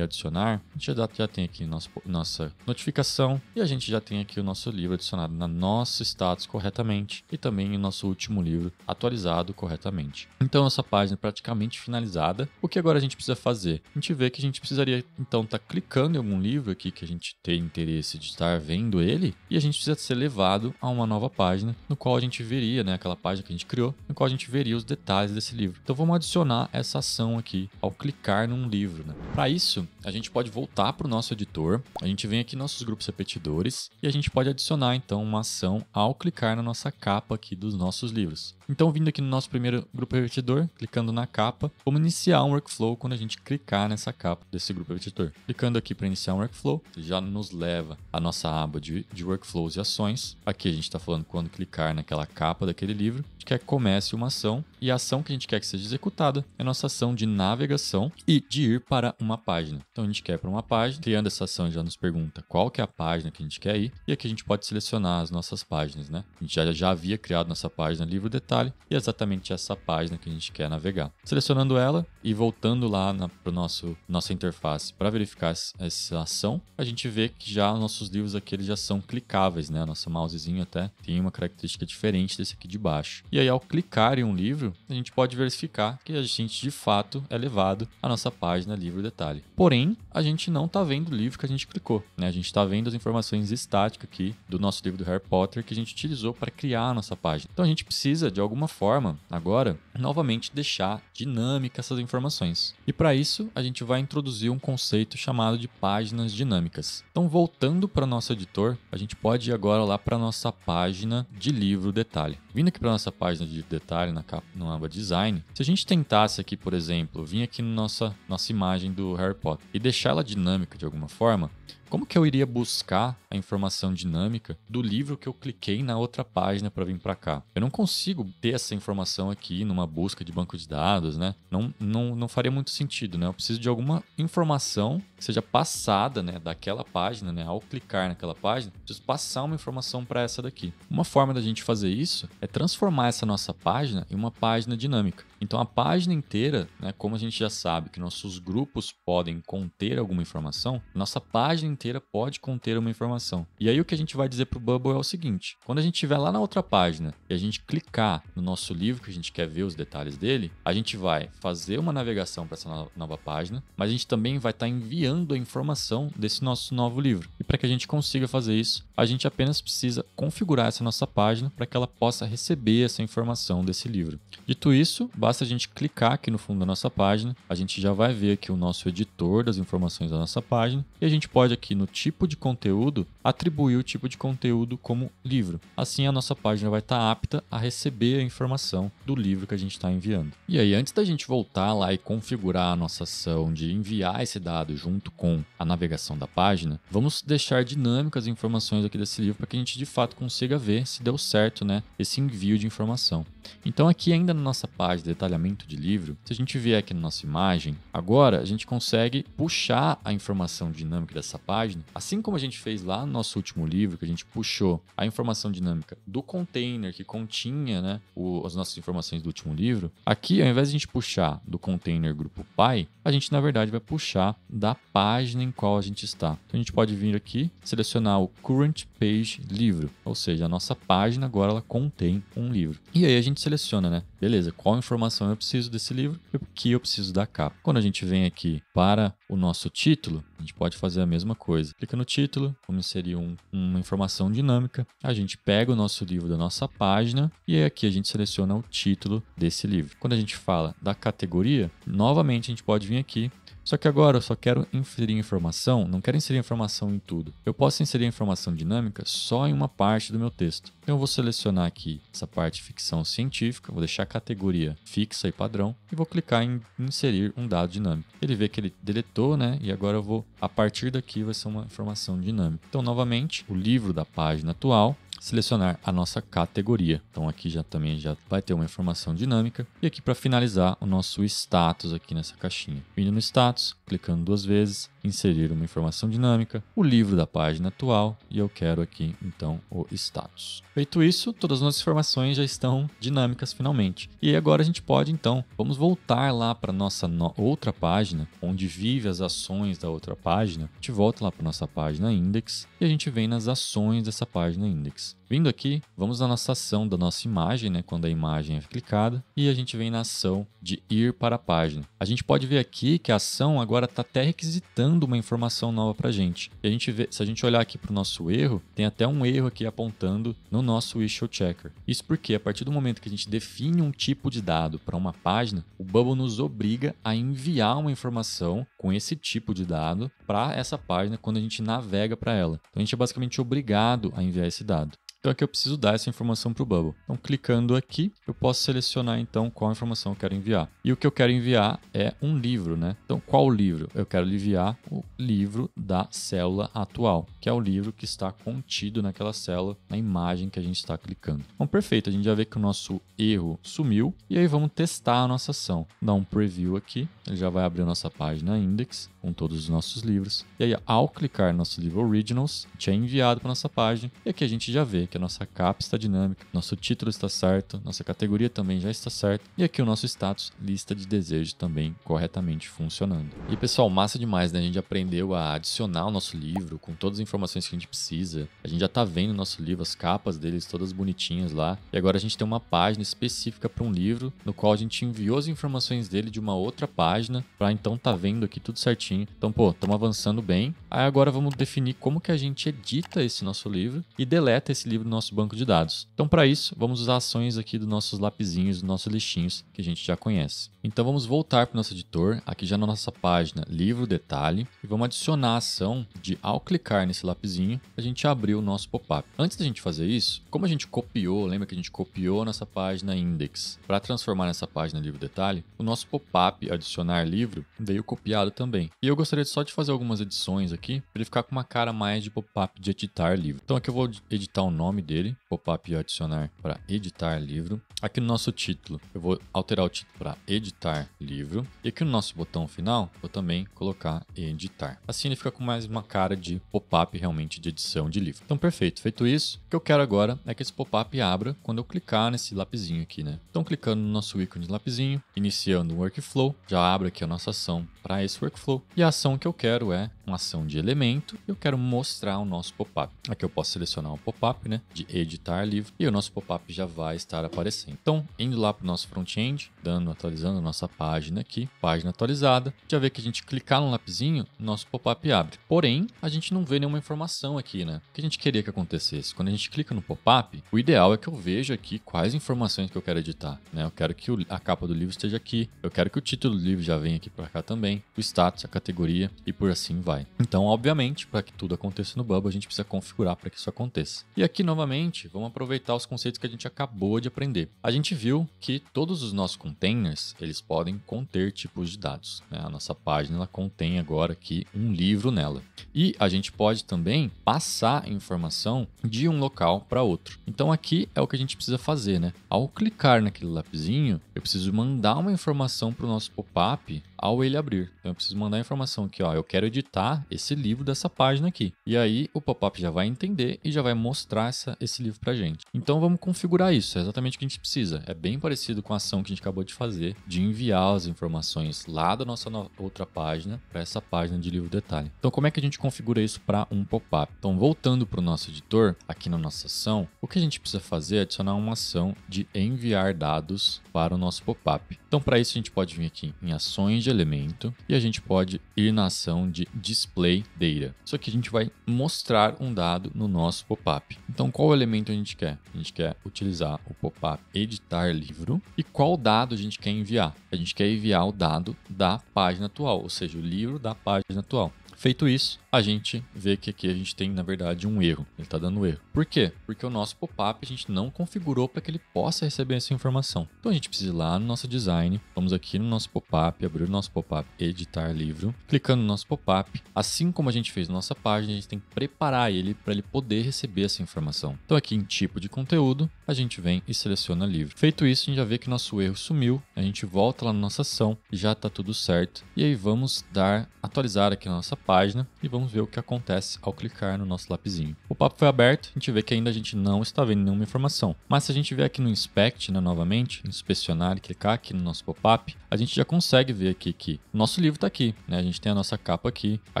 adicionar, a gente já, já tem aqui nosso, nossa notificação e a gente já tem aqui o nosso livro adicionado na nosso status corretamente e também o nosso último livro atualizado corretamente. Então essa página é praticamente finalizada. O que agora a gente precisa fazer? A gente vê que a gente precisaria então estar tá clicando em algum livro aqui que a gente tem interesse de estar vendo ele e a gente precisa ser levado a uma nova página no qual a gente veria, né, aquela página que a gente criou, no qual a gente veria os detalhes desse livro. Então vamos adicionar essa ação aqui ao clicar num livro. Né? Para isso, a gente pode voltar para o nosso editor, a gente vem aqui nossos grupos repetidores e a gente pode adicionar então uma ação ao clicar na nossa capa aqui dos nossos livros. Então, vindo aqui no nosso primeiro grupo revertidor, clicando na capa, vamos iniciar um workflow quando a gente clicar nessa capa desse grupo revertidor. Clicando aqui para iniciar um workflow, já nos leva à nossa aba de, de workflows e ações. Aqui a gente está falando quando clicar naquela capa daquele livro, a gente quer que comece uma ação e a ação que a gente quer que seja executada é nossa ação de navegação e de ir para uma página. Então a gente quer para uma página, criando essa ação já nos pergunta qual que é a página que a gente quer ir e aqui a gente pode selecionar as nossas páginas, né? A gente já, já havia criado nossa página livro detalhe detalhe, e é exatamente essa página que a gente quer navegar. Selecionando ela e voltando lá para nosso nossa interface para verificar essa ação, a gente vê que já nossos livros aqui eles já são clicáveis, né? Nosso mousezinho até tem uma característica diferente desse aqui de baixo. E aí ao clicar em um livro, a gente pode verificar que a gente de fato é levado à nossa página livro detalhe. Porém, a gente não está vendo o livro que a gente clicou, né? A gente está vendo as informações estáticas aqui do nosso livro do Harry Potter que a gente utilizou para criar a nossa página. Então a gente precisa de alguma forma, agora, novamente deixar dinâmica essas informações. E para isso, a gente vai introduzir um conceito chamado de páginas dinâmicas. Então, voltando para o nosso editor, a gente pode ir agora lá para a nossa página de livro detalhe. Vindo aqui para nossa página de detalhe na capa, no aba design, se a gente tentasse aqui, por exemplo, vir aqui na no nossa, nossa imagem do Harry Potter e deixar ela dinâmica de alguma forma, como que eu iria buscar a informação dinâmica do livro que eu cliquei na outra página para vir para cá? Eu não consigo ter essa informação aqui numa busca de banco de dados, né? Não, não, não faria muito sentido, né? Eu preciso de alguma informação que seja passada, né, daquela página, né? Ao clicar naquela página, preciso passar uma informação para essa daqui. Uma forma da gente fazer isso é transformar essa nossa página em uma página dinâmica. Então a página inteira, né, como a gente já sabe que nossos grupos podem conter alguma informação, nossa página inteira pode conter uma informação. E aí o que a gente vai dizer para o Bubble é o seguinte: quando a gente estiver lá na outra página e a gente clicar no nosso livro que a gente quer ver os detalhes dele, a gente vai fazer uma navegação para essa nova página, mas a gente também vai estar tá enviando a informação desse nosso novo livro. E para que a gente consiga fazer isso, a gente apenas precisa configurar essa nossa página para que ela possa receber essa informação desse livro. Dito isso, basta a gente clicar aqui no fundo da nossa página, a gente já vai ver aqui o nosso editor das informações da nossa página e a gente pode aqui aqui no tipo de conteúdo, atribuir o tipo de conteúdo como livro. Assim, a nossa página vai estar tá apta a receber a informação do livro que a gente está enviando. E aí, antes da gente voltar lá e configurar a nossa ação de enviar esse dado junto com a navegação da página, vamos deixar dinâmicas as informações aqui desse livro para que a gente de fato consiga ver se deu certo né, esse envio de informação. Então, aqui ainda na nossa página de detalhamento de livro, se a gente vier aqui na nossa imagem, agora a gente consegue puxar a informação dinâmica dessa página, assim como a gente fez lá no nosso último livro, que a gente puxou a informação dinâmica do container que continha né, o, as nossas informações do último livro. Aqui, ao invés de a gente puxar do container grupo pai, a gente na verdade vai puxar da página em qual a gente está. Então, a gente pode vir aqui, selecionar o current page livro, ou seja, a nossa página agora ela contém um livro. E aí a gente gente seleciona, né? Beleza, qual informação eu preciso desse livro e o que eu preciso da capa. Quando a gente vem aqui para o nosso título, a gente pode fazer a mesma coisa. Clica no título, vamos inserir um, uma informação dinâmica. A gente pega o nosso livro da nossa página e aqui a gente seleciona o título desse livro. Quando a gente fala da categoria, novamente a gente pode vir aqui só que agora eu só quero inserir informação, não quero inserir informação em tudo. Eu posso inserir informação dinâmica só em uma parte do meu texto. Então eu vou selecionar aqui essa parte ficção científica, vou deixar a categoria fixa e padrão e vou clicar em inserir um dado dinâmico. Ele vê que ele deletou, né? E agora eu vou, a partir daqui vai ser uma informação dinâmica. Então novamente, o livro da página atual selecionar a nossa categoria. Então aqui já também já vai ter uma informação dinâmica. E aqui para finalizar o nosso status aqui nessa caixinha. Vindo no status, clicando duas vezes, inserir uma informação dinâmica, o livro da página atual e eu quero aqui então o status. Feito isso, todas as nossas informações já estão dinâmicas finalmente. E agora a gente pode então, vamos voltar lá para nossa no outra página, onde vive as ações da outra página. A gente volta lá para nossa página index e a gente vem nas ações dessa página index. Vindo aqui, vamos na nossa ação da nossa imagem, né, quando a imagem é clicada, e a gente vem na ação de ir para a página. A gente pode ver aqui que a ação agora está até requisitando uma informação nova para a gente. E a gente vê, se a gente olhar aqui para o nosso erro, tem até um erro aqui apontando no nosso issue checker. Isso porque a partir do momento que a gente define um tipo de dado para uma página, o Bubble nos obriga a enviar uma informação com esse tipo de dado para essa página quando a gente navega para ela. Então a gente é basicamente obrigado a enviar esse dado. Então aqui eu preciso dar essa informação para o Bubble. Então clicando aqui, eu posso selecionar então qual informação eu quero enviar. E o que eu quero enviar é um livro, né? Então qual livro? Eu quero enviar o livro da célula atual, que é o livro que está contido naquela célula, na imagem que a gente está clicando. Então perfeito, a gente já vê que o nosso erro sumiu e aí vamos testar a nossa ação. Dá um preview aqui, ele já vai abrir a nossa página index com todos os nossos livros. E aí ao clicar no nosso livro Originals, já é enviado para nossa página e aqui a gente já vê que a nossa capa está dinâmica, nosso título está certo, nossa categoria também já está certa e aqui o nosso status, lista de desejo também corretamente funcionando. E pessoal, massa demais, né? A gente aprendeu a adicionar o nosso livro com todas as informações que a gente precisa. A gente já está vendo o nosso livro, as capas deles todas bonitinhas lá. E agora a gente tem uma página específica para um livro no qual a gente enviou as informações dele de uma outra página para então tá vendo aqui tudo certinho. Então, pô, estamos avançando bem. Aí agora vamos definir como que a gente edita esse nosso livro e deleta esse livro livre do nosso banco de dados. Então, para isso, vamos usar ações aqui dos nossos lapizinhos, dos nossos lixinhos que a gente já conhece. Então, vamos voltar para o nosso editor, aqui já na nossa página Livro Detalhe, e vamos adicionar a ação de, ao clicar nesse lapizinho, a gente abrir o nosso pop-up. Antes da gente fazer isso, como a gente copiou, lembra que a gente copiou nossa página Index para transformar nessa página Livro Detalhe, o nosso pop-up Adicionar Livro veio copiado também. E eu gostaria só de fazer algumas edições aqui para ele ficar com uma cara mais de pop-up de editar livro. Então, aqui eu vou editar o nome nome dele, pop-up adicionar para editar livro. Aqui no nosso título, eu vou alterar o título para editar livro. E aqui no nosso botão final, vou também colocar editar. Assim ele fica com mais uma cara de pop-up realmente de edição de livro. Então perfeito, feito isso, o que eu quero agora é que esse pop-up abra quando eu clicar nesse lapizinho aqui, né? Então clicando no nosso ícone de lapizinho iniciando o workflow, já abre aqui a nossa ação para esse workflow. E a ação que eu quero é uma ação de elemento e eu quero mostrar o nosso pop-up. Aqui eu posso selecionar o um pop-up, né? De editar livro e o nosso pop-up já vai estar aparecendo. Então, indo lá para o nosso front-end, dando, atualizando a nossa página aqui, página atualizada, já vê que a gente clicar no lapizinho, nosso pop-up abre. Porém, a gente não vê nenhuma informação aqui, né? O que a gente queria que acontecesse? Quando a gente clica no pop-up, o ideal é que eu veja aqui quais informações que eu quero editar, né? Eu quero que a capa do livro esteja aqui, eu quero que o título do livro já venha aqui para cá também, o status, a categoria e por assim vai. Então, obviamente, para que tudo aconteça no Bubble, a gente precisa configurar para que isso aconteça. E aqui, novamente, vamos aproveitar os conceitos que a gente acabou de aprender. A gente viu que todos os nossos containers, eles podem conter tipos de dados. Né? A nossa página ela contém agora aqui um livro nela. E a gente pode também passar informação de um local para outro. Então aqui é o que a gente precisa fazer, né? Ao clicar naquele lapisinho, eu preciso mandar uma informação para o nosso pop-up ao ele abrir. Então eu preciso mandar a informação aqui, ó, eu quero editar esse livro dessa página aqui. E aí o pop-up já vai entender e já vai mostrar essa, esse livro para gente. Então vamos configurar isso, é exatamente o que a gente precisa. É bem parecido com a ação que a gente acabou de fazer de enviar as informações lá da nossa outra página para essa página de livro detalhe. Então como é que a gente configura isso para um pop-up? Então voltando para o nosso editor, aqui na nossa ação, o que a gente precisa fazer é adicionar uma ação de enviar dados para o nosso pop-up. Então para isso a gente pode vir aqui em ações de elemento e a gente pode ir na ação de display data. Só que a gente vai mostrar um dado no nosso pop-up. Então, qual elemento a gente quer? A gente quer utilizar o pop-up editar livro e qual dado a gente quer enviar? A gente quer enviar o dado da página atual, ou seja, o livro da página atual. Feito isso, a gente vê que aqui a gente tem, na verdade, um erro. Ele está dando um erro. Por quê? Porque o nosso pop-up a gente não configurou para que ele possa receber essa informação. Então a gente precisa ir lá no nosso design, vamos aqui no nosso pop-up, abrir o nosso pop-up, editar livro, clicando no nosso pop-up. Assim como a gente fez na nossa página, a gente tem que preparar ele para ele poder receber essa informação. Então aqui em tipo de conteúdo, a gente vem e seleciona livro. Feito isso, a gente já vê que nosso erro sumiu, a gente volta lá na nossa ação, já está tudo certo. E aí vamos dar atualizar aqui na nossa página e vamos vamos ver o que acontece ao clicar no nosso lapisinho. O papo foi aberto, a gente vê que ainda a gente não está vendo nenhuma informação. Mas se a gente vier aqui no Inspect, né, novamente, inspecionar e clicar aqui no nosso pop-up, a gente já consegue ver aqui que o nosso livro está aqui, né? A gente tem a nossa capa aqui, a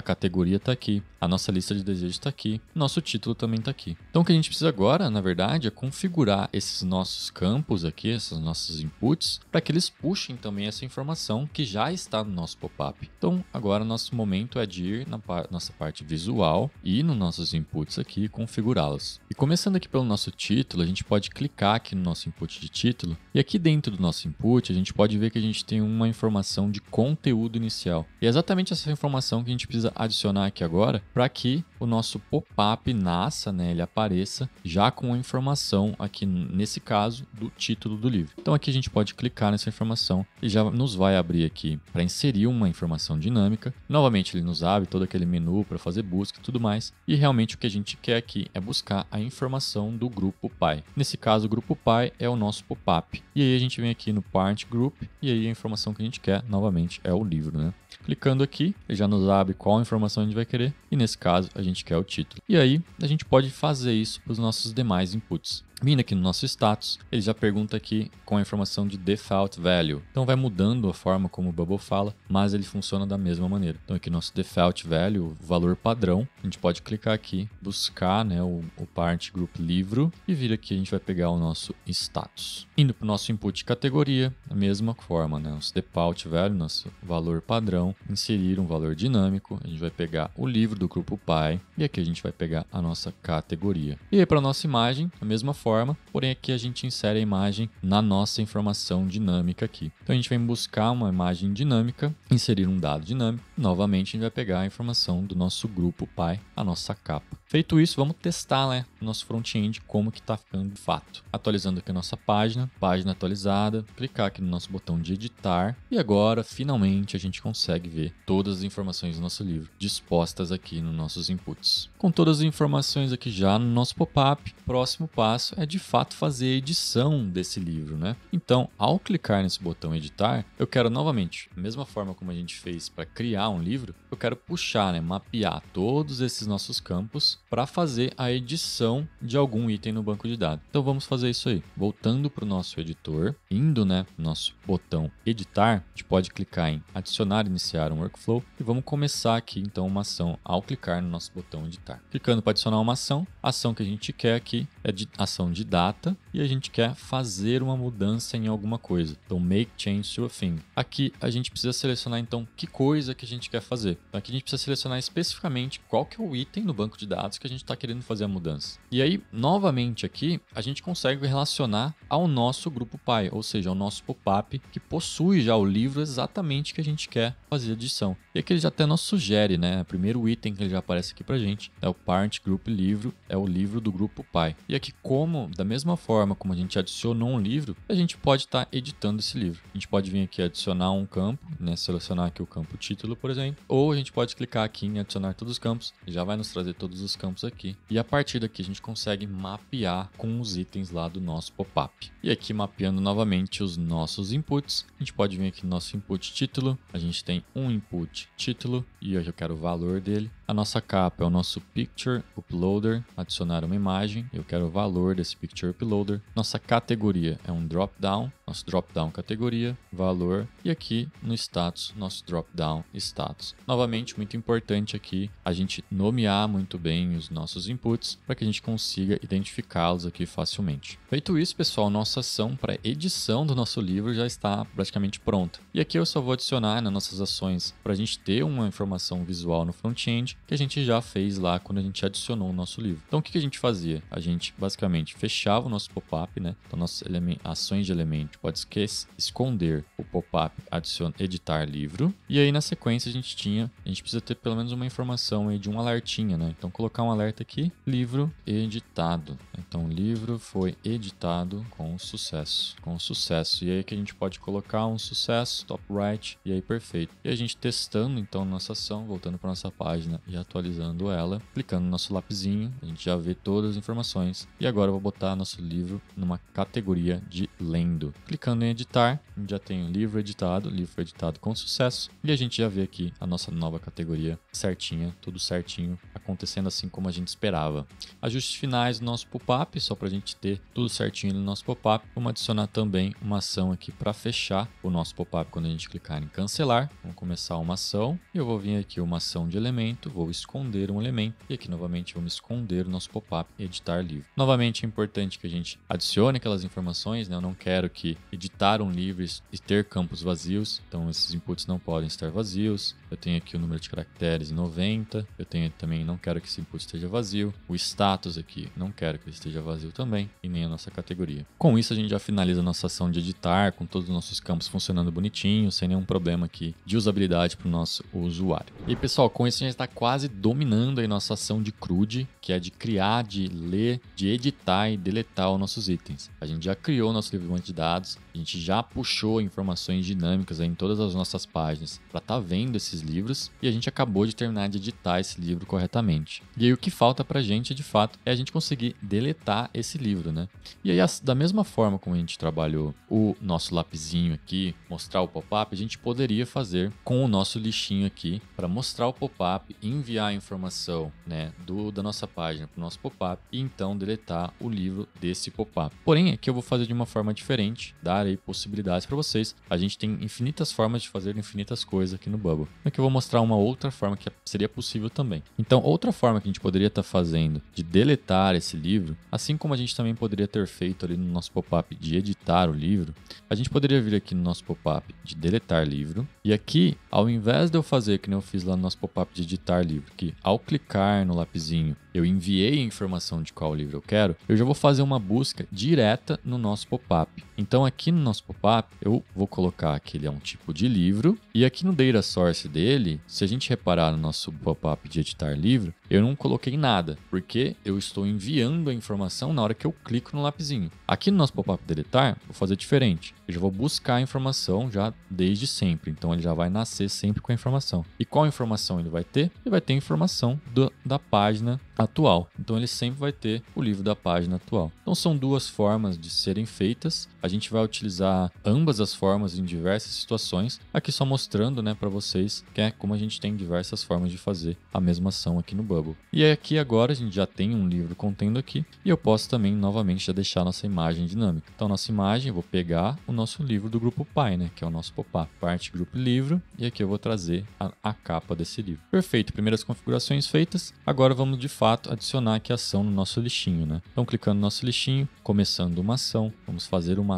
categoria está aqui, a nossa lista de desejos está aqui, nosso título também está aqui. Então o que a gente precisa agora, na verdade, é configurar esses nossos campos aqui, esses nossos inputs, para que eles puxem também essa informação que já está no nosso pop-up. Então agora nosso momento é de ir na nossa nossa parte visual e nos nossos inputs aqui configurá-los. E começando aqui pelo nosso título, a gente pode clicar aqui no nosso input de título e aqui dentro do nosso input a gente pode ver que a gente tem uma informação de conteúdo inicial. E é exatamente essa informação que a gente precisa adicionar aqui agora para que o nosso pop-up nasça, né, ele apareça já com a informação aqui nesse caso do título do livro. Então aqui a gente pode clicar nessa informação e já nos vai abrir aqui para inserir uma informação dinâmica. Novamente ele nos abre todo aquele menu para fazer busca e tudo mais. E realmente o que a gente quer aqui é buscar a informação do grupo pai. Nesse caso o grupo pai é o nosso pop-up. E aí a gente vem aqui no parent group e aí a informação que a gente quer novamente é o livro, né? Clicando aqui, ele já nos abre qual informação a gente vai querer e nesse caso a gente quer o título. E aí a gente pode fazer isso para os nossos demais inputs. Vindo aqui no nosso status, ele já pergunta aqui com a informação de default value. Então vai mudando a forma como o Bubble fala, mas ele funciona da mesma maneira. Então aqui nosso default value, valor padrão, a gente pode clicar aqui, buscar né, o, o part group livro e vir aqui a gente vai pegar o nosso status. Indo para o nosso input categoria, a mesma forma, né, nosso default value, nosso valor padrão, inserir um valor dinâmico, a gente vai pegar o livro do grupo pai e aqui a gente vai pegar a nossa categoria. E aí para nossa imagem, a mesma forma forma, porém aqui a gente insere a imagem na nossa informação dinâmica aqui. Então a gente vem buscar uma imagem dinâmica, inserir um dado dinâmico, novamente a gente vai pegar a informação do nosso grupo pai, a nossa capa. Feito isso, vamos testar né, o nosso front-end como que está ficando de fato. Atualizando aqui a nossa página, página atualizada, clicar aqui no nosso botão de editar e agora, finalmente, a gente consegue ver todas as informações do nosso livro dispostas aqui nos nossos inputs. Com todas as informações aqui já no nosso pop-up, próximo passo é de fato fazer a edição desse livro, né? Então, ao clicar nesse botão editar, eu quero novamente, mesma forma como a gente fez para criar um livro, eu quero puxar, né, mapear todos esses nossos campos para fazer a edição de algum item no banco de dados. Então vamos fazer isso aí. Voltando para o nosso editor, indo né, nosso botão editar, a gente pode clicar em adicionar, iniciar um workflow e vamos começar aqui então uma ação ao clicar no nosso botão editar. Clicando para adicionar uma ação, a ação que a gente quer aqui é de ação de data e a gente quer fazer uma mudança em alguma coisa. Então, make change to a thing. Aqui a gente precisa selecionar então que coisa que a gente quer fazer. Então, aqui a gente precisa selecionar especificamente qual que é o item no banco de dados que a gente está querendo fazer a mudança. E aí, novamente aqui, a gente consegue relacionar ao nosso grupo pai, ou seja, ao nosso pop-up que possui já o livro exatamente que a gente quer fazer a edição. E aqui ele já até nos sugere, né? O primeiro item que ele já aparece aqui para gente é o Parent Group Livro, é o livro do grupo pai. E aqui, como, da mesma forma como a gente adicionou um livro, a gente pode estar tá editando esse livro. A gente pode vir aqui adicionar um campo, né? Selecionar aqui o campo título, por exemplo. Ou a gente pode clicar aqui em adicionar todos os campos. Já vai nos trazer todos os campos aqui. E a partir daqui a gente consegue mapear com os itens lá do nosso pop-up. E aqui mapeando novamente os nossos inputs. A gente pode vir aqui no nosso input título. A gente tem um input título e hoje eu quero o valor dele. A nossa capa é o nosso picture uploader, adicionar uma imagem. Eu quero o valor desse Picture Uploader. Nossa categoria é um drop-down, nosso drop-down categoria, valor, e aqui no status, nosso drop-down status. Novamente, muito importante aqui a gente nomear muito bem os nossos inputs para que a gente consiga identificá-los aqui facilmente. Feito isso, pessoal, nossa ação para edição do nosso livro já está praticamente pronta. E aqui eu só vou adicionar nas né, nossas ações para a gente ter uma informação visual no front-end que a gente já fez lá quando a gente adicionou o nosso livro. Então, o que a gente fazia? A gente basicamente fechava o nosso pop-up, né? Então, nossas ações de elemento pode esconder o pop-up, adicionar, editar livro. E aí, na sequência, a gente tinha, a gente precisa ter pelo menos uma informação aí de um alertinha, né? Então, colocar um alerta aqui, livro editado. Então, livro foi editado com sucesso, com sucesso. E aí que a gente pode colocar um sucesso, top right, e aí perfeito. E a gente testando então nossa ação, voltando para nossa página e atualizando ela, clicando no nosso lapizinho, a gente já vê todas as informações e agora eu vou botar nosso livro numa categoria de lendo. Clicando em editar, já tem o livro editado, o livro foi editado com sucesso. E a gente já vê aqui a nossa nova categoria certinha, tudo certinho, acontecendo assim como a gente esperava. Ajustes finais do nosso pop-up, só para a gente ter tudo certinho no nosso pop-up. Vamos adicionar também uma ação aqui para fechar o nosso pop-up quando a gente clicar em cancelar. Vamos começar uma ação. e Eu vou vir aqui uma ação de elemento, vou esconder um elemento e aqui novamente vamos esconder o nosso pop-up editar livro. Novamente, é importante que a gente adicione aquelas informações, né? Eu não quero que editar um livro e ter campos vazios, então esses inputs não podem estar vazios. Eu tenho aqui o número de caracteres em 90, eu tenho também, não quero que esse input esteja vazio. O status aqui, não quero que ele esteja vazio também, e nem a nossa categoria. Com isso, a gente já finaliza a nossa ação de editar, com todos os nossos campos funcionando bonitinho, sem nenhum problema aqui de usabilidade para o nosso usuário. E pessoal, com isso a gente está quase dominando a nossa ação de CRUD, que é de criar, de ler, de editar e deletar os nossos itens. A gente já criou nosso livro de dados, a gente já puxou informações dinâmicas em todas as nossas páginas para estar tá vendo esses livros e a gente acabou de terminar de editar esse livro corretamente. E aí o que falta para a gente, de fato, é a gente conseguir deletar esse livro, né? E aí, da mesma forma como a gente trabalhou o nosso lapizinho aqui, mostrar o pop-up, a gente poderia fazer com o nosso lixinho aqui para mostrar o pop-up, enviar a informação né, do, da nossa página para o nosso pop-up e então deletar deletar o livro desse pop-up. Porém, aqui eu vou fazer de uma forma diferente, dar aí possibilidades para vocês. A gente tem infinitas formas de fazer infinitas coisas aqui no Bubble. Aqui eu vou mostrar uma outra forma que seria possível também. Então, outra forma que a gente poderia estar tá fazendo de deletar esse livro, assim como a gente também poderia ter feito ali no nosso pop-up de editar o livro, a gente poderia vir aqui no nosso pop-up de deletar livro. E aqui, ao invés de eu fazer que nem eu fiz lá no nosso pop-up de editar livro, que ao clicar no lapisinho eu enviei a informação de qual livro eu quero, eu já vou fazer uma busca direta no nosso pop-up. Então aqui no nosso pop-up, eu vou colocar que ele é um tipo de livro e aqui no data source dele, se a gente reparar no nosso pop-up de editar livro, eu não coloquei nada, porque eu estou enviando a informação na hora que eu clico no lapisinho. Aqui no nosso pop-up deletar, vou fazer diferente. Eu já vou buscar a informação já desde sempre. Então ele já vai nascer sempre com a informação. E qual informação ele vai ter? Ele vai ter informação do, da página atual. Então ele sempre vai ter o livro da página atual. Então são duas formas de serem feitas a gente vai utilizar ambas as formas em diversas situações, aqui só mostrando né, para vocês que é como a gente tem diversas formas de fazer a mesma ação aqui no Bubble. E é aqui agora a gente já tem um livro contendo aqui e eu posso também novamente já deixar nossa imagem dinâmica. Então nossa imagem, eu vou pegar o nosso livro do grupo pai, né, que é o nosso pop-up, parte grupo livro, e aqui eu vou trazer a, a capa desse livro. Perfeito, primeiras configurações feitas. Agora vamos de fato adicionar aqui a ação no nosso lixinho, né? Então clicando no nosso lixinho, começando uma ação, vamos fazer uma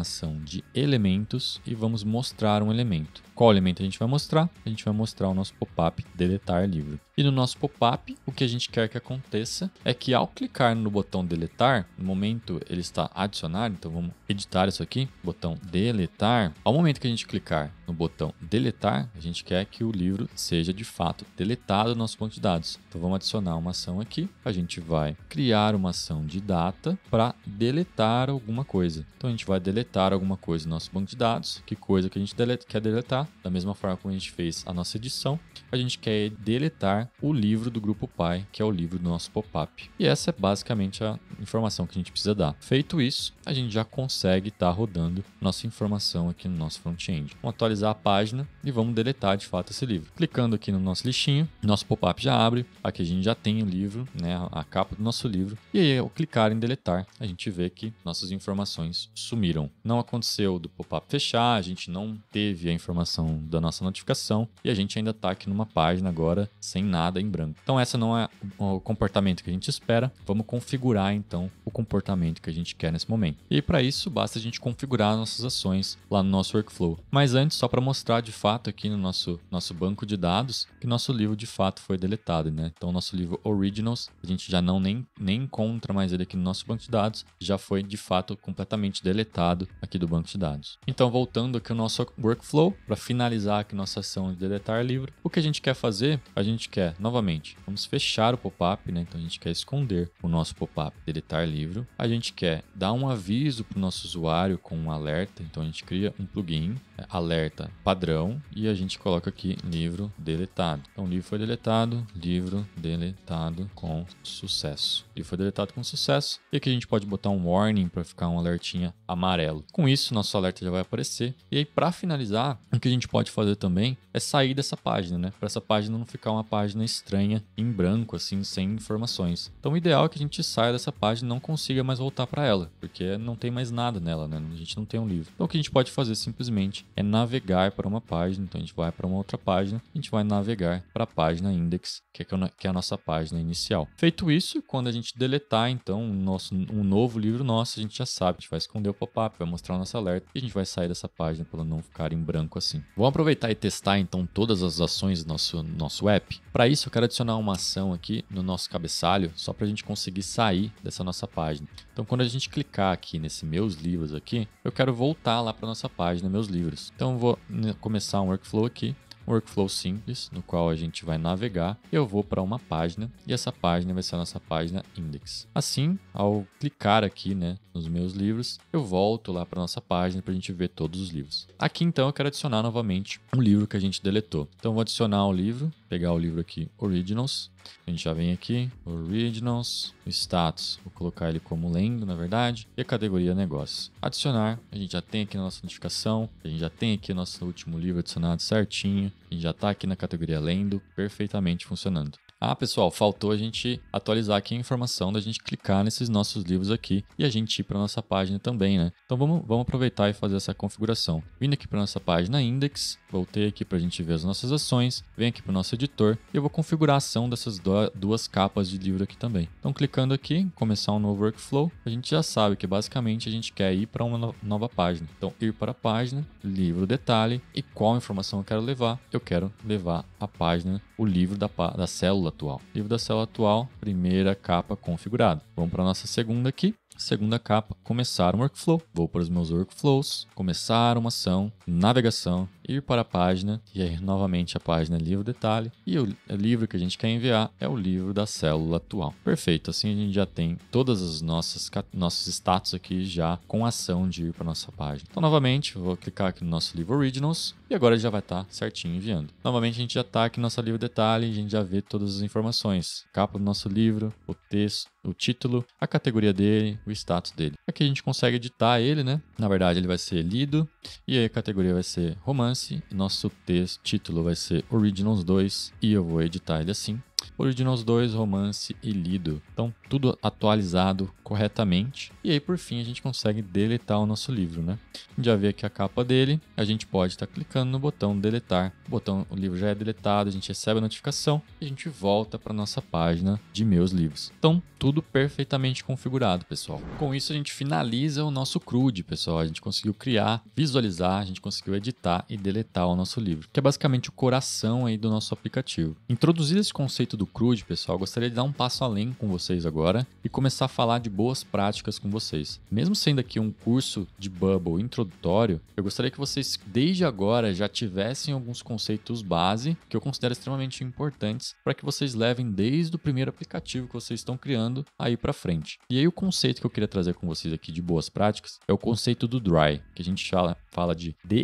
de elementos e vamos mostrar um elemento. Qual elemento a gente vai mostrar? A gente vai mostrar o nosso pop-up deletar livro. E no nosso pop-up, o que a gente quer que aconteça é que ao clicar no botão deletar, no momento ele está adicionado. então vamos editar isso aqui, botão deletar. Ao momento que a gente clicar no botão deletar, a gente quer que o livro seja de fato deletado do nosso banco de dados. Então vamos adicionar uma ação aqui, a gente vai criar uma ação de data para deletar alguma coisa. Então a gente vai deletar alguma coisa no nosso banco de dados, que coisa que a gente quer deletar, da mesma forma como a gente fez a nossa edição, a gente quer deletar o livro do grupo pai, que é o livro do nosso pop-up. E essa é basicamente a informação que a gente precisa dar. Feito isso, a gente já consegue estar tá rodando nossa informação aqui no nosso front-end. Vamos atualizar a página e vamos deletar de fato esse livro. Clicando aqui no nosso lixinho, nosso pop-up já abre. Aqui a gente já tem o livro, né, a capa do nosso livro. E aí, ao clicar em deletar, a gente vê que nossas informações sumiram. Não aconteceu do pop-up fechar, a gente não teve a informação da nossa notificação e a gente ainda está aqui numa uma página agora sem nada em branco. Então essa não é o comportamento que a gente espera. Vamos configurar então o comportamento que a gente quer nesse momento. E para isso basta a gente configurar nossas ações lá no nosso workflow. Mas antes só para mostrar de fato aqui no nosso nosso banco de dados que nosso livro de fato foi deletado, né? Então nosso livro Originals a gente já não nem, nem encontra mais ele aqui no nosso banco de dados, já foi de fato completamente deletado aqui do banco de dados. Então voltando aqui ao nosso workflow para finalizar aqui nossa ação de deletar livro, o que a gente gente quer fazer? A gente quer, novamente, vamos fechar o pop-up, né? Então a gente quer esconder o nosso pop-up, deletar livro. A gente quer dar um aviso para o nosso usuário com um alerta, então a gente cria um plugin alerta padrão e a gente coloca aqui livro deletado. Então, livro foi deletado, livro deletado com sucesso. Livro foi deletado com sucesso. E aqui a gente pode botar um warning para ficar um alertinha amarelo. Com isso, nosso alerta já vai aparecer. E aí, para finalizar, o que a gente pode fazer também é sair dessa página, né? Para essa página não ficar uma página estranha em branco, assim, sem informações. Então, o ideal é que a gente saia dessa página e não consiga mais voltar para ela, porque não tem mais nada nela, né? A gente não tem um livro. Então, o que a gente pode fazer simplesmente é navegar para uma página. Então a gente vai para uma outra página, a gente vai navegar para a página index, que é, é, é a nossa página inicial. Feito isso, quando a gente deletar então um, nosso, um novo livro nosso, a gente já sabe, a gente vai esconder o pop-up, vai mostrar o nosso alerta e a gente vai sair dessa página para não ficar em branco assim. Vamos aproveitar e testar então todas as ações do nosso, nosso app. Para isso, eu quero adicionar uma ação aqui no nosso cabeçalho, só para a gente conseguir sair dessa nossa página. Então quando a gente clicar aqui nesse meus livros aqui, eu quero voltar lá para nossa página meus livros números. Então vou né, começar um workflow aqui, um workflow simples, no qual a gente vai navegar. Eu vou para uma página e essa página vai ser a nossa página index. Assim, ao clicar aqui né, nos meus livros, eu volto lá para nossa página para a gente ver todos os livros. Aqui então eu quero adicionar novamente um livro que a gente deletou. Então vou adicionar o um livro, pegar o livro aqui Originals, a gente já vem aqui, Originals, status, vou colocar ele como lendo, na verdade, e a categoria negócios. Adicionar, a gente já tem aqui a nossa notificação, a gente já tem aqui o nosso último livro adicionado certinho, a gente já está aqui na categoria lendo, perfeitamente funcionando. Ah, pessoal, faltou a gente atualizar aqui a informação da gente clicar nesses nossos livros aqui e a gente ir para nossa página também, né? Então vamos, vamos aproveitar e fazer essa configuração. Vindo aqui para nossa página Index, voltei aqui para a gente ver as nossas ações, venho aqui para o nosso editor e eu vou configurar a ação dessas duas capas de livro aqui também. Então clicando aqui, começar um novo workflow, a gente já sabe que basicamente a gente quer ir para uma nova página. Então ir para a página, livro detalhe e qual informação eu quero levar. Eu quero levar a página, o livro da, da célula atual. Livro da célula atual, primeira capa configurada. Vamos para a nossa segunda aqui. Segunda capa, começar um workflow. Vou para os meus workflows, começar uma ação, navegação, ir para a página, e aí é novamente a página livro detalhe, e o livro que a gente quer enviar é o livro da célula atual. Perfeito, assim a gente já tem todas as nossas nossos status aqui já com a ação de ir para a nossa página. Então novamente, vou clicar aqui no nosso livro originals, e agora ele já vai estar tá certinho enviando. Novamente, a gente já está aqui no nosso livro detalhe, a gente já vê todas as informações. Capa do nosso livro, o texto, o título, a categoria dele, o status dele. Aqui a gente consegue editar ele, né? Na verdade, ele vai ser lido, e aí a categoria vai ser romance, nosso texto, título vai ser Originals 2, e eu vou editar ele assim por de Nós Dois, Romance e Lido. Então, tudo atualizado corretamente. E aí, por fim, a gente consegue deletar o nosso livro, né? A gente já vê aqui a capa dele. A gente pode estar tá clicando no botão deletar. O botão, o livro já é deletado, a gente recebe a notificação e a gente volta para nossa página de meus livros. Então, tudo perfeitamente configurado, pessoal. Com isso, a gente finaliza o nosso CRUD, pessoal. A gente conseguiu criar, visualizar, a gente conseguiu editar e deletar o nosso livro, que é basicamente o coração aí do nosso aplicativo. Introduzir esse conceito do do CRUD, pessoal, gostaria de dar um passo além com vocês agora e começar a falar de boas práticas com vocês. Mesmo sendo aqui um curso de Bubble introdutório, eu gostaria que vocês, desde agora, já tivessem alguns conceitos base que eu considero extremamente importantes para que vocês levem desde o primeiro aplicativo que vocês estão criando aí para frente. E aí, o conceito que eu queria trazer com vocês aqui de boas práticas é o conceito do DRY, que a gente fala, fala de DRY,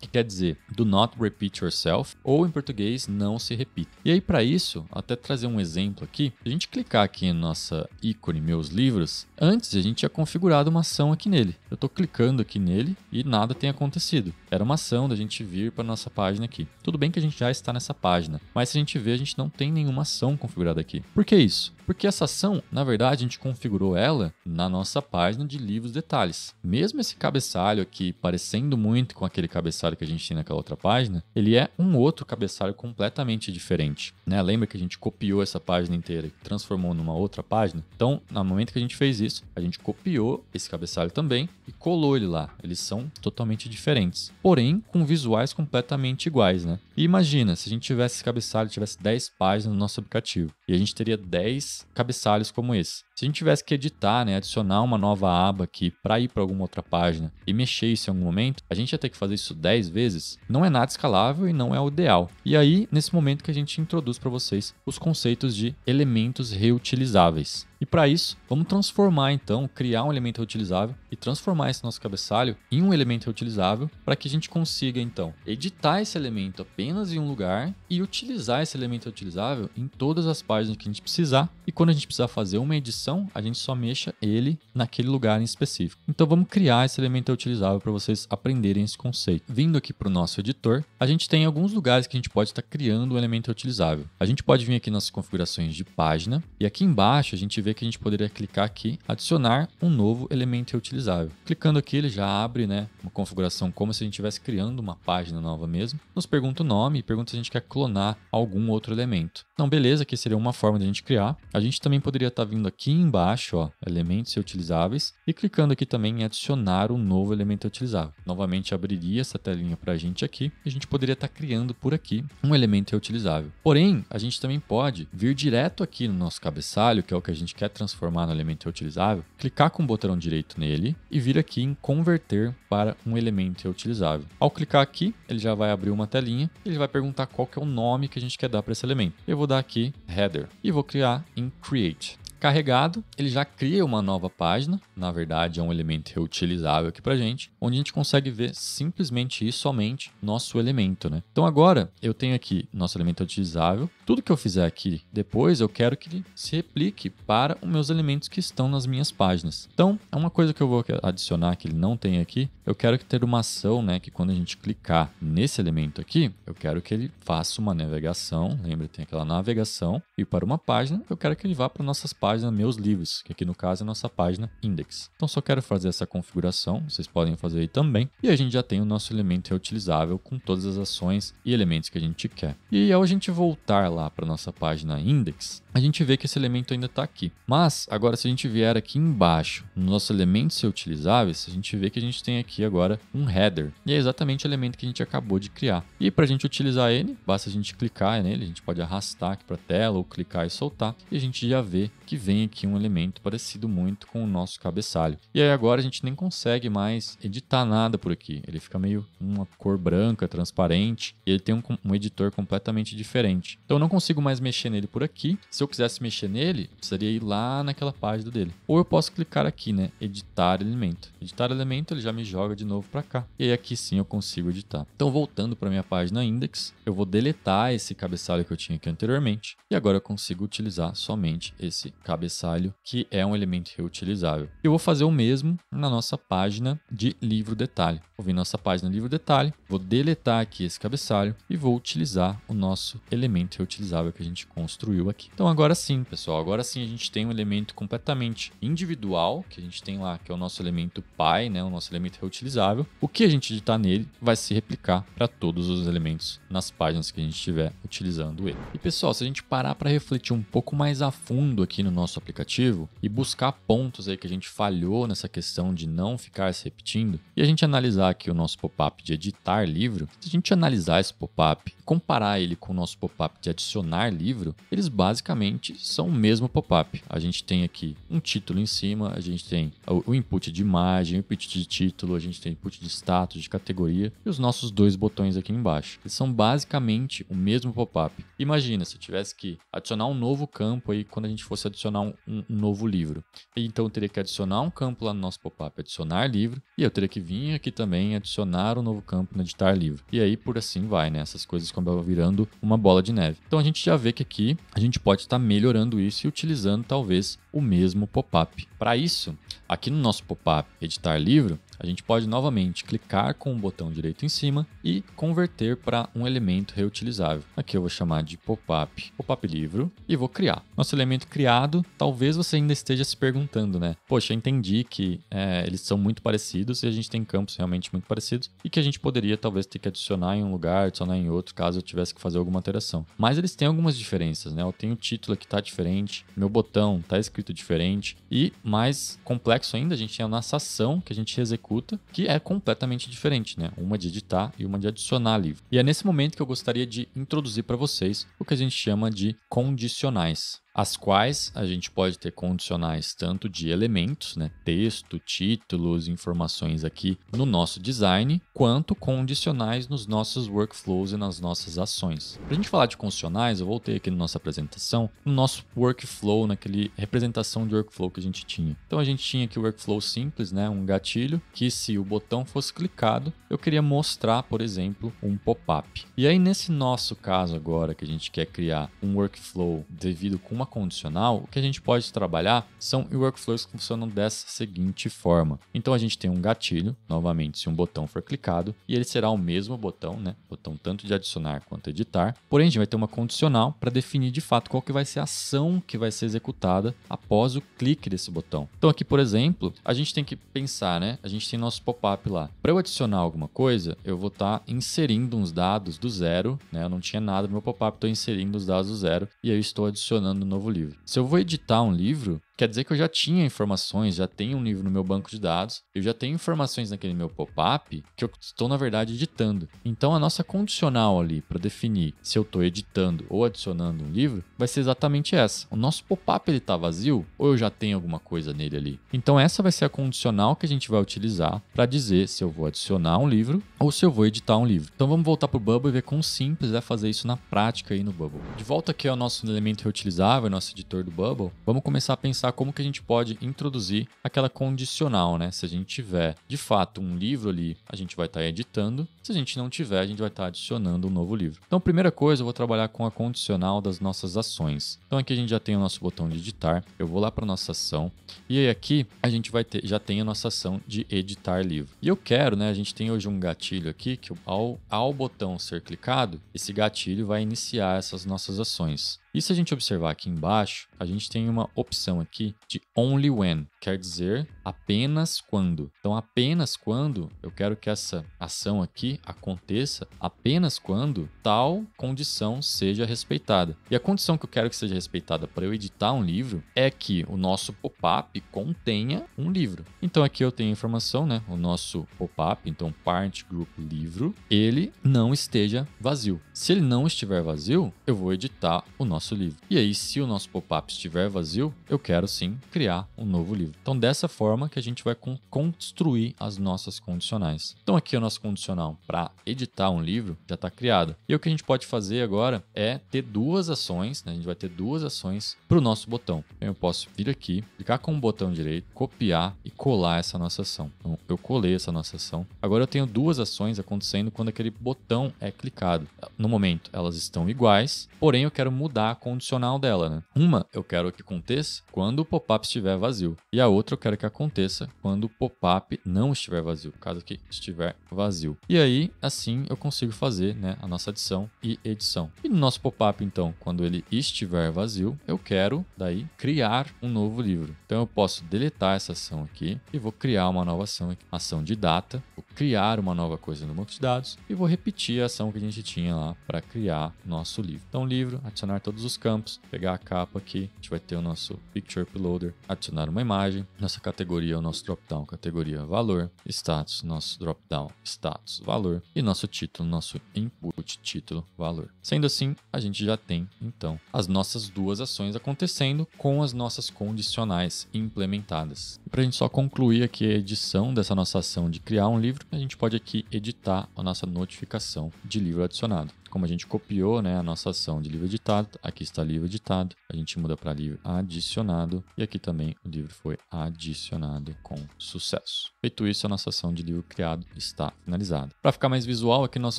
que quer dizer Do Not Repeat Yourself, ou em português, não se repita. E aí, para isso, isso, até trazer um exemplo aqui, se a gente clicar aqui em nossa ícone Meus Livros, antes a gente tinha configurado uma ação aqui nele. Eu estou clicando aqui nele e nada tem acontecido. Era uma ação da gente vir para nossa página aqui. Tudo bem que a gente já está nessa página, mas se a gente vê, a gente não tem nenhuma ação configurada aqui. Por que isso? Porque essa ação, na verdade, a gente configurou ela na nossa página de livros detalhes. Mesmo esse cabeçalho aqui parecendo muito com aquele cabeçalho que a gente tem naquela outra página, ele é um outro cabeçalho completamente diferente. Né? Lembra que a gente copiou essa página inteira e transformou numa outra página? Então, no momento que a gente fez isso, a gente copiou esse cabeçalho também e colou ele lá. Eles são totalmente diferentes porém com visuais completamente iguais, né? E imagina, se a gente tivesse esse cabeçalho, tivesse 10 páginas no nosso aplicativo, e a gente teria 10 cabeçalhos como esse. Se a gente tivesse que editar, né, adicionar uma nova aba aqui para ir para alguma outra página e mexer isso em algum momento, a gente ia ter que fazer isso 10 vezes. Não é nada escalável e não é o ideal. E aí, nesse momento que a gente introduz para vocês os conceitos de elementos reutilizáveis. E para isso, vamos transformar então, criar um elemento reutilizável e transformar esse nosso cabeçalho em um elemento reutilizável para que a gente consiga então editar esse elemento apenas em um lugar e utilizar esse elemento reutilizável em todas as páginas que a gente precisar. E quando a gente precisar fazer uma edição função, a gente só mexa ele naquele lugar em específico. Então vamos criar esse elemento utilizável para vocês aprenderem esse conceito. Vindo aqui para o nosso editor, a gente tem alguns lugares que a gente pode estar tá criando um elemento utilizável. A gente pode vir aqui nas configurações de página e aqui embaixo a gente vê que a gente poderia clicar aqui, adicionar um novo elemento utilizável. Clicando aqui ele já abre né, uma configuração como se a gente estivesse criando uma página nova mesmo. Nos pergunta o nome e pergunta se a gente quer clonar algum outro elemento. Então beleza, aqui seria uma forma de a gente criar. A gente também poderia estar tá vindo aqui embaixo, ó, elementos reutilizáveis, e clicando aqui também em adicionar um novo elemento utilizável. Novamente abriria essa telinha para a gente aqui e a gente poderia estar tá criando por aqui um elemento reutilizável. Porém, a gente também pode vir direto aqui no nosso cabeçalho, que é o que a gente quer transformar no elemento reutilizável, clicar com o botão direito nele e vir aqui em converter para um elemento reutilizável. Ao clicar aqui, ele já vai abrir uma telinha, ele vai perguntar qual que é o nome que a gente quer dar para esse elemento. Eu vou dar aqui header e vou criar em create. Carregado, ele já cria uma nova página, na verdade é um elemento reutilizável aqui para gente, onde a gente consegue ver simplesmente e somente nosso elemento. Né? Então agora eu tenho aqui nosso elemento reutilizável, tudo que eu fizer aqui depois, eu quero que ele se replique para os meus elementos que estão nas minhas páginas. Então, é uma coisa que eu vou adicionar que ele não tem aqui. Eu quero que ter uma ação, né, que quando a gente clicar nesse elemento aqui, eu quero que ele faça uma navegação. Lembra, tem aquela navegação e para uma página, eu quero que ele vá para nossas páginas meus livros, que aqui no caso é a nossa página index. Então, só quero fazer essa configuração, vocês podem fazer aí também. E a gente já tem o nosso elemento reutilizável com todas as ações e elementos que a gente quer. E ao a gente voltar lá lá para nossa página index, a gente vê que esse elemento ainda está aqui. Mas agora se a gente vier aqui embaixo, no nosso elemento ser utilizáveis, a gente vê que a gente tem aqui agora um header. E é exatamente o elemento que a gente acabou de criar. E para a gente utilizar ele, basta a gente clicar nele, a gente pode arrastar aqui para a tela ou clicar e soltar, e a gente já vê que vem aqui um elemento parecido muito com o nosso cabeçalho. E aí agora a gente nem consegue mais editar nada por aqui. Ele fica meio uma cor branca, transparente, e ele tem um, um editor completamente diferente. Então não consigo mais mexer nele por aqui. Se eu quisesse mexer nele, precisaria ir lá naquela página dele. Ou eu posso clicar aqui, né? Editar elemento. Editar elemento, ele já me joga de novo para cá. E aí aqui sim eu consigo editar. Então voltando para minha página index, eu vou deletar esse cabeçalho que eu tinha aqui anteriormente. E agora eu consigo utilizar somente esse cabeçalho, que é um elemento reutilizável. Eu vou fazer o mesmo na nossa página de livro detalhe. Vou vir nossa página livro detalhe, vou deletar aqui esse cabeçalho e vou utilizar o nosso elemento reutilizável reutilizável que a gente construiu aqui. Então agora sim, pessoal, agora sim a gente tem um elemento completamente individual, que a gente tem lá, que é o nosso elemento pai, né, o nosso elemento reutilizável. O que a gente editar tá nele vai se replicar para todos os elementos nas páginas que a gente estiver utilizando ele. E pessoal, se a gente parar para refletir um pouco mais a fundo aqui no nosso aplicativo e buscar pontos aí que a gente falhou nessa questão de não ficar se repetindo, e a gente analisar aqui o nosso pop-up de editar livro, se a gente analisar esse pop-up, comparar ele com o nosso pop-up de adicionar livro, eles basicamente são o mesmo pop-up. A gente tem aqui um título em cima, a gente tem o input de imagem, o input de título, a gente tem input de status, de categoria e os nossos dois botões aqui embaixo. Eles são basicamente o mesmo pop-up. Imagina se eu tivesse que adicionar um novo campo aí quando a gente fosse adicionar um, um, novo livro. Então eu teria que adicionar um campo lá no nosso pop-up, adicionar livro, e eu teria que vir aqui também adicionar um novo campo no editar livro. E aí por assim vai, né? Essas coisas acabam virando uma bola de neve. Então a gente já vê que aqui a gente pode estar tá melhorando isso e utilizando talvez o mesmo pop-up. Para isso, aqui no nosso pop-up editar livro, a gente pode novamente clicar com o botão direito em cima e converter para um elemento reutilizável. Aqui eu vou chamar de pop-up, pop-up livro e vou criar. Nosso elemento criado, talvez você ainda esteja se perguntando, né? Poxa, eu entendi que é, eles são muito parecidos e a gente tem campos realmente muito parecidos e que a gente poderia talvez ter que adicionar em um lugar, adicionar em outro, caso eu tivesse que fazer alguma alteração. Mas eles têm algumas diferenças, né? Eu tenho o título que está diferente, meu botão está escrito diferente e mais complexo ainda, a gente tem a nossa ação que a gente executa que é completamente diferente, né? Uma de editar e uma de adicionar livro. E é nesse momento que eu gostaria de introduzir para vocês o que a gente chama de condicionais as quais a gente pode ter condicionais tanto de elementos, né, texto, títulos, informações aqui no nosso design, quanto condicionais nos nossos workflows e nas nossas ações. Para a gente falar de condicionais, eu voltei aqui na nossa apresentação, no nosso workflow, naquele representação de workflow que a gente tinha. Então a gente tinha aqui o workflow simples, né, um gatilho, que se o botão fosse clicado, eu queria mostrar, por exemplo, um pop-up. E aí nesse nosso caso agora que a gente quer criar um workflow devido com uma condicional, o que a gente pode trabalhar são workflows que funcionam dessa seguinte forma. Então a gente tem um gatilho, novamente, se um botão for clicado, e ele será o mesmo botão, né? Botão tanto de adicionar quanto editar. Porém, a gente vai ter uma condicional para definir de fato qual que vai ser a ação que vai ser executada após o clique desse botão. Então aqui, por exemplo, a gente tem que pensar, né? A gente tem nosso pop-up lá. Para eu adicionar alguma coisa, eu vou estar tá inserindo uns dados do zero, né? Eu não tinha nada no meu pop-up, estou inserindo os dados do zero e eu estou adicionando novo livro. Se eu vou editar um livro, quer dizer que eu já tinha informações, já tenho um livro no meu banco de dados, eu já tenho informações naquele meu pop-up que eu estou, na verdade, editando. Então, a nossa condicional ali para definir se eu estou editando ou adicionando um livro vai ser exatamente essa. O nosso pop-up está vazio ou eu já tenho alguma coisa nele ali? Então, essa vai ser a condicional que a gente vai utilizar para dizer se eu vou adicionar um livro ou se eu vou editar um livro. Então, vamos voltar para o Bubble e ver quão simples é fazer isso na prática aí no Bubble. De volta aqui ao nosso elemento reutilizável, nosso editor do Bubble, vamos começar a pensar pensar como que a gente pode introduzir aquela condicional, né? Se a gente tiver de fato um livro ali, a gente vai estar tá editando. Se a gente não tiver, a gente vai estar tá adicionando um novo livro. Então, primeira coisa, eu vou trabalhar com a condicional das nossas ações. Então, aqui a gente já tem o nosso botão de editar. Eu vou lá para nossa ação e aí aqui a gente vai ter, já tem a nossa ação de editar livro. E eu quero, né? A gente tem hoje um gatilho aqui que ao, ao botão ser clicado, esse gatilho vai iniciar essas nossas ações. E se a gente observar aqui embaixo, a gente tem uma opção aqui de only when, quer dizer apenas quando. Então, apenas quando eu quero que essa ação aqui aconteça, apenas quando tal condição seja respeitada. E a condição que eu quero que seja respeitada para eu editar um livro é que o nosso pop-up contenha um livro. Então, aqui eu tenho a informação, né? O nosso pop-up, então part group livro, ele não esteja vazio. Se ele não estiver vazio, eu vou editar o nosso livro. E aí, se o nosso pop-up estiver vazio, eu quero sim criar um novo livro. Então, dessa forma, forma que a gente vai construir as nossas condicionais. Então aqui é o nosso condicional para editar um livro já está criado. E o que a gente pode fazer agora é ter duas ações, né? a gente vai ter duas ações para o nosso botão. Então, eu posso vir aqui, clicar com o botão direito, copiar e colar essa nossa ação. Então eu colei essa nossa ação. Agora eu tenho duas ações acontecendo quando aquele botão é clicado. No momento elas estão iguais, porém eu quero mudar a condicional dela. Né? Uma eu quero que aconteça quando o pop-up estiver vazio e a outra eu quero que aconteça aconteça quando o pop-up não estiver vazio, caso que estiver vazio. E aí, assim eu consigo fazer né, a nossa adição e edição. E no nosso pop-up, então, quando ele estiver vazio, eu quero daí criar um novo livro. Então eu posso deletar essa ação aqui e vou criar uma nova ação, aqui, ação de data, vou criar uma nova coisa no banco de dados e vou repetir a ação que a gente tinha lá para criar nosso livro. Então livro, adicionar todos os campos, pegar a capa aqui, a gente vai ter o nosso picture uploader, adicionar uma imagem, nossa categoria categoria, o nosso dropdown categoria valor, status, nosso dropdown status, valor e nosso título, nosso input, título, valor. Sendo assim, a gente já tem, então, as nossas duas ações acontecendo com as nossas condicionais implementadas. Para a gente só concluir aqui a edição dessa nossa ação de criar um livro, a gente pode aqui editar a nossa notificação de livro adicionado como a gente copiou né, a nossa ação de livro editado, aqui está livro editado, a gente muda para livro adicionado e aqui também o livro foi adicionado com sucesso. Feito isso, a nossa ação de livro criado está finalizada. Para ficar mais visual aqui nos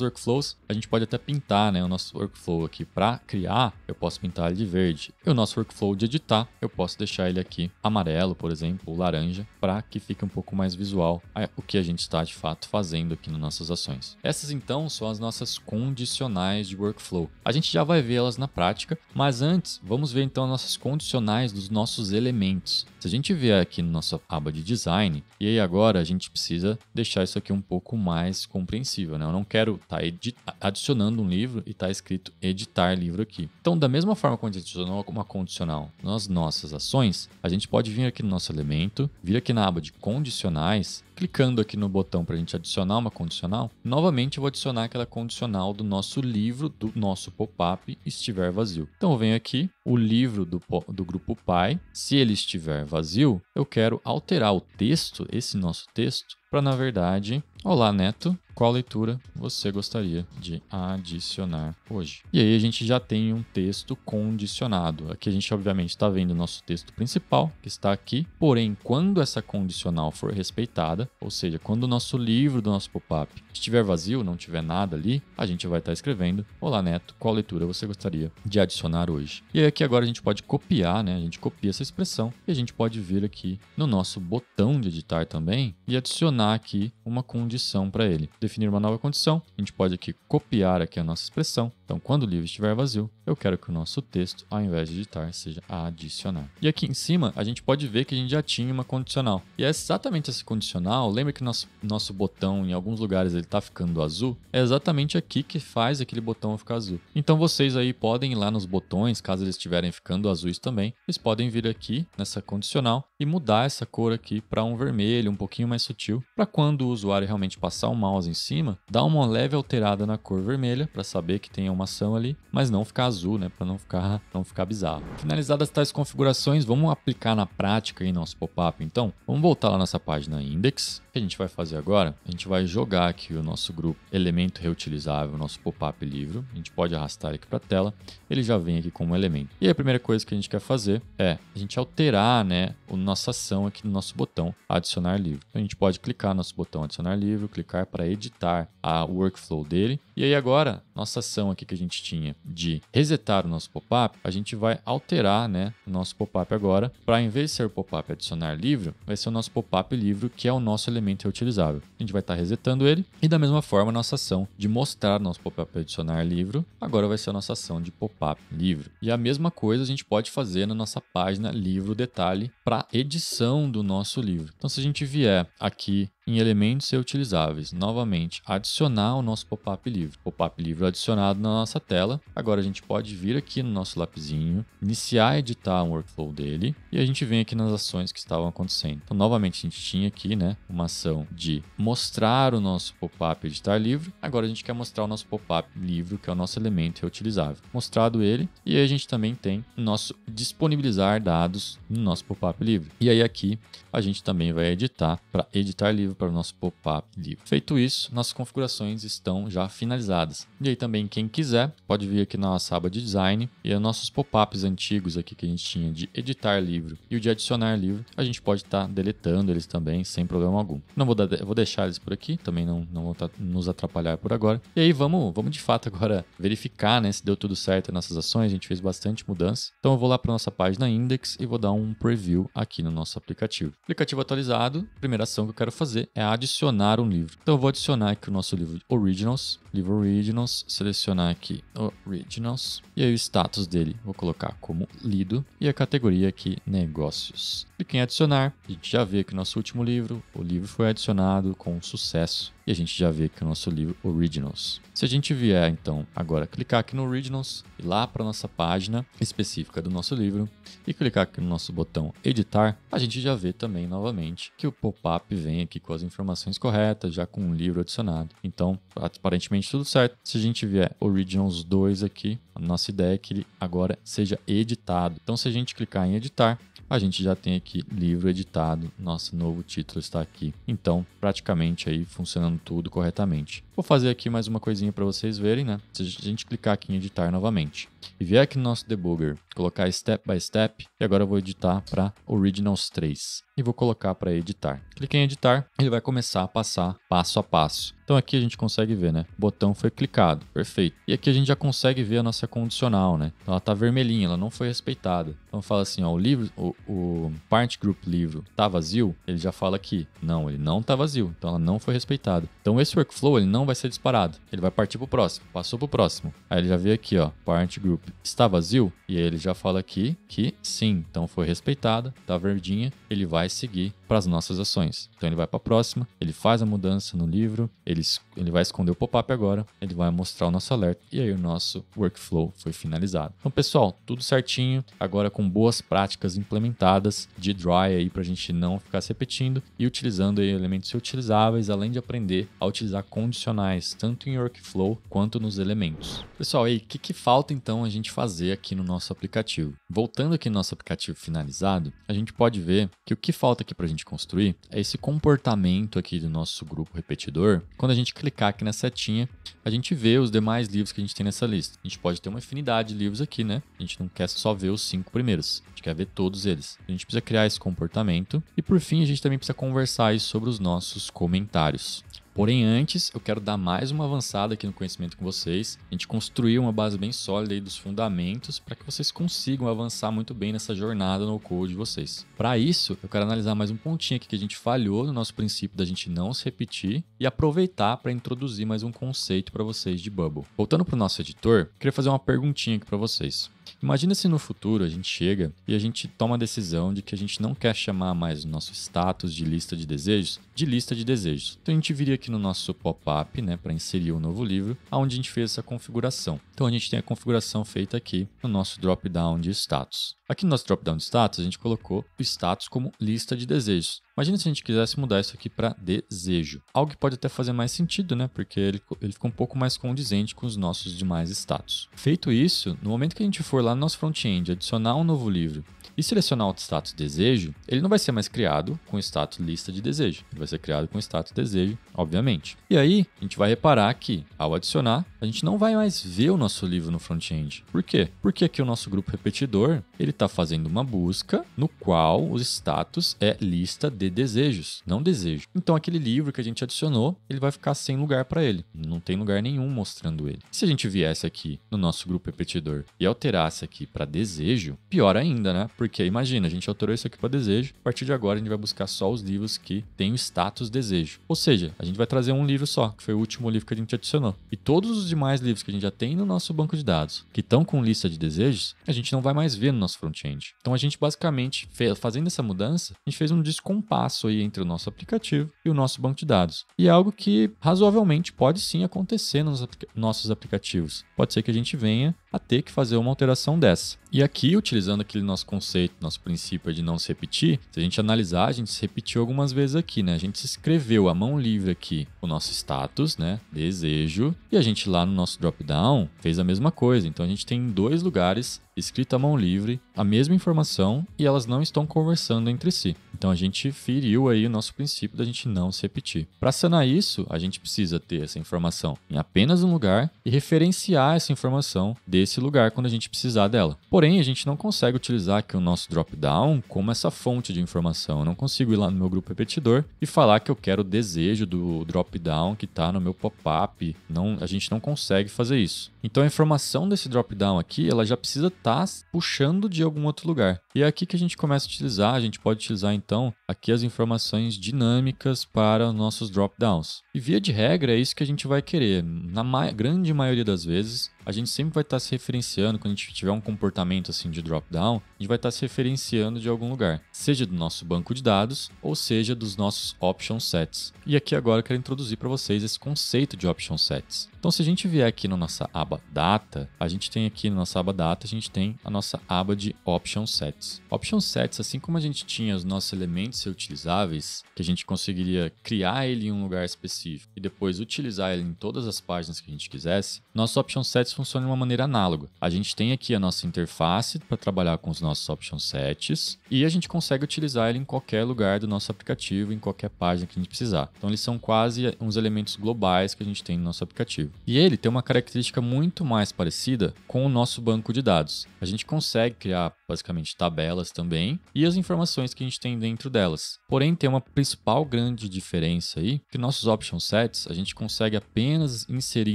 workflows, a gente pode até pintar né, o nosso workflow aqui para criar, eu posso pintar ele de verde. E o nosso workflow de editar, eu posso deixar ele aqui amarelo, por exemplo, ou laranja, para que fique um pouco mais visual é, o que a gente está de fato fazendo aqui nas nossas ações. Essas então são as nossas condicionais condicionais de workflow. A gente já vai vê-las na prática, mas antes vamos ver então nossas condicionais dos nossos elementos. Se a gente vier aqui na nossa aba de design, e aí agora a gente precisa deixar isso aqui um pouco mais compreensível, né? Eu não quero estar tá adicionando um livro e estar tá escrito editar livro aqui. Então, da mesma forma que a gente adicionou uma condicional nas nossas ações, a gente pode vir aqui no nosso elemento, vir aqui na aba de condicionais, clicando aqui no botão para a gente adicionar uma condicional, novamente eu vou adicionar aquela condicional do nosso livro, do nosso pop-up, estiver vazio. Então eu venho aqui, o livro do, do grupo pai, se ele estiver vazio, eu quero alterar o texto, esse nosso texto, para, na verdade, Olá, Neto. Qual leitura você gostaria de adicionar hoje? E aí a gente já tem um texto condicionado. Aqui a gente obviamente está vendo o nosso texto principal, que está aqui. Porém, quando essa condicional for respeitada, ou seja, quando o nosso livro do nosso pop-up estiver vazio, não tiver nada ali, a gente vai estar tá escrevendo: Olá, Neto. Qual leitura você gostaria de adicionar hoje? E aí aqui agora a gente pode copiar, né? A gente copia essa expressão e a gente pode vir aqui no nosso botão de editar também e adicionar aqui uma condição para ele. Definir uma nova condição, a gente pode aqui copiar aqui a nossa expressão, então, quando o livro estiver vazio, eu quero que o nosso texto, ao invés de editar, seja adicionar. E aqui em cima, a gente pode ver que a gente já tinha uma condicional. E é exatamente essa condicional, lembra que nosso, nosso botão, em alguns lugares, ele está ficando azul? É exatamente aqui que faz aquele botão ficar azul. Então, vocês aí podem ir lá nos botões, caso eles estiverem ficando azuis também, vocês podem vir aqui nessa condicional e mudar essa cor aqui para um vermelho, um pouquinho mais sutil, para quando o usuário realmente passar o mouse em cima, dar uma leve alterada na cor vermelha, para saber que tem uma informação ali, mas não ficar azul, né, para não ficar não ficar bizarro. Finalizadas tais configurações, vamos aplicar na prática em nosso pop-up, então. Vamos voltar lá nossa página index. O que a gente vai fazer agora? A gente vai jogar aqui o nosso grupo elemento reutilizável, nosso pop-up livro. A gente pode arrastar aqui para a tela, ele já vem aqui como elemento. E a primeira coisa que a gente quer fazer é a gente alterar, né, a nossa ação aqui no nosso botão adicionar livro. Então, a gente pode clicar no nosso botão adicionar livro, clicar para editar a workflow dele e aí agora, nossa ação aqui que a gente tinha de resetar o nosso pop-up, a gente vai alterar né, o nosso pop-up agora para, em vez de ser o pop-up adicionar livro, vai ser o nosso pop-up livro, que é o nosso elemento reutilizável. A gente vai estar tá resetando ele e, da mesma forma, a nossa ação de mostrar nosso pop-up adicionar livro, agora vai ser a nossa ação de pop-up livro. E a mesma coisa a gente pode fazer na nossa página livro detalhe para edição do nosso livro. Então, se a gente vier aqui em elementos reutilizáveis. Novamente, adicionar o nosso pop-up livro. Pop-up livro adicionado na nossa tela. Agora a gente pode vir aqui no nosso lapisinho, iniciar editar um workflow dele e a gente vem aqui nas ações que estavam acontecendo. Então, novamente, a gente tinha aqui né, uma ação de mostrar o nosso pop-up editar livro. Agora a gente quer mostrar o nosso pop-up livro, que é o nosso elemento reutilizável. Mostrado ele, e aí a gente também tem o nosso disponibilizar dados no nosso pop-up livro. E aí aqui a gente também vai editar para editar livro para o nosso pop-up livro. Feito isso, nossas configurações estão já finalizadas. E aí também quem quiser pode vir aqui na nossa aba de design e nossos pop-ups antigos aqui que a gente tinha de editar livro e o de adicionar livro, a gente pode estar tá deletando eles também sem problema algum. Não vou, dar, vou deixar eles por aqui, também não, não tá, nos atrapalhar por agora. E aí vamos, vamos de fato agora verificar né, se deu tudo certo nas nossas ações, a gente fez bastante mudança. Então eu vou lá para nossa página index e vou dar um preview aqui no nosso aplicativo. Aplicativo atualizado, primeira ação que eu quero fazer fazer é adicionar um livro. Então eu vou adicionar aqui o nosso livro Originals livro Originals, selecionar aqui Originals e aí o status dele vou colocar como lido e a categoria aqui negócios. Clique em adicionar, a gente já vê que o nosso último livro, o livro foi adicionado com sucesso e a gente já vê que o nosso livro Originals. Se a gente vier então agora clicar aqui no Originals e lá para nossa página específica do nosso livro e clicar aqui no nosso botão editar, a gente já vê também novamente que o pop-up vem aqui com as informações corretas, já com o livro adicionado. Então, aparentemente tudo certo, se a gente vier o Origins 2 aqui, a nossa ideia é que ele agora seja editado. Então, se a gente clicar em editar, a gente já tem aqui livro editado, nosso novo título está aqui. Então, praticamente aí funcionando tudo corretamente. Vou fazer aqui mais uma coisinha para vocês verem, né? Se a gente clicar aqui em editar novamente e vier aqui no nosso debugger, colocar step by step e agora eu vou editar para originals 3 e vou colocar para editar. Clique em editar, ele vai começar a passar passo a passo. Então aqui a gente consegue ver, né? O botão foi clicado, perfeito. E aqui a gente já consegue ver a nossa condicional, né? Então, ela tá vermelhinha, ela não foi respeitada. Então fala assim, ó, o livro, o, o part group livro tá vazio, ele já fala aqui, não, ele não tá vazio, então ela não foi respeitada. Então esse workflow ele não não vai ser disparado. Ele vai partir pro próximo. Passou pro próximo. Aí ele já vê aqui, ó, parent group está vazio e ele já fala aqui que sim, então foi respeitada, tá verdinha, ele vai seguir para as nossas ações. Então ele vai para a próxima, ele faz a mudança no livro, ele, ele vai esconder o pop-up agora, ele vai mostrar o nosso alerta e aí o nosso workflow foi finalizado. Então, pessoal, tudo certinho, agora com boas práticas implementadas de dry aí para a gente não ficar se repetindo e utilizando aí elementos utilizáveis, além de aprender a utilizar condicionais tanto em workflow quanto nos elementos. Pessoal, e o que, que falta então a gente fazer aqui no nosso aplicativo? Voltando aqui no nosso aplicativo finalizado, a gente pode ver que o que falta aqui para a gente construir é esse comportamento aqui do nosso grupo repetidor. Quando a gente clicar aqui na setinha, a gente vê os demais livros que a gente tem nessa lista. A gente pode ter uma infinidade de livros aqui, né? A gente não quer só ver os cinco primeiros, a gente quer ver todos eles. A gente precisa criar esse comportamento e, por fim, a gente também precisa conversar sobre os nossos comentários. Porém, antes, eu quero dar mais uma avançada aqui no conhecimento com vocês. A gente construiu uma base bem sólida aí dos fundamentos para que vocês consigam avançar muito bem nessa jornada no code de vocês. Para isso, eu quero analisar mais um pontinho aqui que a gente falhou no nosso princípio da gente não se repetir e aproveitar para introduzir mais um conceito para vocês de Bubble. Voltando para o nosso editor, queria fazer uma perguntinha aqui para vocês. Imagina se no futuro a gente chega e a gente toma a decisão de que a gente não quer chamar mais o nosso status de lista de desejos de lista de desejos. Então a gente viria aqui no nosso pop-up, né, para inserir um novo livro, onde a gente fez essa configuração. Então a gente tem a configuração feita aqui no nosso drop-down de status. Aqui no nosso dropdown de status, a gente colocou o status como lista de desejos. Imagina se a gente quisesse mudar isso aqui para desejo. Algo que pode até fazer mais sentido, né? Porque ele, ele fica um pouco mais condizente com os nossos demais status. Feito isso, no momento que a gente for lá no nosso front-end adicionar um novo livro e selecionar o status desejo, ele não vai ser mais criado com o status lista de desejo. Ele vai ser criado com o status desejo, obviamente. E aí, a gente vai reparar que, ao adicionar, a gente não vai mais ver o nosso livro no front-end. Por quê? Porque aqui o nosso grupo repetidor, ele está fazendo uma busca no qual o status é lista de desejos, não desejo. Então aquele livro que a gente adicionou, ele vai ficar sem lugar para ele. Não tem lugar nenhum mostrando ele. Se a gente viesse aqui no nosso grupo repetidor e alterasse aqui para desejo, pior ainda, né? Porque imagina, a gente alterou isso aqui para desejo, a partir de agora a gente vai buscar só os livros que têm o status desejo. Ou seja, a gente vai trazer um livro só, que foi o último livro que a gente adicionou. E todos os demais livros que a gente já tem no nosso banco de dados, que estão com lista de desejos, a gente não vai mais ver no nosso front-end. Então a gente basicamente, fez, fazendo essa mudança, a gente fez um descompasso aí entre o nosso aplicativo e o nosso banco de dados. E é algo que razoavelmente pode sim acontecer nos nossos aplicativos. Pode ser que a gente venha a ter que fazer uma alteração dessa. E aqui, utilizando aquele nosso conceito, nosso princípio de não se repetir, se a gente analisar, a gente se repetiu algumas vezes aqui, né? A gente escreveu a mão livre aqui o nosso status, né? Desejo, e a gente lá no nosso drop down fez a mesma coisa. Então a gente tem dois lugares escrita à mão livre, a mesma informação e elas não estão conversando entre si. Então a gente feriu aí o nosso princípio da gente não se repetir. Para sanar isso, a gente precisa ter essa informação em apenas um lugar e referenciar essa informação desse lugar quando a gente precisar dela. Porém, a gente não consegue utilizar aqui o nosso dropdown como essa fonte de informação. Eu não consigo ir lá no meu grupo repetidor e falar que eu quero o desejo do dropdown que está no meu pop-up. Não, a gente não consegue fazer isso. Então a informação desse dropdown aqui, ela já precisa está puxando de algum outro lugar. E é aqui que a gente começa a utilizar, a gente pode utilizar então aqui as informações dinâmicas para os nossos dropdowns. E via de regra é isso que a gente vai querer. Na ma grande maioria das vezes, a gente sempre vai estar se referenciando, quando a gente tiver um comportamento assim de dropdown, a gente vai estar se referenciando de algum lugar, seja do nosso banco de dados ou seja dos nossos option sets. E aqui agora eu quero introduzir para vocês esse conceito de option sets. Então se a gente vier aqui na nossa aba data, a gente tem aqui na nossa aba data, a gente tem a nossa aba de option sets. Option sets, assim como a gente tinha os nossos elementos ser utilizáveis, que a gente conseguiria criar ele em um lugar específico e depois utilizar ele em todas as páginas que a gente quisesse, nossos option sets funcionam de uma maneira análoga. A gente tem aqui a nossa interface para trabalhar com os nossos option sets e a gente consegue utilizar ele em qualquer lugar do nosso aplicativo, em qualquer página que a gente precisar. Então eles são quase uns elementos globais que a gente tem no nosso aplicativo. E ele tem uma característica muito mais parecida com o nosso banco de dados. A gente consegue criar basicamente tabelas também e as informações que a gente tem dentro dela delas. Porém, tem uma principal grande diferença aí, que nossos option sets a gente consegue apenas inserir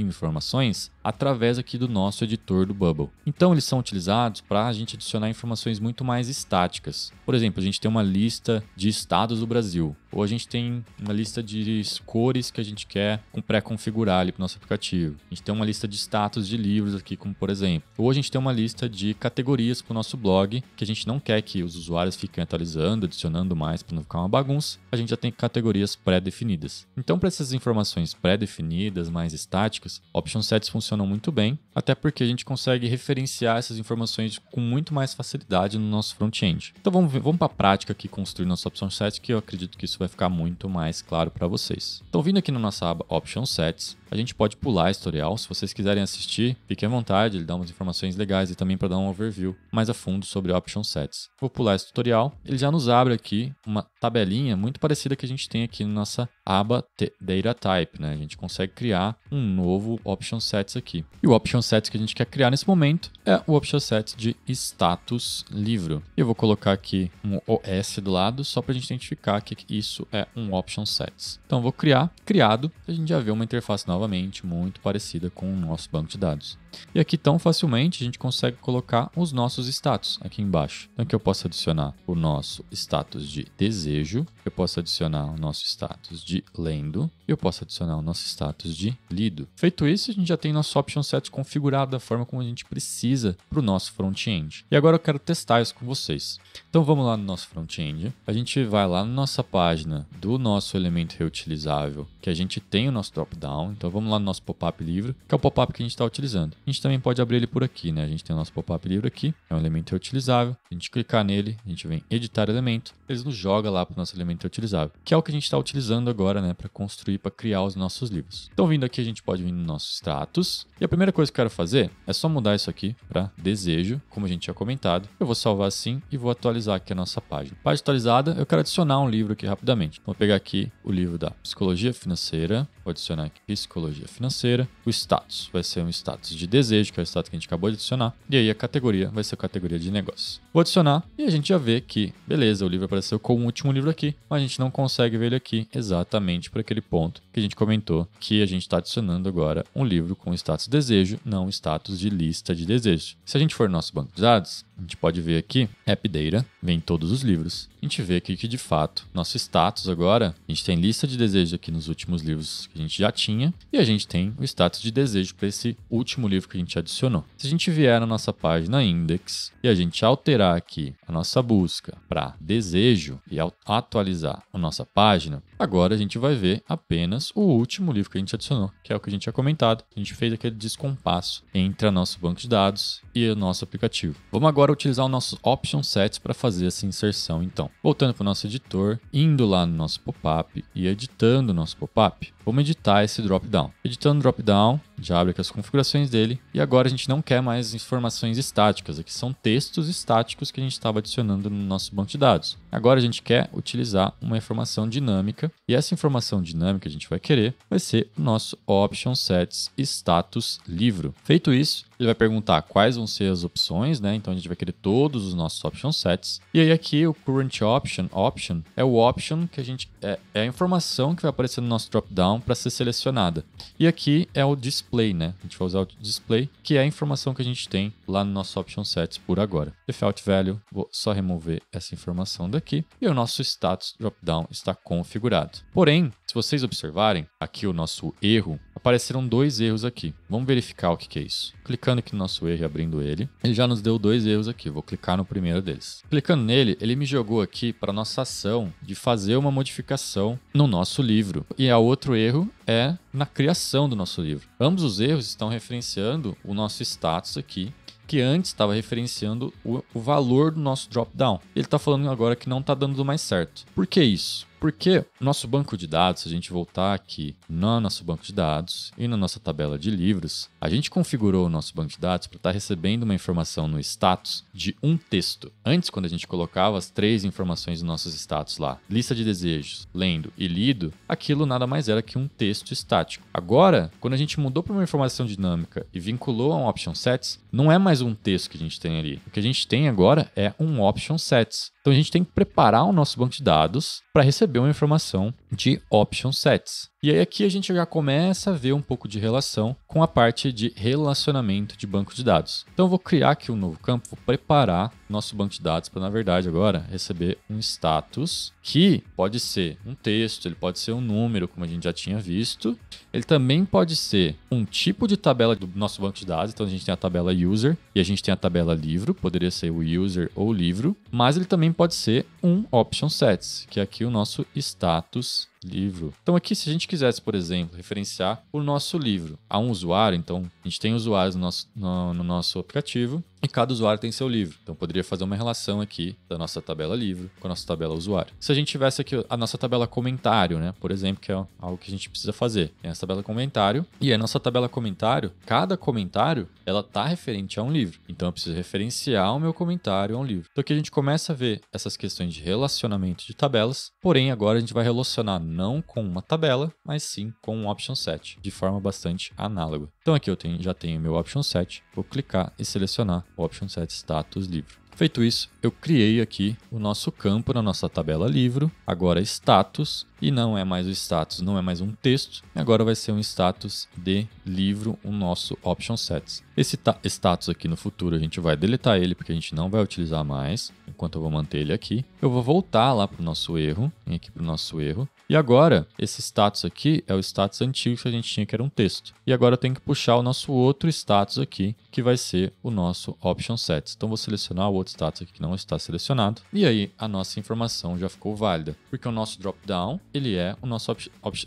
informações através aqui do nosso editor do Bubble. Então eles são utilizados para a gente adicionar informações muito mais estáticas. Por exemplo, a gente tem uma lista de estados do Brasil ou a gente tem uma lista de cores que a gente quer pré-configurar ali para o nosso aplicativo. A gente tem uma lista de status de livros aqui, como por exemplo. Ou a gente tem uma lista de categorias para o nosso blog, que a gente não quer que os usuários fiquem atualizando, adicionando mais para não ficar uma bagunça. A gente já tem categorias pré-definidas. Então, para essas informações pré-definidas, mais estáticas, option sets funcionam muito bem, até porque a gente consegue referenciar essas informações com muito mais facilidade no nosso front-end. Então, vamos, vamos para a prática aqui construir nosso option set, que eu acredito que isso isso vai ficar muito mais claro para vocês. Então, vindo aqui na nossa aba Option Sets, a gente pode pular historial, se vocês quiserem assistir, fiquem à vontade, ele dá umas informações legais e também para dar um overview mais a fundo sobre option sets. Vou pular esse tutorial, ele já nos abre aqui uma tabelinha muito parecida que a gente tem aqui na nossa aba Data Type, né? A gente consegue criar um novo option sets aqui. E o option sets que a gente quer criar nesse momento é o option sets de status livro. Eu vou colocar aqui um OS do lado só para a gente identificar que isso é um option sets. Então vou criar, criado, a gente já vê uma interface nova novamente muito parecida com o nosso banco de dados. E aqui tão facilmente a gente consegue colocar os nossos status aqui embaixo. Então aqui eu posso adicionar o nosso status de desejo, eu posso adicionar o nosso status de lendo, eu posso adicionar o nosso status de lido. Feito isso, a gente já tem nosso option set configurado da forma como a gente precisa para o nosso front-end. E agora eu quero testar isso com vocês. Então vamos lá no nosso front-end. A gente vai lá na nossa página do nosso elemento reutilizável, que a gente tem o nosso drop-down. Então vamos lá no nosso pop-up livro, que é o pop-up que a gente está utilizando. A gente também pode abrir ele por aqui, né? A gente tem o nosso pop-up livro aqui, é um elemento reutilizável. A gente clicar nele, a gente vem editar elemento, eles nos joga lá para o nosso elemento reutilizável, que é o que a gente está utilizando agora, né, para construir, para criar os nossos livros. Então, vindo aqui, a gente pode vir no nosso status. E a primeira coisa que eu quero fazer é só mudar isso aqui para desejo, como a gente tinha comentado. Eu vou salvar assim e vou atualizar aqui a nossa página. Página atualizada, eu quero adicionar um livro aqui rapidamente. Vou pegar aqui o livro da Psicologia Financeira vou adicionar aqui psicologia financeira. O status vai ser um status de desejo, que é o status que a gente acabou de adicionar. E aí a categoria vai ser a categoria de negócio. Vou adicionar e a gente já vê que, beleza, o livro apareceu como o último livro aqui, mas a gente não consegue ver ele aqui exatamente para aquele ponto que a gente comentou que a gente está adicionando agora um livro com status desejo, não status de lista de desejos. Se a gente for no nosso banco de dados, a gente pode ver aqui, App Data, vem todos os livros. A gente vê aqui que, de fato, nosso status agora, a gente tem lista de desejo aqui nos últimos livros que que a gente já tinha, e a gente tem o status de desejo para esse último livro que a gente adicionou. Se a gente vier na nossa página index e a gente alterar aqui a nossa busca para desejo e atualizar a nossa página, Agora a gente vai ver apenas o último livro que a gente adicionou, que é o que a gente tinha comentado. A gente fez aquele descompasso entre o nosso banco de dados e o nosso aplicativo. Vamos agora utilizar os nossos option sets para fazer essa inserção, então. Voltando para o nosso editor, indo lá no nosso pop-up e editando o nosso pop-up, vamos editar esse drop-down. Editando o drop-down, já abre aqui as configurações dele. E agora a gente não quer mais informações estáticas. Aqui são textos estáticos que a gente estava adicionando no nosso banco de dados. Agora a gente quer utilizar uma informação dinâmica. E essa informação dinâmica que a gente vai querer vai ser o nosso option sets status livro. Feito isso, ele vai perguntar quais vão ser as opções, né? Então a gente vai querer todos os nossos option sets. E aí aqui o current option, option é o option que a gente é, é a informação que vai aparecer no nosso drop down para ser selecionada. E aqui é o display display, né? A gente vai usar o display, que é a informação que a gente tem lá no nosso option sets por agora. Default value, vou só remover essa informação daqui e o nosso status dropdown está configurado. Porém, se vocês observarem aqui o nosso erro apareceram dois erros aqui. Vamos verificar o que, que é isso. Clicando aqui no nosso erro e abrindo ele, ele já nos deu dois erros aqui. Vou clicar no primeiro deles. Clicando nele, ele me jogou aqui para nossa ação de fazer uma modificação no nosso livro. E o outro erro é na criação do nosso livro. Ambos os erros estão referenciando o nosso status aqui que antes estava referenciando o, o, valor do nosso dropdown. Ele está falando agora que não está dando mais certo. Por que isso? Porque nosso banco de dados, se a gente voltar aqui no nosso banco de dados e na nossa tabela de livros, a gente configurou o nosso banco de dados para estar tá recebendo uma informação no status de um texto. Antes, quando a gente colocava as três informações dos nossos status lá, lista de desejos, lendo e lido, aquilo nada mais era que um texto estático. Agora, quando a gente mudou para uma informação dinâmica e vinculou a um option sets, não é mais um texto que a gente tem ali. O que a gente tem agora é um option sets. Então a gente tem que preparar o nosso banco de dados para receber uma informação de option sets. E aí aqui a gente já começa a ver um pouco de relação com a parte de relacionamento de banco de dados. Então eu vou criar aqui um novo campo, vou preparar nosso banco de dados para, na verdade, agora receber um status que pode ser um texto, ele pode ser um número, como a gente já tinha visto. Ele também pode ser um tipo de tabela do nosso banco de dados. Então a gente tem a tabela user e a gente tem a tabela livro, poderia ser o user ou livro, mas ele também pode ser um option sets, que é aqui o nosso status livro. Então, aqui, se a gente quisesse, por exemplo, referenciar o nosso livro a um usuário, então a gente tem usuários no nosso, no, no nosso aplicativo e cada usuário tem seu livro. Então poderia fazer uma relação aqui da nossa tabela livro com a nossa tabela usuário. Se a gente tivesse aqui a nossa tabela comentário, né, por exemplo, que é algo que a gente precisa fazer, é a tabela comentário e a nossa tabela comentário, cada comentário ela tá referente a um livro. Então eu preciso referenciar o meu comentário a um livro. Então aqui a gente começa a ver essas questões de relacionamento de tabelas, porém agora a gente vai relacionar não com uma tabela, mas sim com um option set, de forma bastante análoga. Então aqui eu tenho, já tenho meu option set, vou clicar e selecionar o option set status livro. Feito isso, eu criei aqui o nosso campo na nossa tabela livro, agora status, e não é mais o status, não é mais um texto, agora vai ser um status de livro, o nosso option sets. Esse status aqui no futuro a gente vai deletar ele porque a gente não vai utilizar mais, enquanto eu vou manter ele aqui. Eu vou voltar lá para o nosso erro, aqui para o nosso erro, e agora, esse status aqui é o status antigo que a gente tinha, que era um texto. E agora eu tenho que puxar o nosso outro status aqui, que vai ser o nosso option sets. Então vou selecionar o outro status aqui que não está selecionado. E aí a nossa informação já ficou válida, porque o nosso dropdown, ele é o nosso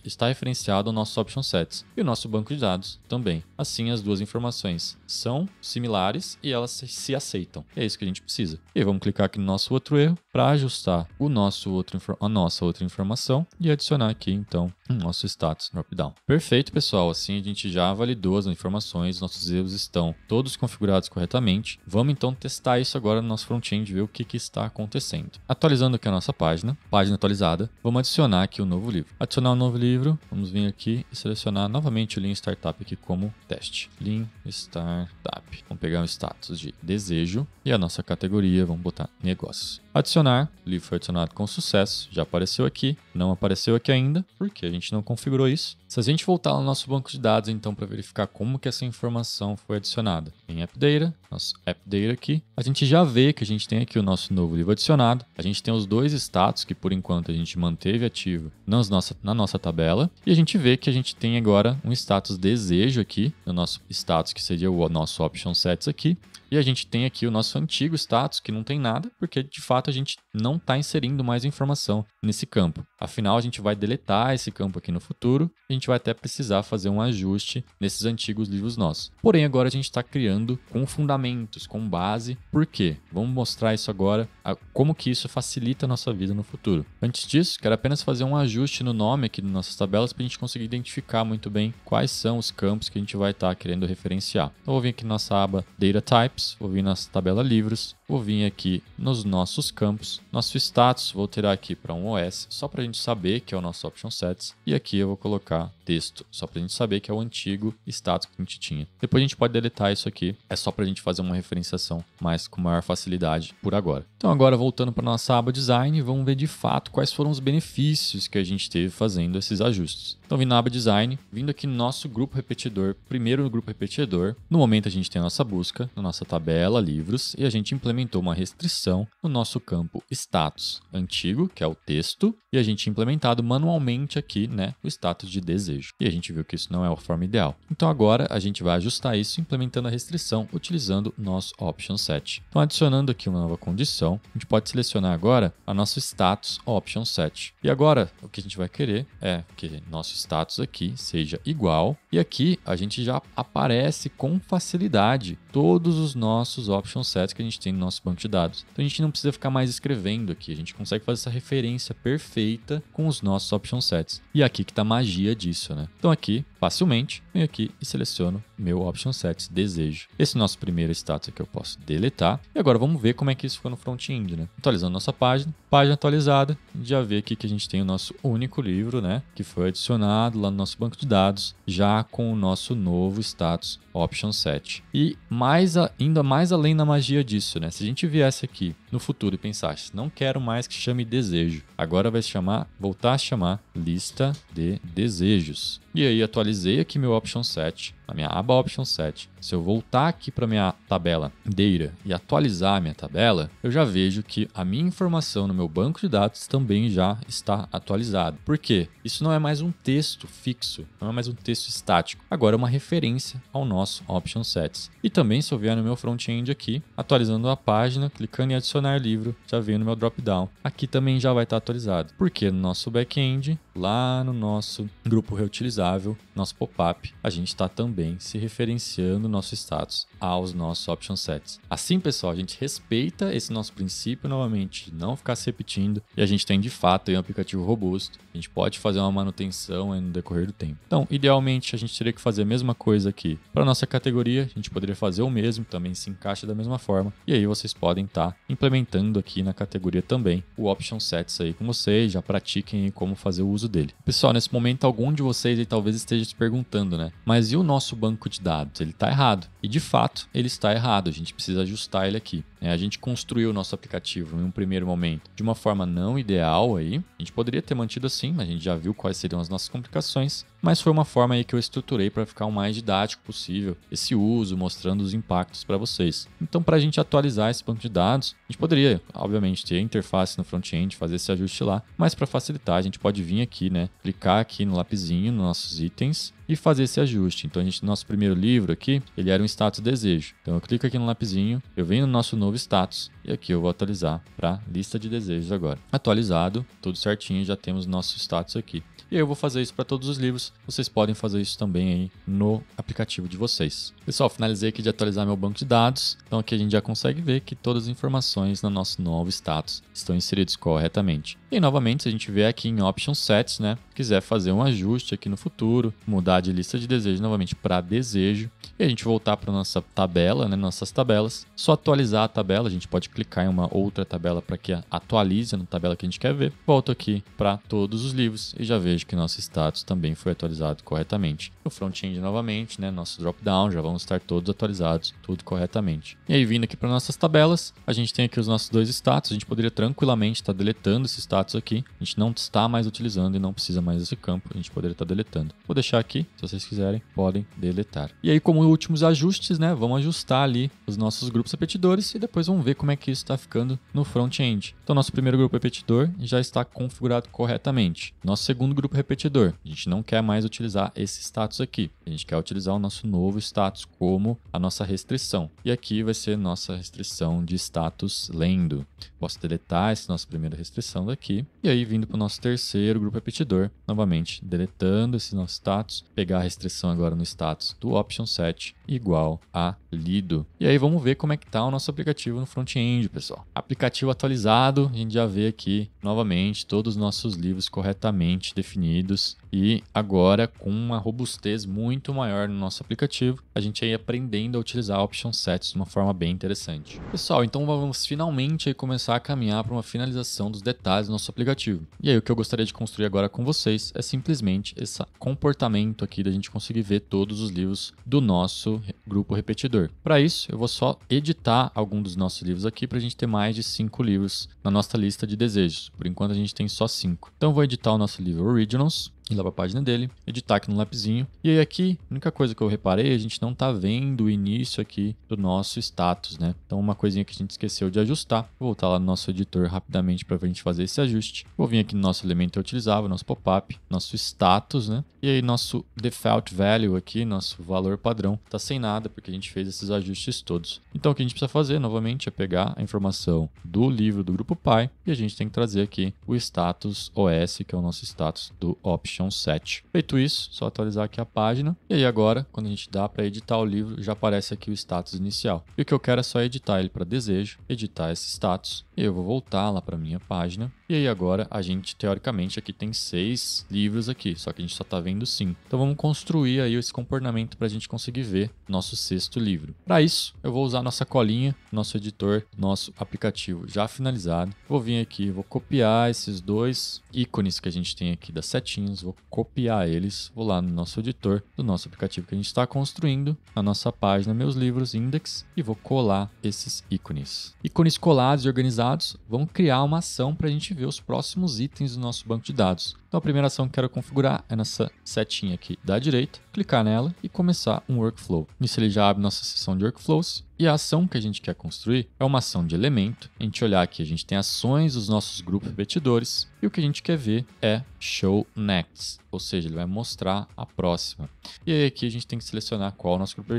está referenciado ao nosso option sets e o nosso banco de dados também. Assim as duas informações são similares e elas se aceitam. é isso que a gente precisa. E vamos clicar aqui no nosso outro erro para ajustar o nosso outro a nossa outra informação e adicionar aqui, então, o nosso status dropdown. Perfeito, pessoal. Assim a gente já validou as informações, nossos erros estão todos configurados corretamente. Vamos então testar isso agora no nosso front-end, ver o que, que está acontecendo. Atualizando aqui a nossa página, página atualizada, vamos adicionar aqui o um novo livro. Adicionar um novo livro, vamos vir aqui e selecionar novamente o Lean Startup aqui como teste. Lean Startup. Vamos pegar o status de desejo e a nossa categoria, vamos botar negócios. Adicionar, o livro foi adicionado com sucesso, já apareceu aqui, não apareceu aqui ainda, porque a gente não configurou isso. Se a gente voltar no nosso banco de dados, então, para verificar como que essa informação foi adicionada em AppData, nosso AppData aqui, a gente já vê que a gente tem aqui o nosso novo livro adicionado, a gente tem os dois status que, por enquanto, a gente manteve ativo nas nossa, na nossa tabela, e a gente vê que a gente tem agora um status desejo aqui, no nosso status, que seria o nosso option sets aqui, e a gente tem aqui o nosso antigo status, que não tem nada, porque de fato a gente não está inserindo mais informação nesse campo. Afinal, a gente vai deletar esse campo aqui no futuro, a gente vai até precisar fazer um ajuste nesses antigos livros nossos. Porém, agora a gente está criando com fundamentos, com base. Por quê? Vamos mostrar isso agora, como que isso facilita a nossa vida no futuro. Antes disso, quero apenas fazer um ajuste no nome aqui das nossas tabelas para a gente conseguir identificar muito bem quais são os campos que a gente vai estar tá querendo referenciar. Então, vou vir aqui na nossa aba Data Types, vou vir na tabela Livros, Vou vir aqui nos nossos campos, nosso status, vou tirar aqui para um OS, só para a gente saber que é o nosso option sets, e aqui eu vou colocar texto, só para a gente saber que é o antigo status que a gente tinha. Depois a gente pode deletar isso aqui, é só para a gente fazer uma referenciação mais com maior facilidade por agora. Então agora voltando para nossa aba design, vamos ver de fato quais foram os benefícios que a gente teve fazendo esses ajustes. Então vindo na aba design, vindo aqui no nosso grupo repetidor, primeiro no grupo repetidor, no momento a gente tem a nossa busca, na nossa tabela livros e a gente implementou uma restrição no nosso campo status antigo, que é o texto, e a gente implementado manualmente aqui, né, o status de desejo desejo. E a gente viu que isso não é a forma ideal. Então agora a gente vai ajustar isso implementando a restrição utilizando o nosso option set. Então adicionando aqui uma nova condição, a gente pode selecionar agora a nosso status option set. E agora o que a gente vai querer é que nosso status aqui seja igual e aqui a gente já aparece com facilidade todos os nossos option sets que a gente tem no nosso banco de dados. Então a gente não precisa ficar mais escrevendo aqui, a gente consegue fazer essa referência perfeita com os nossos option sets. E aqui que está a magia disso, né? Então aqui, facilmente, venho aqui e seleciono meu option set desejo. Esse nosso primeiro status aqui eu posso deletar. E agora vamos ver como é que isso ficou no front-end, né? Atualizando nossa página, página atualizada, já vê aqui que a gente tem o nosso único livro, né? Que foi adicionado lá no nosso banco de dados, já com o nosso novo status option set. E mais a, ainda mais além da magia disso, né? Se a gente viesse aqui no futuro e pensasse, não quero mais que chame desejo, agora vai se chamar, voltar a chamar lista de desejos. E aí atualizei aqui meu option set, a minha aba option set. Se eu voltar aqui para minha tabela data e atualizar a minha tabela, eu já vejo que a minha informação no meu banco de dados também já está atualizada. Por quê? Isso não é mais um texto fixo, não é mais um texto estático. Agora é uma referência ao nosso option sets. E também se eu vier no meu front-end aqui, atualizando a página, clicando em adicionar livro, já vem no meu drop-down. Aqui também já vai estar atualizado. Porque no nosso back-end lá no nosso grupo reutilizável, nosso pop-up, a gente está também se referenciando nosso status aos nossos option sets. Assim, pessoal, a gente respeita esse nosso princípio novamente, não ficar se repetindo, e a gente tem de fato um aplicativo robusto. A gente pode fazer uma manutenção no decorrer do tempo. Então, idealmente, a gente teria que fazer a mesma coisa aqui. Para nossa categoria, a gente poderia fazer o mesmo, também se encaixa da mesma forma. E aí vocês podem estar tá implementando aqui na categoria também o option sets aí com vocês, já pratiquem como fazer o uso dele. Pessoal, nesse momento algum de vocês aí talvez esteja se perguntando, né? Mas e o nosso banco de dados? Ele está errado. E de fato fato, ele está errado, a gente precisa ajustar ele aqui. É, a gente construiu o nosso aplicativo em um primeiro momento de uma forma não ideal aí. A gente poderia ter mantido assim, mas a gente já viu quais seriam as nossas complicações. Mas foi uma forma aí que eu estruturei para ficar o mais didático possível esse uso, mostrando os impactos para vocês. Então, para a gente atualizar esse banco de dados, a gente poderia, obviamente, ter a interface no front-end, fazer esse ajuste lá, mas para facilitar, a gente pode vir aqui, né? Clicar aqui no lapizinho nos nossos itens, e fazer esse ajuste. Então, a gente, nosso primeiro livro aqui, ele era um status desejo. Então, eu clico aqui no lapizinho eu venho no nosso novo novo status. E aqui eu vou atualizar para lista de desejos agora. Atualizado, tudo certinho, já temos nosso status aqui. E eu vou fazer isso para todos os livros. Vocês podem fazer isso também aí no aplicativo de vocês. Pessoal, finalizei aqui de atualizar meu banco de dados. Então aqui a gente já consegue ver que todas as informações no nosso novo status estão inseridas corretamente. E novamente, se a gente vier aqui em Option Sets, né, quiser fazer um ajuste aqui no futuro, mudar de lista de desejo novamente para desejo, e a gente voltar para nossa tabela, né, nossas tabelas, só atualizar a tabela, a gente pode clicar em uma outra tabela para que atualize na tabela que a gente quer ver. Volto aqui para todos os livros e já vejo vejo que nosso status também foi atualizado corretamente o front-end novamente, né, nosso drop-down, já vão estar todos atualizados, tudo corretamente. E aí, vindo aqui para nossas tabelas, a gente tem aqui os nossos dois status, a gente poderia tranquilamente estar tá deletando esse status aqui, a gente não está mais utilizando e não precisa mais desse campo, a gente poderia estar tá deletando. Vou deixar aqui, se vocês quiserem, podem deletar. E aí, como últimos ajustes, né, vamos ajustar ali os nossos grupos repetidores e depois vamos ver como é que isso está ficando no front-end. Então, nosso primeiro grupo repetidor já está configurado corretamente. Nosso segundo grupo repetidor, a gente não quer mais utilizar esse status status aqui. A gente quer utilizar o nosso novo status como a nossa restrição. E aqui vai ser nossa restrição de status lendo. Posso deletar essa nossa primeira restrição daqui. E aí, vindo para o nosso terceiro grupo repetidor, novamente deletando esse nosso status, pegar a restrição agora no status do option set igual a lido. E aí vamos ver como é que está o nosso aplicativo no front-end, pessoal. Aplicativo atualizado, a gente já vê aqui novamente todos os nossos livros corretamente definidos e agora com uma robustez robustez muito maior no nosso aplicativo, a gente aí aprendendo a utilizar option sets de uma forma bem interessante. Pessoal, então vamos finalmente começar a caminhar para uma finalização dos detalhes do nosso aplicativo. E aí o que eu gostaria de construir agora com vocês é simplesmente esse comportamento aqui da gente conseguir ver todos os livros do nosso grupo repetidor. Para isso, eu vou só editar algum dos nossos livros aqui para a gente ter mais de cinco livros na nossa lista de desejos. Por enquanto a gente tem só cinco. Então vou editar o nosso livro Originals Ir lá para a página dele, editar aqui no lapizinho. E aí aqui, a única coisa que eu reparei, a gente não está vendo o início aqui do nosso status, né? Então uma coisinha que a gente esqueceu de ajustar, vou voltar lá no nosso editor rapidamente para a gente fazer esse ajuste. Vou vir aqui no nosso elemento utilizava, nosso pop-up, nosso status, né? E aí nosso default value aqui, nosso valor padrão, está sem nada porque a gente fez esses ajustes todos. Então o que a gente precisa fazer novamente é pegar a informação do livro do grupo pai e a gente tem que trazer aqui o status OS, que é o nosso status do option Notion 7. Feito isso, só atualizar aqui a página. E aí agora, quando a gente dá para editar o livro, já aparece aqui o status inicial. E o que eu quero é só editar ele para desejo, editar esse status. E eu vou voltar lá para minha página. E aí agora a gente, teoricamente, aqui tem seis livros aqui, só que a gente só está vendo cinco. Então vamos construir aí esse comportamento para a gente conseguir ver nosso sexto livro. Para isso, eu vou usar nossa colinha, nosso editor, nosso aplicativo já finalizado. Vou vir aqui, vou copiar esses dois ícones que a gente tem aqui das setinhas, vou copiar eles, vou lá no nosso editor do nosso aplicativo que a gente está construindo, a nossa página Meus Livros Index, e vou colar esses ícones. Ícones colados e organizados vão criar uma ação para a gente ver os próximos itens do nosso banco de dados. Então a primeira ação que quero configurar é nessa setinha aqui da direita clicar nela e começar um workflow. Nisso ele já abre nossa seção de workflows e a ação que a gente quer construir é uma ação de elemento. A gente olhar aqui, a gente tem ações, os nossos grupos repetidores e o que a gente quer ver é show next ou seja, ele vai mostrar a próxima. E aí aqui a gente tem que selecionar qual é o nosso grupo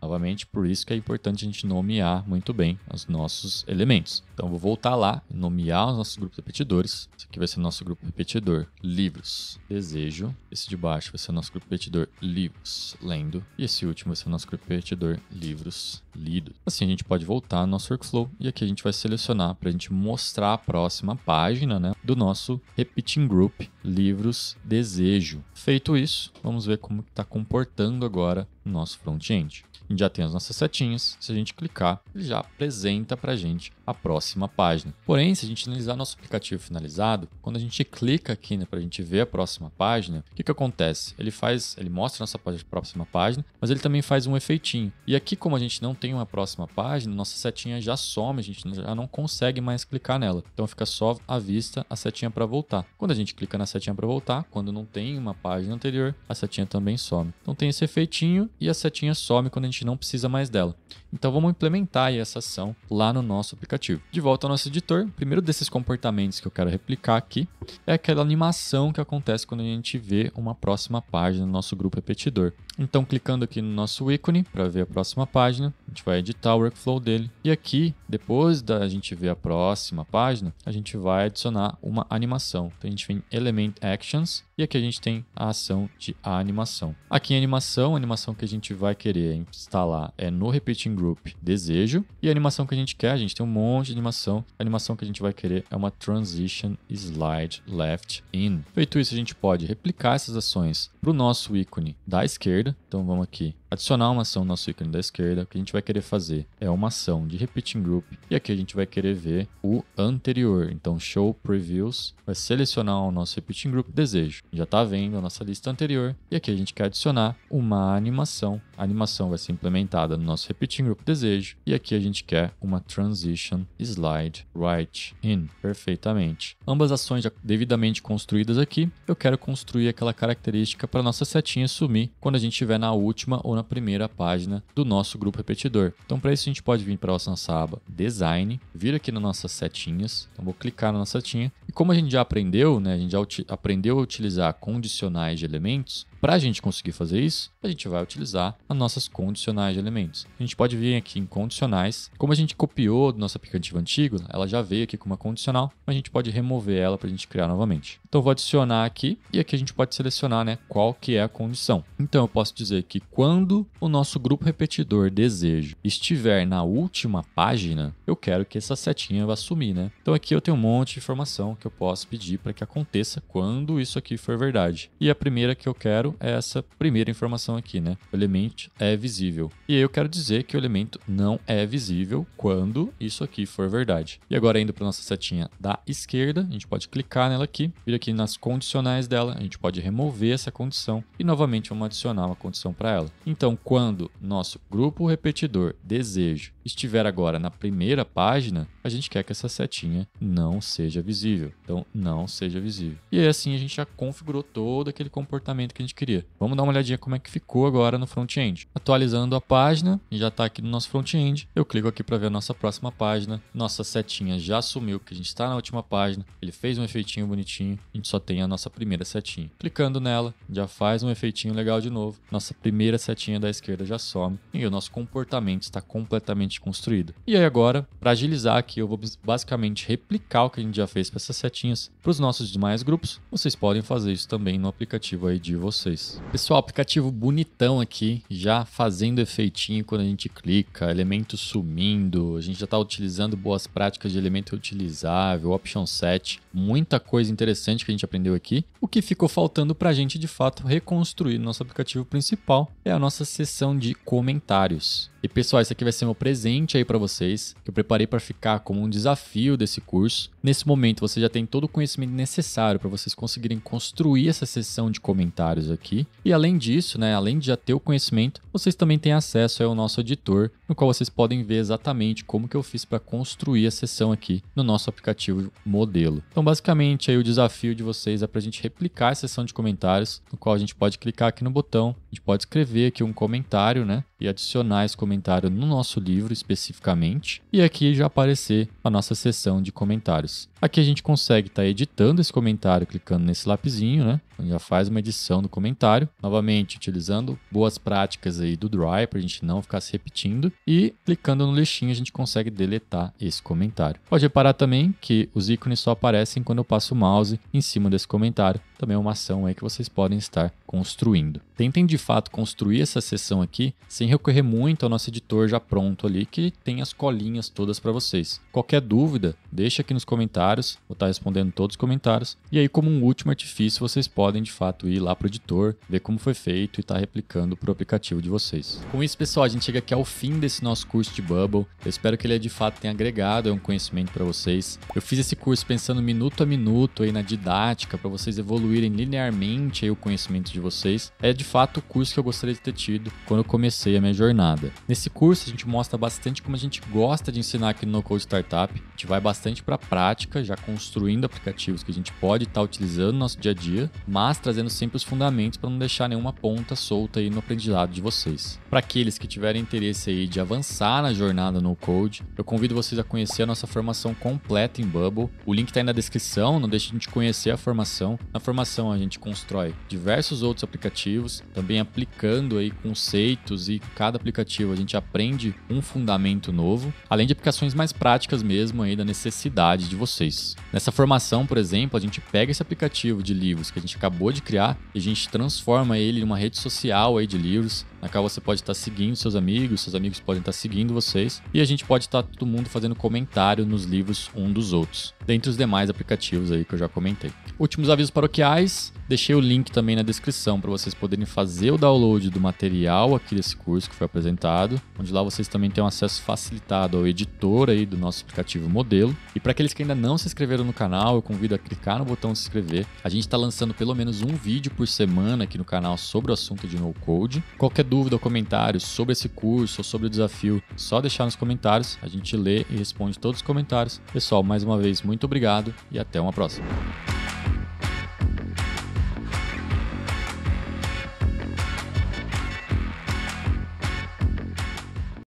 Novamente, por isso que é importante a gente nomear muito bem os nossos elementos. Então vou voltar lá, nomear os nossos grupos repetidores. Esse aqui vai ser nosso grupo repetidor, livros, desejo. Esse de baixo vai ser nosso grupo repetidor, livros, lendo. E esse último vai ser nosso grupo repetidor, livros, lido. Assim a gente pode voltar no nosso workflow e aqui a gente vai selecionar para a gente mostrar a próxima página né, do nosso repeating group, livros, desejo varejo. Feito isso, vamos ver como está comportando agora o nosso front-end. A gente já tem as nossas setinhas, se a gente clicar, ele já apresenta para a gente a próxima página. Porém, se a gente analisar nosso aplicativo finalizado, quando a gente clica aqui né, para a gente ver a próxima página, o que, que acontece? Ele faz, ele mostra nossa próxima página, mas ele também faz um efeitinho. E aqui, como a gente não tem uma próxima página, nossa setinha já some, a gente já não consegue mais clicar nela. Então fica só à vista a setinha para voltar. Quando a gente clica na setinha para voltar, quando não tem uma página anterior, a setinha também some. Então tem esse efeitinho e a setinha some quando a gente não precisa mais dela. Então vamos implementar essa ação lá no nosso aplicativo aplicativo. De volta ao nosso editor, o primeiro desses comportamentos que eu quero replicar aqui é aquela animação que acontece quando a gente vê uma próxima página no nosso grupo repetidor. Então, clicando aqui no nosso ícone para ver a próxima página, a gente vai editar o workflow dele. E aqui, depois da gente ver a próxima página, a gente vai adicionar uma animação. Então, a gente vem em Element Actions e aqui a gente tem a ação de animação. Aqui em animação, a animação que a gente vai querer instalar é no Repeating Group Desejo. E a animação que a gente quer, a gente tem um monte de animação. A animação que a gente vai querer é uma Transition Slide Left In. Feito isso, a gente pode replicar essas ações para o nosso ícone da esquerda esquerda. Então vamos aqui. Adicionar uma ação no nosso ícone da esquerda, o que a gente vai querer fazer é uma ação de repeating group e aqui a gente vai querer ver o anterior. Então, show previews vai selecionar o nosso repeating group desejo. Já está vendo a nossa lista anterior e aqui a gente quer adicionar uma animação. A animação vai ser implementada no nosso repeating group desejo e aqui a gente quer uma transition slide right in perfeitamente. Ambas ações já devidamente construídas aqui. Eu quero construir aquela característica para nossa setinha sumir quando a gente estiver na última ou na na primeira página do nosso grupo repetidor. Então, para isso, a gente pode vir para a nossa aba Design, vir aqui nas nossas setinhas. Então, vou clicar na nossa setinha. E como a gente já aprendeu, né, a gente já aprendeu a utilizar condicionais de elementos, para a gente conseguir fazer isso, a gente vai utilizar as nossas condicionais de elementos. A gente pode vir aqui em condicionais. Como a gente copiou do nosso aplicativo antigo, ela já veio aqui com uma condicional, mas a gente pode remover ela para a gente criar novamente. Então vou adicionar aqui e aqui a gente pode selecionar né, qual que é a condição. Então eu posso dizer que quando o nosso grupo repetidor desejo estiver na última página, eu quero que essa setinha vá sumir, né? Então aqui eu tenho um monte de informação que eu posso pedir para que aconteça quando isso aqui for verdade. E a primeira que eu quero é essa primeira informação aqui, né? O elemento é visível. E eu quero dizer que o elemento não é visível quando isso aqui for verdade. E agora, indo para nossa setinha da esquerda, a gente pode clicar nela aqui, vir aqui nas condicionais dela, a gente pode remover essa condição e novamente vamos adicionar uma condição para ela. Então, quando nosso grupo repetidor desejo estiver agora na primeira página, a gente quer que essa setinha não seja visível. Então, não seja visível. E aí, assim a gente já configurou todo aquele comportamento que a gente queria. Vamos dar uma olhadinha como é que ficou agora no front-end. Atualizando a página, já está aqui no nosso front-end. Eu clico aqui para ver a nossa próxima página. Nossa setinha já sumiu, que a gente está na última página. Ele fez um efeitinho bonitinho. A gente só tem a nossa primeira setinha. Clicando nela, já faz um efeitinho legal de novo. Nossa primeira setinha da esquerda já some. E o nosso comportamento está completamente construído. E aí agora, para agilizar aqui, eu vou basicamente replicar o que a gente já fez para essas setinhas para os nossos demais grupos. Vocês podem fazer isso também no aplicativo aí de vocês. Pessoal, aplicativo bonitão aqui, já fazendo efeitinho quando a gente clica, elementos sumindo, a gente já está utilizando boas práticas de elemento utilizável, option set, muita coisa interessante que a gente aprendeu aqui. O que ficou faltando para a gente de fato reconstruir nosso aplicativo principal é a nossa seção de comentários. E pessoal, esse aqui vai ser meu presente aí para vocês, que eu preparei para ficar como um desafio desse curso. Nesse momento, você já tem todo o conhecimento necessário para vocês conseguirem construir essa sessão de comentários aqui. E além disso, né, além de já ter o conhecimento, vocês também têm acesso ao nosso editor, no qual vocês podem ver exatamente como que eu fiz para construir a sessão aqui no nosso aplicativo modelo. Então, basicamente, aí o desafio de vocês é para a gente replicar a sessão de comentários, no qual a gente pode clicar aqui no botão, a gente pode escrever aqui um comentário, né? E adicionar esse comentário no nosso livro especificamente. E aqui já aparecer a nossa sessão de comentários. else Aqui a gente consegue estar tá editando esse comentário clicando nesse lapizinho, né? Então, já faz uma edição do comentário, novamente utilizando boas práticas aí do Dry para a gente não ficar se repetindo e clicando no lixinho a gente consegue deletar esse comentário. Pode reparar também que os ícones só aparecem quando eu passo o mouse em cima desse comentário. Também é uma ação aí que vocês podem estar construindo. Tentem de fato construir essa sessão aqui sem recorrer muito ao nosso editor já pronto ali que tem as colinhas todas para vocês. Qualquer dúvida, deixa aqui nos comentários comentários, vou estar tá respondendo todos os comentários. E aí, como um último artifício, vocês podem de fato ir lá para o editor, ver como foi feito e estar tá replicando para o aplicativo de vocês. Com isso, pessoal, a gente chega aqui ao fim desse nosso curso de Bubble. Eu espero que ele de fato tenha agregado um conhecimento para vocês. Eu fiz esse curso pensando minuto a minuto aí na didática, para vocês evoluírem linearmente aí o conhecimento de vocês. É de fato o curso que eu gostaria de ter tido quando eu comecei a minha jornada. Nesse curso, a gente mostra bastante como a gente gosta de ensinar aqui no No Code Startup. A gente vai bastante para a prática, já construindo aplicativos que a gente pode estar tá utilizando no nosso dia a dia, mas trazendo sempre os fundamentos para não deixar nenhuma ponta solta aí no aprendizado de vocês. Para aqueles que tiverem interesse aí de avançar na jornada no code, eu convido vocês a conhecer a nossa formação completa em Bubble. O link está aí na descrição, não deixe de conhecer a formação. Na formação a gente constrói diversos outros aplicativos, também aplicando aí conceitos e cada aplicativo a gente aprende um fundamento novo, além de aplicações mais práticas mesmo aí da necessidade de vocês vocês. Nessa formação, por exemplo, a gente pega esse aplicativo de livros que a gente acabou de criar e a gente transforma ele em uma rede social aí de livros na qual você pode estar seguindo seus amigos, seus amigos podem estar seguindo vocês, e a gente pode estar todo mundo fazendo comentário nos livros um dos outros, dentre os demais aplicativos aí que eu já comentei. Últimos avisos paroquiais, deixei o link também na descrição para vocês poderem fazer o download do material aqui desse curso que foi apresentado, onde lá vocês também têm um acesso facilitado ao editor aí do nosso aplicativo modelo. E para aqueles que ainda não se inscreveram no canal, eu convido a clicar no botão de se inscrever. A gente está lançando pelo menos um vídeo por semana aqui no canal sobre o assunto de no code. Qualquer dúvida ou comentário sobre esse curso ou sobre o desafio, só deixar nos comentários. A gente lê e responde todos os comentários. Pessoal, mais uma vez, muito obrigado e até uma próxima.